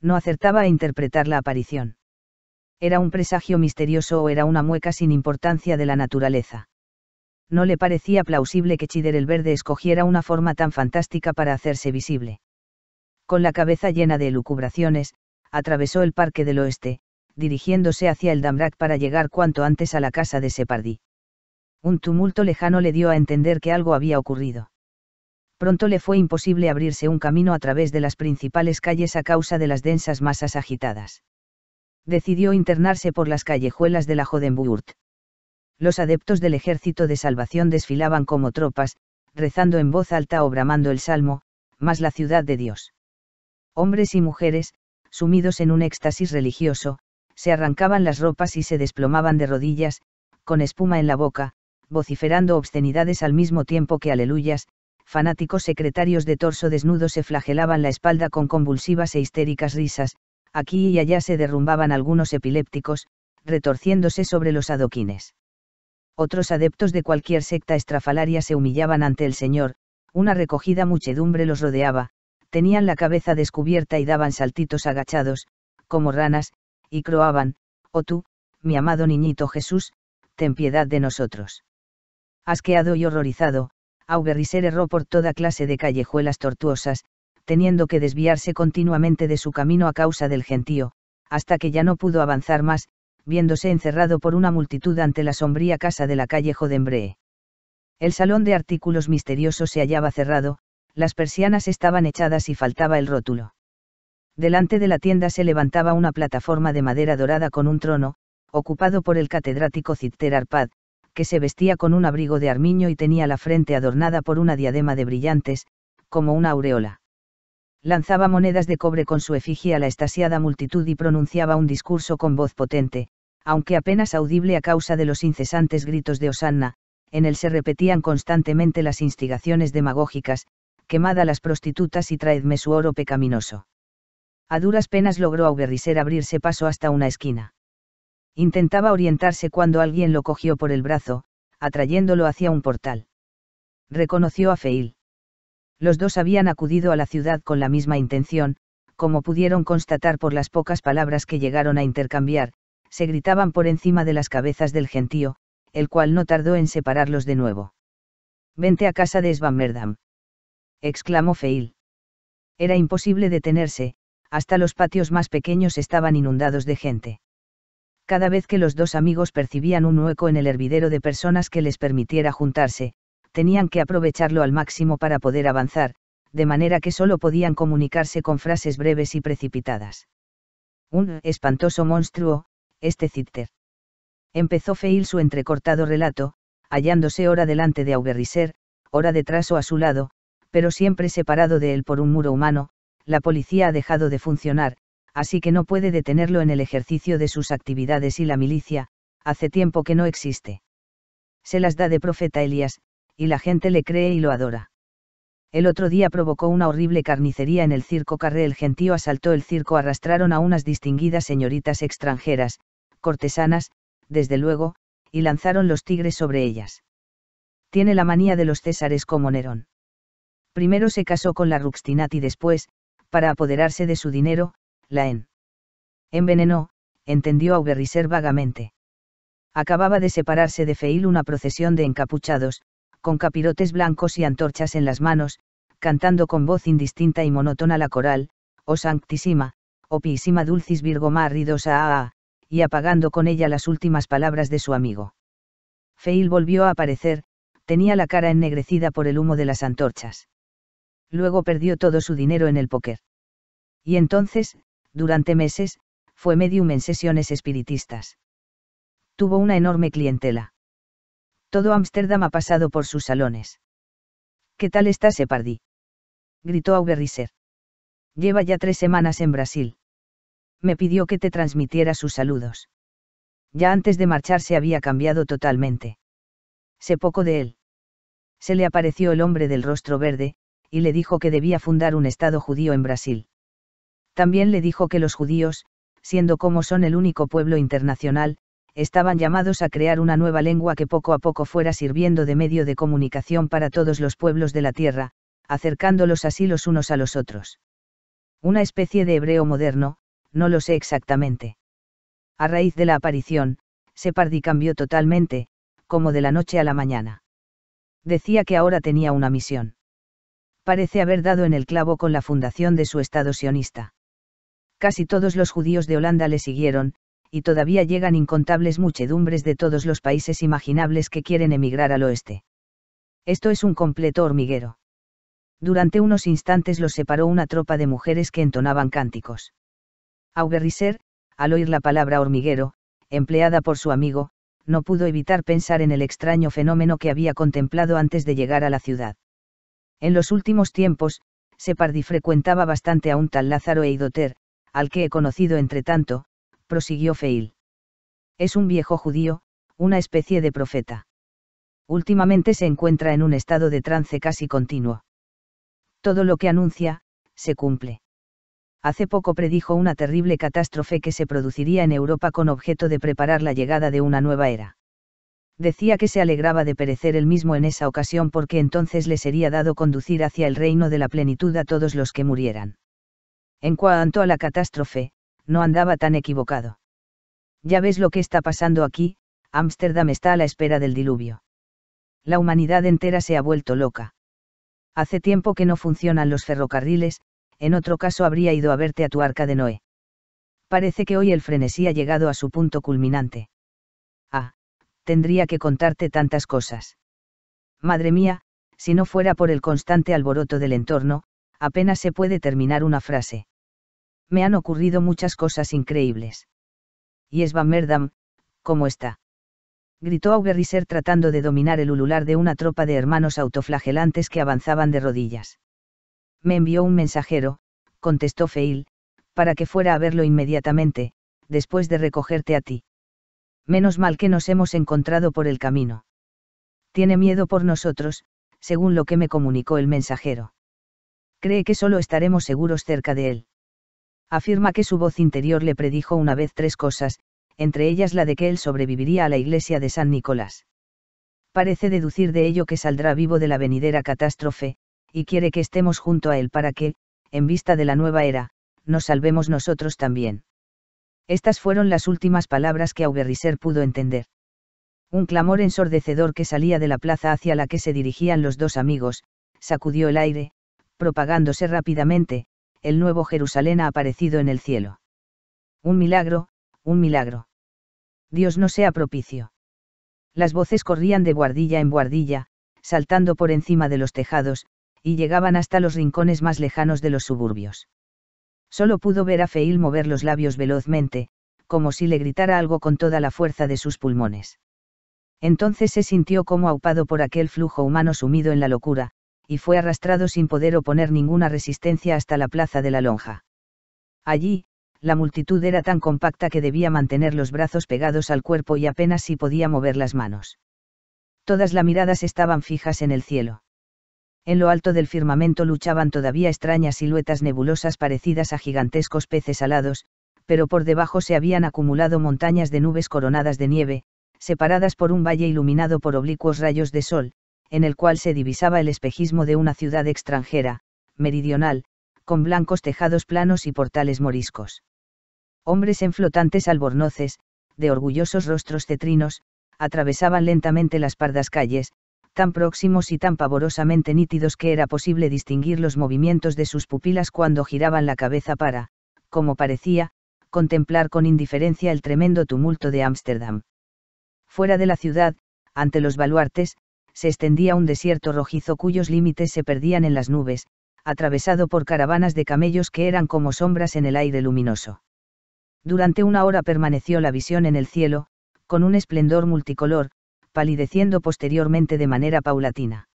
No acertaba a interpretar la aparición. ¿Era un presagio misterioso o era una mueca sin importancia de la naturaleza? No le parecía plausible que Chider el Verde escogiera una forma tan fantástica para hacerse visible. Con la cabeza llena de elucubraciones, atravesó el Parque del Oeste, dirigiéndose hacia el Damrak para llegar cuanto antes a la casa de Separdí. Un tumulto lejano le dio a entender que algo había ocurrido. Pronto le fue imposible abrirse un camino a través de las principales calles a causa de las densas masas agitadas decidió internarse por las callejuelas de la Jodenburg. Los adeptos del ejército de salvación desfilaban como tropas, rezando en voz alta o bramando el salmo, más la ciudad de Dios. Hombres y mujeres, sumidos en un éxtasis religioso, se arrancaban las ropas y se desplomaban de rodillas, con espuma en la boca, vociferando obscenidades al mismo tiempo que aleluyas, fanáticos secretarios de torso desnudo se flagelaban la espalda con convulsivas e histéricas risas, aquí y allá se derrumbaban algunos epilépticos, retorciéndose sobre los adoquines. Otros adeptos de cualquier secta estrafalaria se humillaban ante el Señor, una recogida muchedumbre los rodeaba, tenían la cabeza descubierta y daban saltitos agachados, como ranas, y croaban, oh tú, mi amado niñito Jesús, ten piedad de nosotros. Asqueado y horrorizado, Auberriser erró por toda clase de callejuelas tortuosas, teniendo que desviarse continuamente de su camino a causa del gentío, hasta que ya no pudo avanzar más, viéndose encerrado por una multitud ante la sombría casa de la calle Jodembree. El salón de artículos misteriosos se hallaba cerrado, las persianas estaban echadas y faltaba el rótulo. Delante de la tienda se levantaba una plataforma de madera dorada con un trono, ocupado por el catedrático Citter Arpad, que se vestía con un abrigo de armiño y tenía la frente adornada por una diadema de brillantes, como una aureola lanzaba monedas de cobre con su efigie a la estasiada multitud y pronunciaba un discurso con voz potente, aunque apenas audible a causa de los incesantes gritos de Osanna, en él se repetían constantemente las instigaciones demagógicas, quemad a las prostitutas y traedme su oro pecaminoso. A duras penas logró aguerriser abrirse paso hasta una esquina. Intentaba orientarse cuando alguien lo cogió por el brazo, atrayéndolo hacia un portal. Reconoció a Feil. Los dos habían acudido a la ciudad con la misma intención, como pudieron constatar por las pocas palabras que llegaron a intercambiar, se gritaban por encima de las cabezas del gentío, el cual no tardó en separarlos de nuevo. Vente a casa de Svammerdam!» exclamó Feil. Era imposible detenerse, hasta los patios más pequeños estaban inundados de gente. Cada vez que los dos amigos percibían un hueco en el hervidero de personas que les permitiera juntarse, tenían que aprovecharlo al máximo para poder avanzar, de manera que solo podían comunicarse con frases breves y precipitadas. Un espantoso monstruo, este Zitter. Empezó Feil su entrecortado relato, hallándose ora delante de Auberriser, ora detrás o a su lado, pero siempre separado de él por un muro humano, la policía ha dejado de funcionar, así que no puede detenerlo en el ejercicio de sus actividades y la milicia, hace tiempo que no existe. Se las da de profeta Elías, y la gente le cree y lo adora. El otro día provocó una horrible carnicería en el circo Carré, el gentío asaltó el circo, arrastraron a unas distinguidas señoritas extranjeras, cortesanas, desde luego, y lanzaron los tigres sobre ellas. Tiene la manía de los Césares como Nerón. Primero se casó con la Ruxtinati y después, para apoderarse de su dinero, la en. Envenenó, entendió Auberriser vagamente. Acababa de separarse de Feil una procesión de encapuchados, con capirotes blancos y antorchas en las manos, cantando con voz indistinta y monótona la coral, o Sanctísima, o Piísima Dulcis Virgo Ridosa, y apagando con ella las últimas palabras de su amigo. Feil volvió a aparecer, tenía la cara ennegrecida por el humo de las antorchas. Luego perdió todo su dinero en el póker. Y entonces, durante meses, fue medium en sesiones espiritistas. Tuvo una enorme clientela. Todo Ámsterdam ha pasado por sus salones. ¿Qué tal está Separdi? gritó Auberriser. Lleva ya tres semanas en Brasil. Me pidió que te transmitiera sus saludos. Ya antes de marcharse había cambiado totalmente. Sé poco de él. Se le apareció el hombre del rostro verde, y le dijo que debía fundar un Estado judío en Brasil. También le dijo que los judíos, siendo como son el único pueblo internacional, estaban llamados a crear una nueva lengua que poco a poco fuera sirviendo de medio de comunicación para todos los pueblos de la tierra, acercándolos así los unos a los otros. Una especie de hebreo moderno, no lo sé exactamente. A raíz de la aparición, Separdi cambió totalmente, como de la noche a la mañana. Decía que ahora tenía una misión. Parece haber dado en el clavo con la fundación de su estado sionista. Casi todos los judíos de Holanda le siguieron, y todavía llegan incontables muchedumbres de todos los países imaginables que quieren emigrar al oeste. Esto es un completo hormiguero. Durante unos instantes los separó una tropa de mujeres que entonaban cánticos. Auberriser, al oír la palabra hormiguero, empleada por su amigo, no pudo evitar pensar en el extraño fenómeno que había contemplado antes de llegar a la ciudad. En los últimos tiempos, Separdi frecuentaba bastante a un tal Lázaro Eidoter, al que he conocido entre tanto, prosiguió Feil. Es un viejo judío, una especie de profeta. Últimamente se encuentra en un estado de trance casi continuo. Todo lo que anuncia, se cumple. Hace poco predijo una terrible catástrofe que se produciría en Europa con objeto de preparar la llegada de una nueva era. Decía que se alegraba de perecer él mismo en esa ocasión porque entonces le sería dado conducir hacia el reino de la plenitud a todos los que murieran. En cuanto a la catástrofe, no andaba tan equivocado. Ya ves lo que está pasando aquí, Ámsterdam está a la espera del diluvio. La humanidad entera se ha vuelto loca. Hace tiempo que no funcionan los ferrocarriles, en otro caso habría ido a verte a tu arca de Noé. Parece que hoy el frenesí ha llegado a su punto culminante. Ah, tendría que contarte tantas cosas. Madre mía, si no fuera por el constante alboroto del entorno, apenas se puede terminar una frase me han ocurrido muchas cosas increíbles. Y es Van Merdam, ¿cómo está? Gritó Auberyser tratando de dominar el ulular de una tropa de hermanos autoflagelantes que avanzaban de rodillas. Me envió un mensajero, contestó Feil, para que fuera a verlo inmediatamente, después de recogerte a ti. Menos mal que nos hemos encontrado por el camino. Tiene miedo por nosotros, según lo que me comunicó el mensajero. Cree que solo estaremos seguros cerca de él afirma que su voz interior le predijo una vez tres cosas, entre ellas la de que él sobreviviría a la iglesia de San Nicolás. Parece deducir de ello que saldrá vivo de la venidera catástrofe, y quiere que estemos junto a él para que, en vista de la nueva era, nos salvemos nosotros también. Estas fueron las últimas palabras que Auberriser pudo entender. Un clamor ensordecedor que salía de la plaza hacia la que se dirigían los dos amigos, sacudió el aire, propagándose rápidamente, el nuevo Jerusalén ha aparecido en el cielo. Un milagro, un milagro. Dios no sea propicio. Las voces corrían de guardilla en guardilla, saltando por encima de los tejados, y llegaban hasta los rincones más lejanos de los suburbios. Solo pudo ver a Feil mover los labios velozmente, como si le gritara algo con toda la fuerza de sus pulmones. Entonces se sintió como aupado por aquel flujo humano sumido en la locura, y fue arrastrado sin poder oponer ninguna resistencia hasta la plaza de la lonja. Allí, la multitud era tan compacta que debía mantener los brazos pegados al cuerpo y apenas si podía mover las manos. Todas las miradas estaban fijas en el cielo. En lo alto del firmamento luchaban todavía extrañas siluetas nebulosas parecidas a gigantescos peces alados, pero por debajo se habían acumulado montañas de nubes coronadas de nieve, separadas por un valle iluminado por oblicuos rayos de sol, en el cual se divisaba el espejismo de una ciudad extranjera, meridional, con blancos tejados planos y portales moriscos. Hombres en flotantes albornoces, de orgullosos rostros cetrinos, atravesaban lentamente las pardas calles, tan próximos y tan pavorosamente nítidos que era posible distinguir los movimientos de sus pupilas cuando giraban la cabeza para, como parecía, contemplar con indiferencia el tremendo tumulto de Ámsterdam. Fuera de la ciudad, ante los baluartes, se extendía un desierto rojizo cuyos límites se perdían en las nubes, atravesado por caravanas de camellos que eran como sombras en el aire luminoso. Durante una hora permaneció la visión en el cielo, con un esplendor multicolor, palideciendo posteriormente de manera paulatina.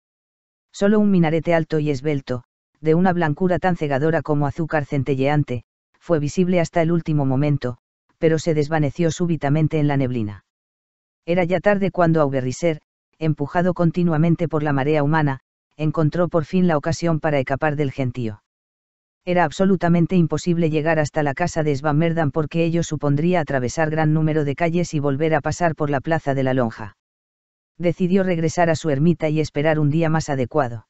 Solo un minarete alto y esbelto, de una blancura tan cegadora como azúcar centelleante, fue visible hasta el último momento, pero se desvaneció súbitamente en la neblina. Era ya tarde cuando Auberriser, empujado continuamente por la marea humana, encontró por fin la ocasión para escapar del gentío. Era absolutamente imposible llegar hasta la casa de Merdam porque ello supondría atravesar gran número de calles y volver a pasar por la plaza de la lonja. Decidió regresar a su ermita y esperar un día más adecuado.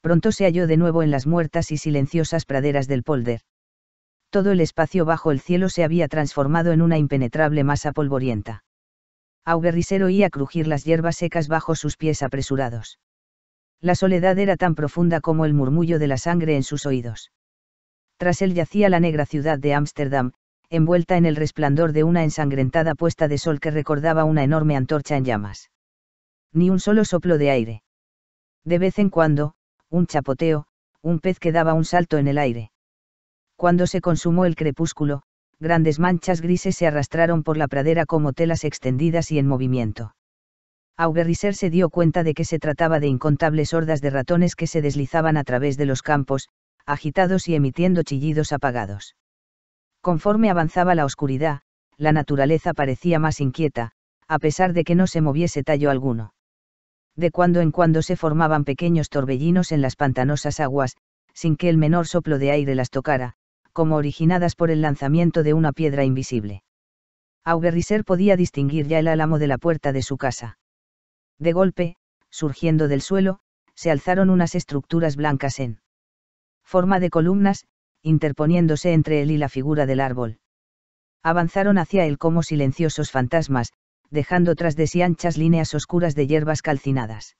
Pronto se halló de nuevo en las muertas y silenciosas praderas del polder. Todo el espacio bajo el cielo se había transformado en una impenetrable masa polvorienta Auberricero oía crujir las hierbas secas bajo sus pies apresurados. La soledad era tan profunda como el murmullo de la sangre en sus oídos. Tras él yacía la negra ciudad de Ámsterdam, envuelta en el resplandor de una ensangrentada puesta de sol que recordaba una enorme antorcha en llamas. Ni un solo soplo de aire. De vez en cuando, un chapoteo, un pez que daba un salto en el aire. Cuando se consumó el crepúsculo, grandes manchas grises se arrastraron por la pradera como telas extendidas y en movimiento. Auberriser se dio cuenta de que se trataba de incontables hordas de ratones que se deslizaban a través de los campos, agitados y emitiendo chillidos apagados. Conforme avanzaba la oscuridad, la naturaleza parecía más inquieta, a pesar de que no se moviese tallo alguno. De cuando en cuando se formaban pequeños torbellinos en las pantanosas aguas, sin que el menor soplo de aire las tocara, como originadas por el lanzamiento de una piedra invisible. Auberriser podía distinguir ya el álamo de la puerta de su casa. De golpe, surgiendo del suelo, se alzaron unas estructuras blancas en forma de columnas, interponiéndose entre él y la figura del árbol. Avanzaron hacia él como silenciosos fantasmas, dejando tras de sí anchas líneas oscuras de hierbas calcinadas.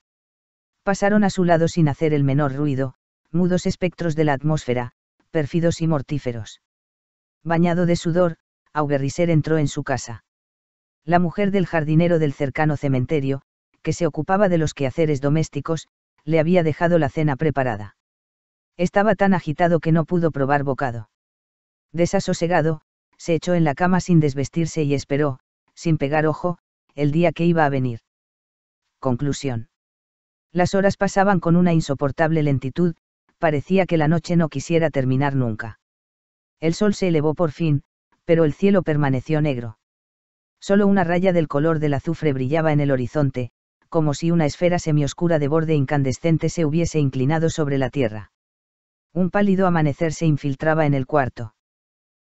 Pasaron a su lado sin hacer el menor ruido, mudos espectros de la atmósfera, perfidos y mortíferos. Bañado de sudor, Auguerriser entró en su casa. La mujer del jardinero del cercano cementerio, que se ocupaba de los quehaceres domésticos, le había dejado la cena preparada. Estaba tan agitado que no pudo probar bocado. Desasosegado, se echó en la cama sin desvestirse y esperó, sin pegar ojo, el día que iba a venir. Conclusión. Las horas pasaban con una insoportable lentitud, parecía que la noche no quisiera terminar nunca. El sol se elevó por fin, pero el cielo permaneció negro. Solo una raya del color del azufre brillaba en el horizonte, como si una esfera semioscura de borde incandescente se hubiese inclinado sobre la tierra. Un pálido amanecer se infiltraba en el cuarto.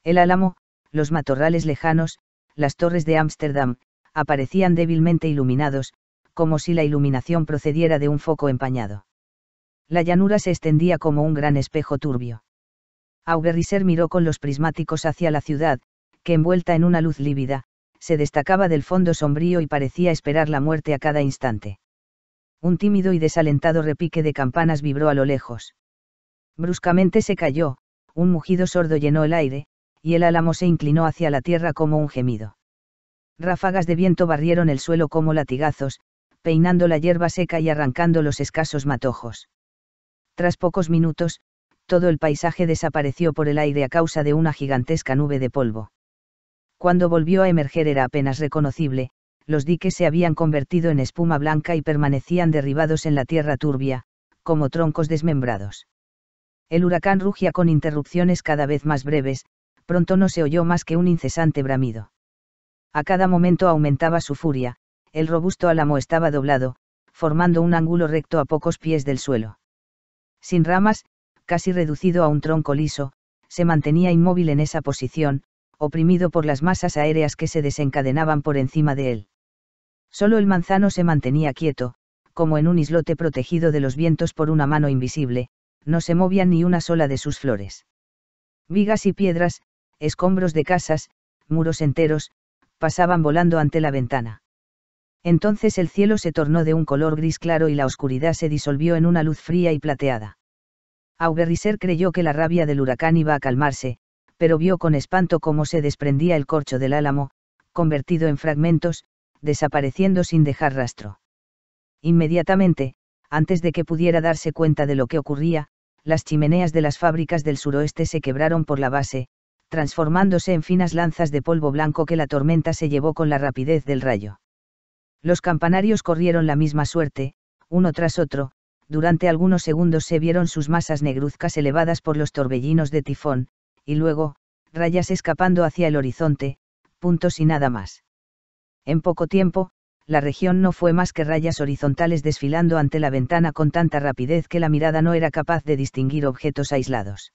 El álamo, los matorrales lejanos, las torres de Ámsterdam, aparecían débilmente iluminados, como si la iluminación procediera de un foco empañado la llanura se extendía como un gran espejo turbio. Auberriser miró con los prismáticos hacia la ciudad, que envuelta en una luz lívida, se destacaba del fondo sombrío y parecía esperar la muerte a cada instante. Un tímido y desalentado repique de campanas vibró a lo lejos. Bruscamente se cayó, un mugido sordo llenó el aire, y el álamo se inclinó hacia la tierra como un gemido. Ráfagas de viento barrieron el suelo como latigazos, peinando la hierba seca y arrancando los escasos matojos. Tras pocos minutos, todo el paisaje desapareció por el aire a causa de una gigantesca nube de polvo. Cuando volvió a emerger era apenas reconocible, los diques se habían convertido en espuma blanca y permanecían derribados en la tierra turbia, como troncos desmembrados. El huracán rugía con interrupciones cada vez más breves, pronto no se oyó más que un incesante bramido. A cada momento aumentaba su furia, el robusto álamo estaba doblado, formando un ángulo recto a pocos pies del suelo sin ramas, casi reducido a un tronco liso, se mantenía inmóvil en esa posición, oprimido por las masas aéreas que se desencadenaban por encima de él. Solo el manzano se mantenía quieto, como en un islote protegido de los vientos por una mano invisible, no se movían ni una sola de sus flores. Vigas y piedras, escombros de casas, muros enteros, pasaban volando ante la ventana. Entonces el cielo se tornó de un color gris claro y la oscuridad se disolvió en una luz fría y plateada. Auberriser creyó que la rabia del huracán iba a calmarse, pero vio con espanto cómo se desprendía el corcho del álamo, convertido en fragmentos, desapareciendo sin dejar rastro. Inmediatamente, antes de que pudiera darse cuenta de lo que ocurría, las chimeneas de las fábricas del suroeste se quebraron por la base, transformándose en finas lanzas de polvo blanco que la tormenta se llevó con la rapidez del rayo. Los campanarios corrieron la misma suerte, uno tras otro, durante algunos segundos se vieron sus masas negruzcas elevadas por los torbellinos de tifón, y luego, rayas escapando hacia el horizonte, puntos y nada más. En poco tiempo, la región no fue más que rayas horizontales desfilando ante la ventana con tanta rapidez que la mirada no era capaz de distinguir objetos aislados.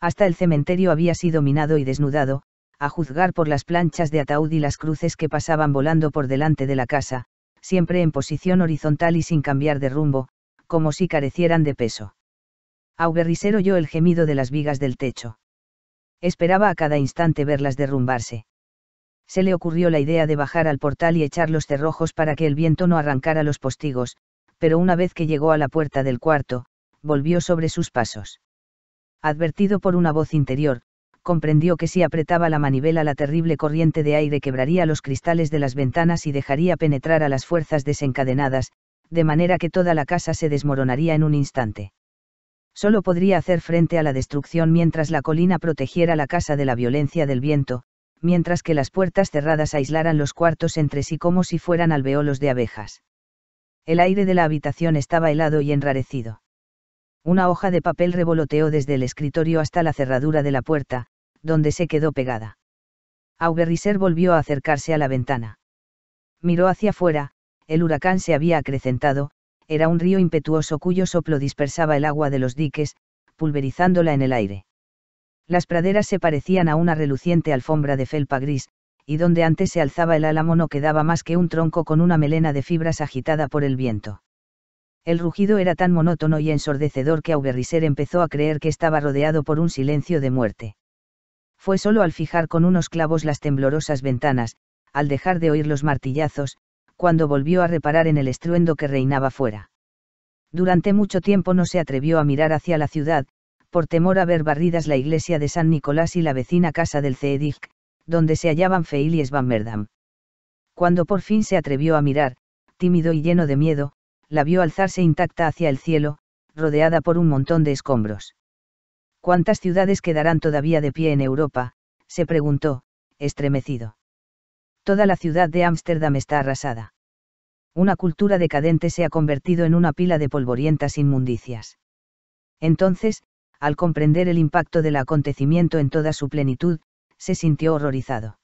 Hasta el cementerio había sido minado y desnudado, a juzgar por las planchas de ataúd y las cruces que pasaban volando por delante de la casa, siempre en posición horizontal y sin cambiar de rumbo, como si carecieran de peso. Auberriser oyó el gemido de las vigas del techo. Esperaba a cada instante verlas derrumbarse. Se le ocurrió la idea de bajar al portal y echar los cerrojos para que el viento no arrancara los postigos, pero una vez que llegó a la puerta del cuarto, volvió sobre sus pasos. Advertido por una voz interior, comprendió que si apretaba la manivela la terrible corriente de aire quebraría los cristales de las ventanas y dejaría penetrar a las fuerzas desencadenadas, de manera que toda la casa se desmoronaría en un instante. Solo podría hacer frente a la destrucción mientras la colina protegiera la casa de la violencia del viento, mientras que las puertas cerradas aislaran los cuartos entre sí como si fueran alveolos de abejas. El aire de la habitación estaba helado y enrarecido. Una hoja de papel revoloteó desde el escritorio hasta la cerradura de la puerta, donde se quedó pegada. Auberriser volvió a acercarse a la ventana. Miró hacia afuera, el huracán se había acrecentado, era un río impetuoso cuyo soplo dispersaba el agua de los diques, pulverizándola en el aire. Las praderas se parecían a una reluciente alfombra de felpa gris, y donde antes se alzaba el álamo no quedaba más que un tronco con una melena de fibras agitada por el viento. El rugido era tan monótono y ensordecedor que Auberriser empezó a creer que estaba rodeado por un silencio de muerte fue solo al fijar con unos clavos las temblorosas ventanas, al dejar de oír los martillazos, cuando volvió a reparar en el estruendo que reinaba fuera. Durante mucho tiempo no se atrevió a mirar hacia la ciudad, por temor a ver barridas la iglesia de San Nicolás y la vecina casa del CEDIC, donde se hallaban Feil y Svanmerdam. Cuando por fin se atrevió a mirar, tímido y lleno de miedo, la vio alzarse intacta hacia el cielo, rodeada por un montón de escombros. ¿Cuántas ciudades quedarán todavía de pie en Europa? se preguntó, estremecido. Toda la ciudad de Ámsterdam está arrasada. Una cultura decadente se ha convertido en una pila de polvorientas inmundicias. Entonces, al comprender el impacto del acontecimiento en toda su plenitud, se sintió horrorizado.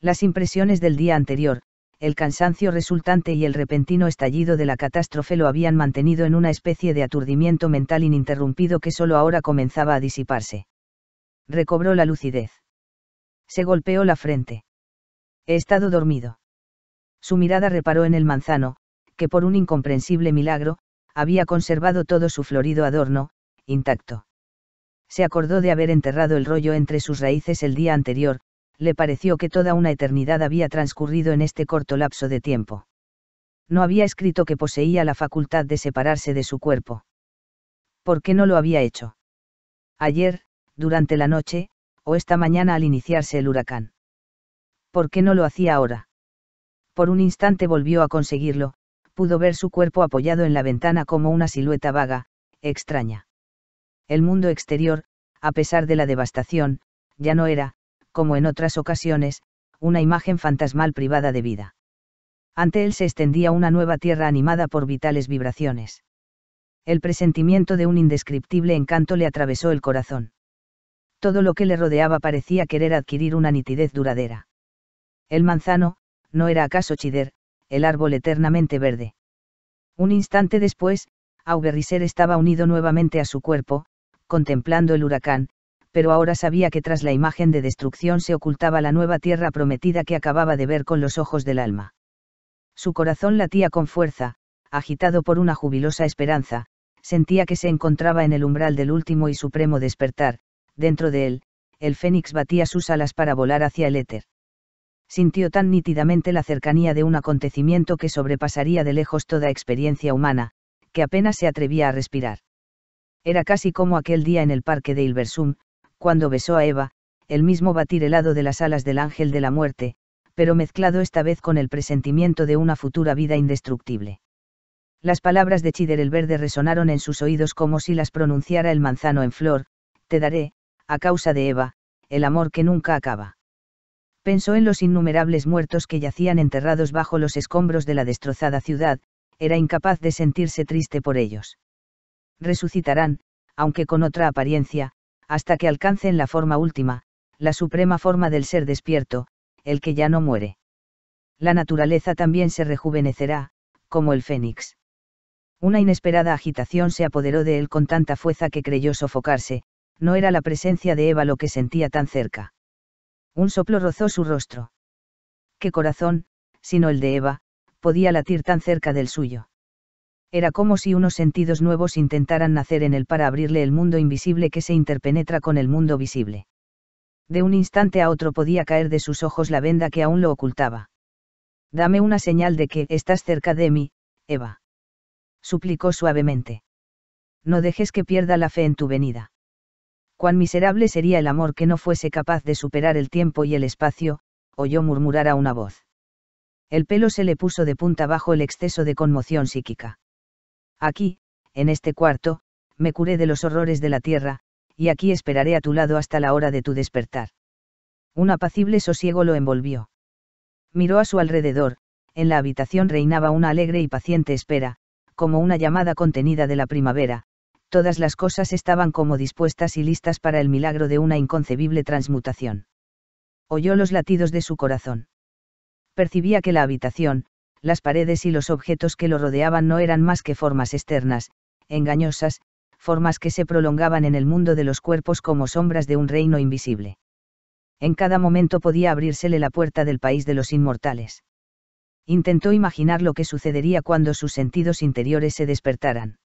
Las impresiones del día anterior, el cansancio resultante y el repentino estallido de la catástrofe lo habían mantenido en una especie de aturdimiento mental ininterrumpido que solo ahora comenzaba a disiparse. Recobró la lucidez. Se golpeó la frente. He estado dormido. Su mirada reparó en el manzano, que por un incomprensible milagro, había conservado todo su florido adorno, intacto. Se acordó de haber enterrado el rollo entre sus raíces el día anterior, le pareció que toda una eternidad había transcurrido en este corto lapso de tiempo. No había escrito que poseía la facultad de separarse de su cuerpo. ¿Por qué no lo había hecho? Ayer, durante la noche, o esta mañana al iniciarse el huracán. ¿Por qué no lo hacía ahora? Por un instante volvió a conseguirlo, pudo ver su cuerpo apoyado en la ventana como una silueta vaga, extraña. El mundo exterior, a pesar de la devastación, ya no era, como en otras ocasiones, una imagen fantasmal privada de vida. Ante él se extendía una nueva tierra animada por vitales vibraciones. El presentimiento de un indescriptible encanto le atravesó el corazón. Todo lo que le rodeaba parecía querer adquirir una nitidez duradera. El manzano, ¿no era acaso Chider, el árbol eternamente verde? Un instante después, Auberriser estaba unido nuevamente a su cuerpo, contemplando el huracán, pero ahora sabía que tras la imagen de destrucción se ocultaba la nueva tierra prometida que acababa de ver con los ojos del alma. Su corazón latía con fuerza, agitado por una jubilosa esperanza, sentía que se encontraba en el umbral del último y supremo despertar, dentro de él, el fénix batía sus alas para volar hacia el éter. Sintió tan nítidamente la cercanía de un acontecimiento que sobrepasaría de lejos toda experiencia humana, que apenas se atrevía a respirar. Era casi como aquel día en el parque de Ilversum, cuando besó a Eva, el mismo batir helado de las alas del ángel de la muerte, pero mezclado esta vez con el presentimiento de una futura vida indestructible. Las palabras de Chider el Verde resonaron en sus oídos como si las pronunciara el manzano en flor, te daré, a causa de Eva, el amor que nunca acaba. Pensó en los innumerables muertos que yacían enterrados bajo los escombros de la destrozada ciudad, era incapaz de sentirse triste por ellos. Resucitarán, aunque con otra apariencia, hasta que alcancen la forma última, la suprema forma del ser despierto, el que ya no muere. La naturaleza también se rejuvenecerá, como el fénix. Una inesperada agitación se apoderó de él con tanta fuerza que creyó sofocarse, no era la presencia de Eva lo que sentía tan cerca. Un soplo rozó su rostro. ¿Qué corazón, sino el de Eva, podía latir tan cerca del suyo? Era como si unos sentidos nuevos intentaran nacer en él para abrirle el mundo invisible que se interpenetra con el mundo visible. De un instante a otro podía caer de sus ojos la venda que aún lo ocultaba. Dame una señal de que estás cerca de mí, Eva. Suplicó suavemente. No dejes que pierda la fe en tu venida. Cuán miserable sería el amor que no fuese capaz de superar el tiempo y el espacio, oyó murmurar a una voz. El pelo se le puso de punta bajo el exceso de conmoción psíquica. Aquí, en este cuarto, me curé de los horrores de la tierra, y aquí esperaré a tu lado hasta la hora de tu despertar. Un apacible sosiego lo envolvió. Miró a su alrededor, en la habitación reinaba una alegre y paciente espera, como una llamada contenida de la primavera, todas las cosas estaban como dispuestas y listas para el milagro de una inconcebible transmutación. Oyó los latidos de su corazón. Percibía que la habitación, las paredes y los objetos que lo rodeaban no eran más que formas externas, engañosas, formas que se prolongaban en el mundo de los cuerpos como sombras de un reino invisible. En cada momento podía abrírsele la puerta del país de los inmortales. Intentó imaginar lo que sucedería cuando sus sentidos interiores se despertaran.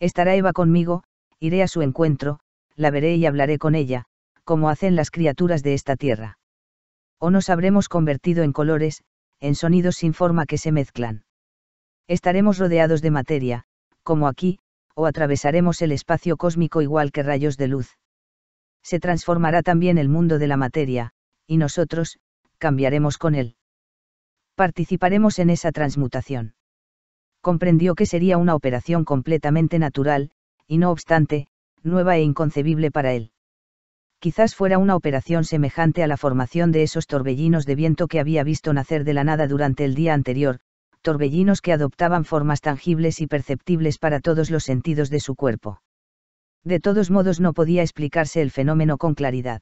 Estará Eva conmigo, iré a su encuentro, la veré y hablaré con ella, como hacen las criaturas de esta tierra. O nos habremos convertido en colores, en sonidos sin forma que se mezclan. Estaremos rodeados de materia, como aquí, o atravesaremos el espacio cósmico igual que rayos de luz. Se transformará también el mundo de la materia, y nosotros, cambiaremos con él. Participaremos en esa transmutación. Comprendió que sería una operación completamente natural, y no obstante, nueva e inconcebible para él quizás fuera una operación semejante a la formación de esos torbellinos de viento que había visto nacer de la nada durante el día anterior, torbellinos que adoptaban formas tangibles y perceptibles para todos los sentidos de su cuerpo. De todos modos no podía explicarse el fenómeno con claridad.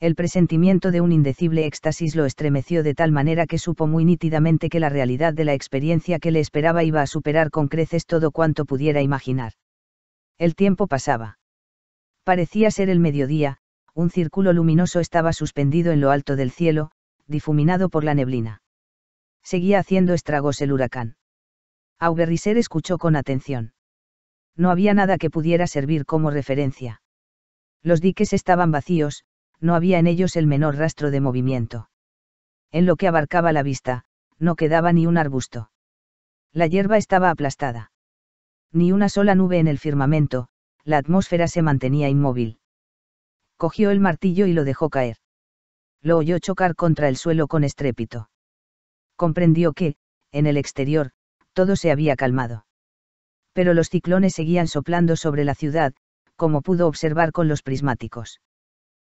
El presentimiento de un indecible éxtasis lo estremeció de tal manera que supo muy nítidamente que la realidad de la experiencia que le esperaba iba a superar con creces todo cuanto pudiera imaginar. El tiempo pasaba. Parecía ser el mediodía, un círculo luminoso estaba suspendido en lo alto del cielo, difuminado por la neblina. Seguía haciendo estragos el huracán. Auberriser escuchó con atención. No había nada que pudiera servir como referencia. Los diques estaban vacíos, no había en ellos el menor rastro de movimiento. En lo que abarcaba la vista, no quedaba ni un arbusto. La hierba estaba aplastada. Ni una sola nube en el firmamento, la atmósfera se mantenía inmóvil cogió el martillo y lo dejó caer. Lo oyó chocar contra el suelo con estrépito. Comprendió que, en el exterior, todo se había calmado. Pero los ciclones seguían soplando sobre la ciudad, como pudo observar con los prismáticos.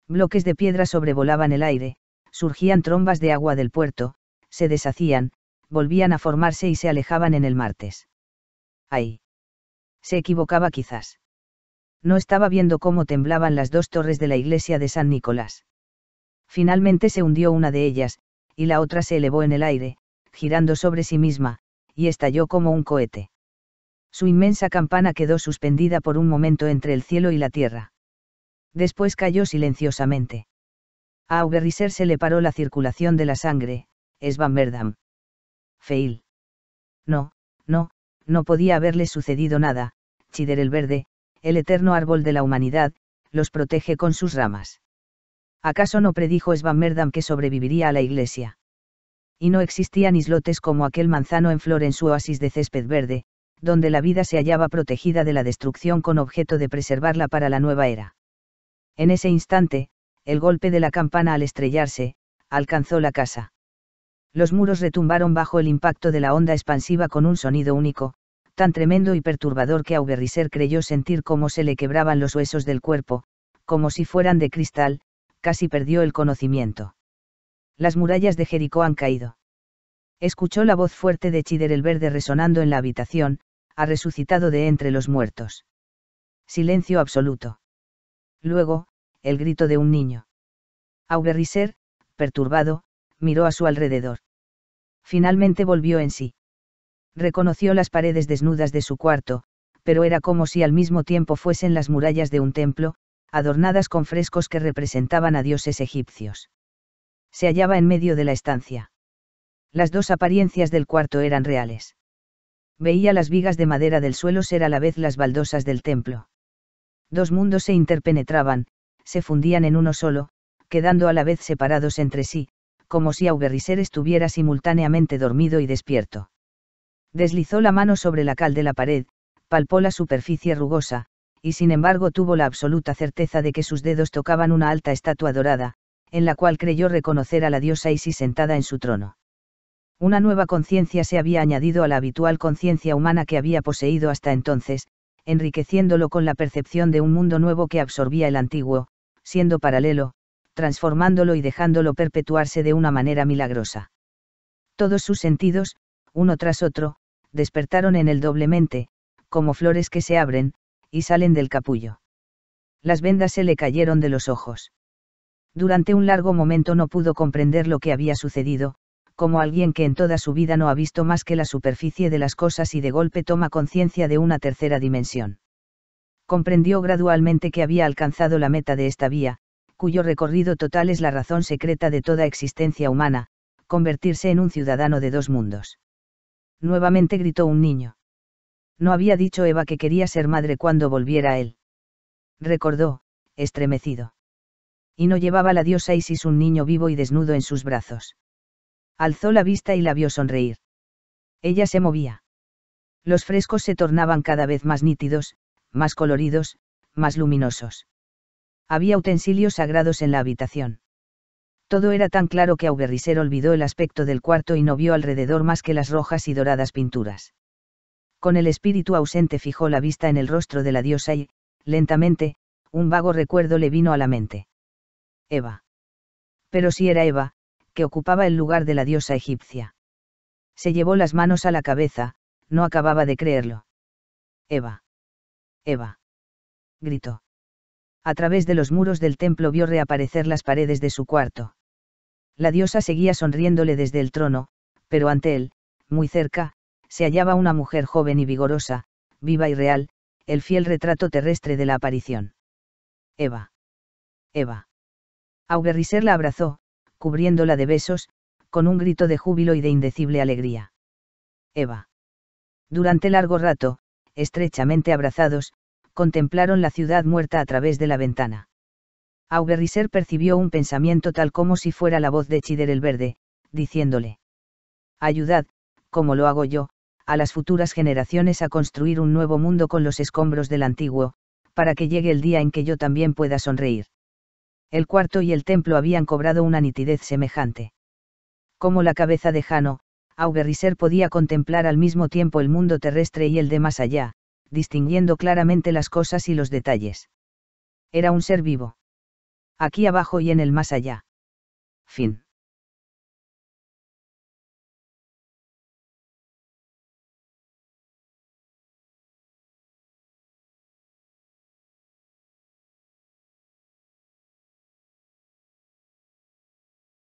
Bloques de piedra sobrevolaban el aire, surgían trombas de agua del puerto, se deshacían, volvían a formarse y se alejaban en el martes. Ahí. Se equivocaba quizás no estaba viendo cómo temblaban las dos torres de la iglesia de San Nicolás. Finalmente se hundió una de ellas, y la otra se elevó en el aire, girando sobre sí misma, y estalló como un cohete. Su inmensa campana quedó suspendida por un momento entre el cielo y la tierra. Después cayó silenciosamente. A Augeriser se le paró la circulación de la sangre, es Van Verdam. Feil. No, no, no podía haberle sucedido nada, Chider el Verde, el eterno árbol de la humanidad, los protege con sus ramas. ¿Acaso no predijo Merdam que sobreviviría a la iglesia? Y no existían islotes como aquel manzano en flor en su oasis de césped verde, donde la vida se hallaba protegida de la destrucción con objeto de preservarla para la nueva era. En ese instante, el golpe de la campana al estrellarse, alcanzó la casa. Los muros retumbaron bajo el impacto de la onda expansiva con un sonido único, tan tremendo y perturbador que Auberriser creyó sentir cómo se le quebraban los huesos del cuerpo, como si fueran de cristal, casi perdió el conocimiento. Las murallas de Jericó han caído. Escuchó la voz fuerte de Chider el Verde resonando en la habitación, ha resucitado de entre los muertos. Silencio absoluto. Luego, el grito de un niño. Auberriser, perturbado, miró a su alrededor. Finalmente volvió en sí reconoció las paredes desnudas de su cuarto, pero era como si al mismo tiempo fuesen las murallas de un templo, adornadas con frescos que representaban a dioses egipcios. Se hallaba en medio de la estancia. Las dos apariencias del cuarto eran reales. Veía las vigas de madera del suelo ser a la vez las baldosas del templo. Dos mundos se interpenetraban, se fundían en uno solo, quedando a la vez separados entre sí, como si Auberriser estuviera simultáneamente dormido y despierto. Deslizó la mano sobre la cal de la pared, palpó la superficie rugosa, y sin embargo tuvo la absoluta certeza de que sus dedos tocaban una alta estatua dorada, en la cual creyó reconocer a la diosa Isis sentada en su trono. Una nueva conciencia se había añadido a la habitual conciencia humana que había poseído hasta entonces, enriqueciéndolo con la percepción de un mundo nuevo que absorbía el antiguo, siendo paralelo, transformándolo y dejándolo perpetuarse de una manera milagrosa. Todos sus sentidos, uno tras otro, despertaron en él doblemente, como flores que se abren, y salen del capullo. Las vendas se le cayeron de los ojos. Durante un largo momento no pudo comprender lo que había sucedido, como alguien que en toda su vida no ha visto más que la superficie de las cosas y de golpe toma conciencia de una tercera dimensión. Comprendió gradualmente que había alcanzado la meta de esta vía, cuyo recorrido total es la razón secreta de toda existencia humana, convertirse en un ciudadano de dos mundos nuevamente gritó un niño. No había dicho Eva que quería ser madre cuando volviera a él. Recordó, estremecido. Y no llevaba la diosa Isis un niño vivo y desnudo en sus brazos. Alzó la vista y la vio sonreír. Ella se movía. Los frescos se tornaban cada vez más nítidos, más coloridos, más luminosos. Había utensilios sagrados en la habitación. Todo era tan claro que Auberriser olvidó el aspecto del cuarto y no vio alrededor más que las rojas y doradas pinturas. Con el espíritu ausente fijó la vista en el rostro de la diosa y, lentamente, un vago recuerdo le vino a la mente. Eva. Pero si era Eva, que ocupaba el lugar de la diosa egipcia. Se llevó las manos a la cabeza, no acababa de creerlo. Eva. Eva. Gritó. A través de los muros del templo vio reaparecer las paredes de su cuarto. La diosa seguía sonriéndole desde el trono, pero ante él, muy cerca, se hallaba una mujer joven y vigorosa, viva y real, el fiel retrato terrestre de la aparición. Eva. Eva. Auberriser la abrazó, cubriéndola de besos, con un grito de júbilo y de indecible alegría. Eva. Durante largo rato, estrechamente abrazados, contemplaron la ciudad muerta a través de la ventana. Auberriser percibió un pensamiento tal como si fuera la voz de Chider el Verde, diciéndole. Ayudad, como lo hago yo, a las futuras generaciones a construir un nuevo mundo con los escombros del antiguo, para que llegue el día en que yo también pueda sonreír. El cuarto y el templo habían cobrado una nitidez semejante. Como la cabeza de Jano, Auberriser podía contemplar al mismo tiempo el mundo terrestre y el de más allá, distinguiendo claramente las cosas y los detalles. Era un ser vivo aquí abajo y en el más allá. Fin.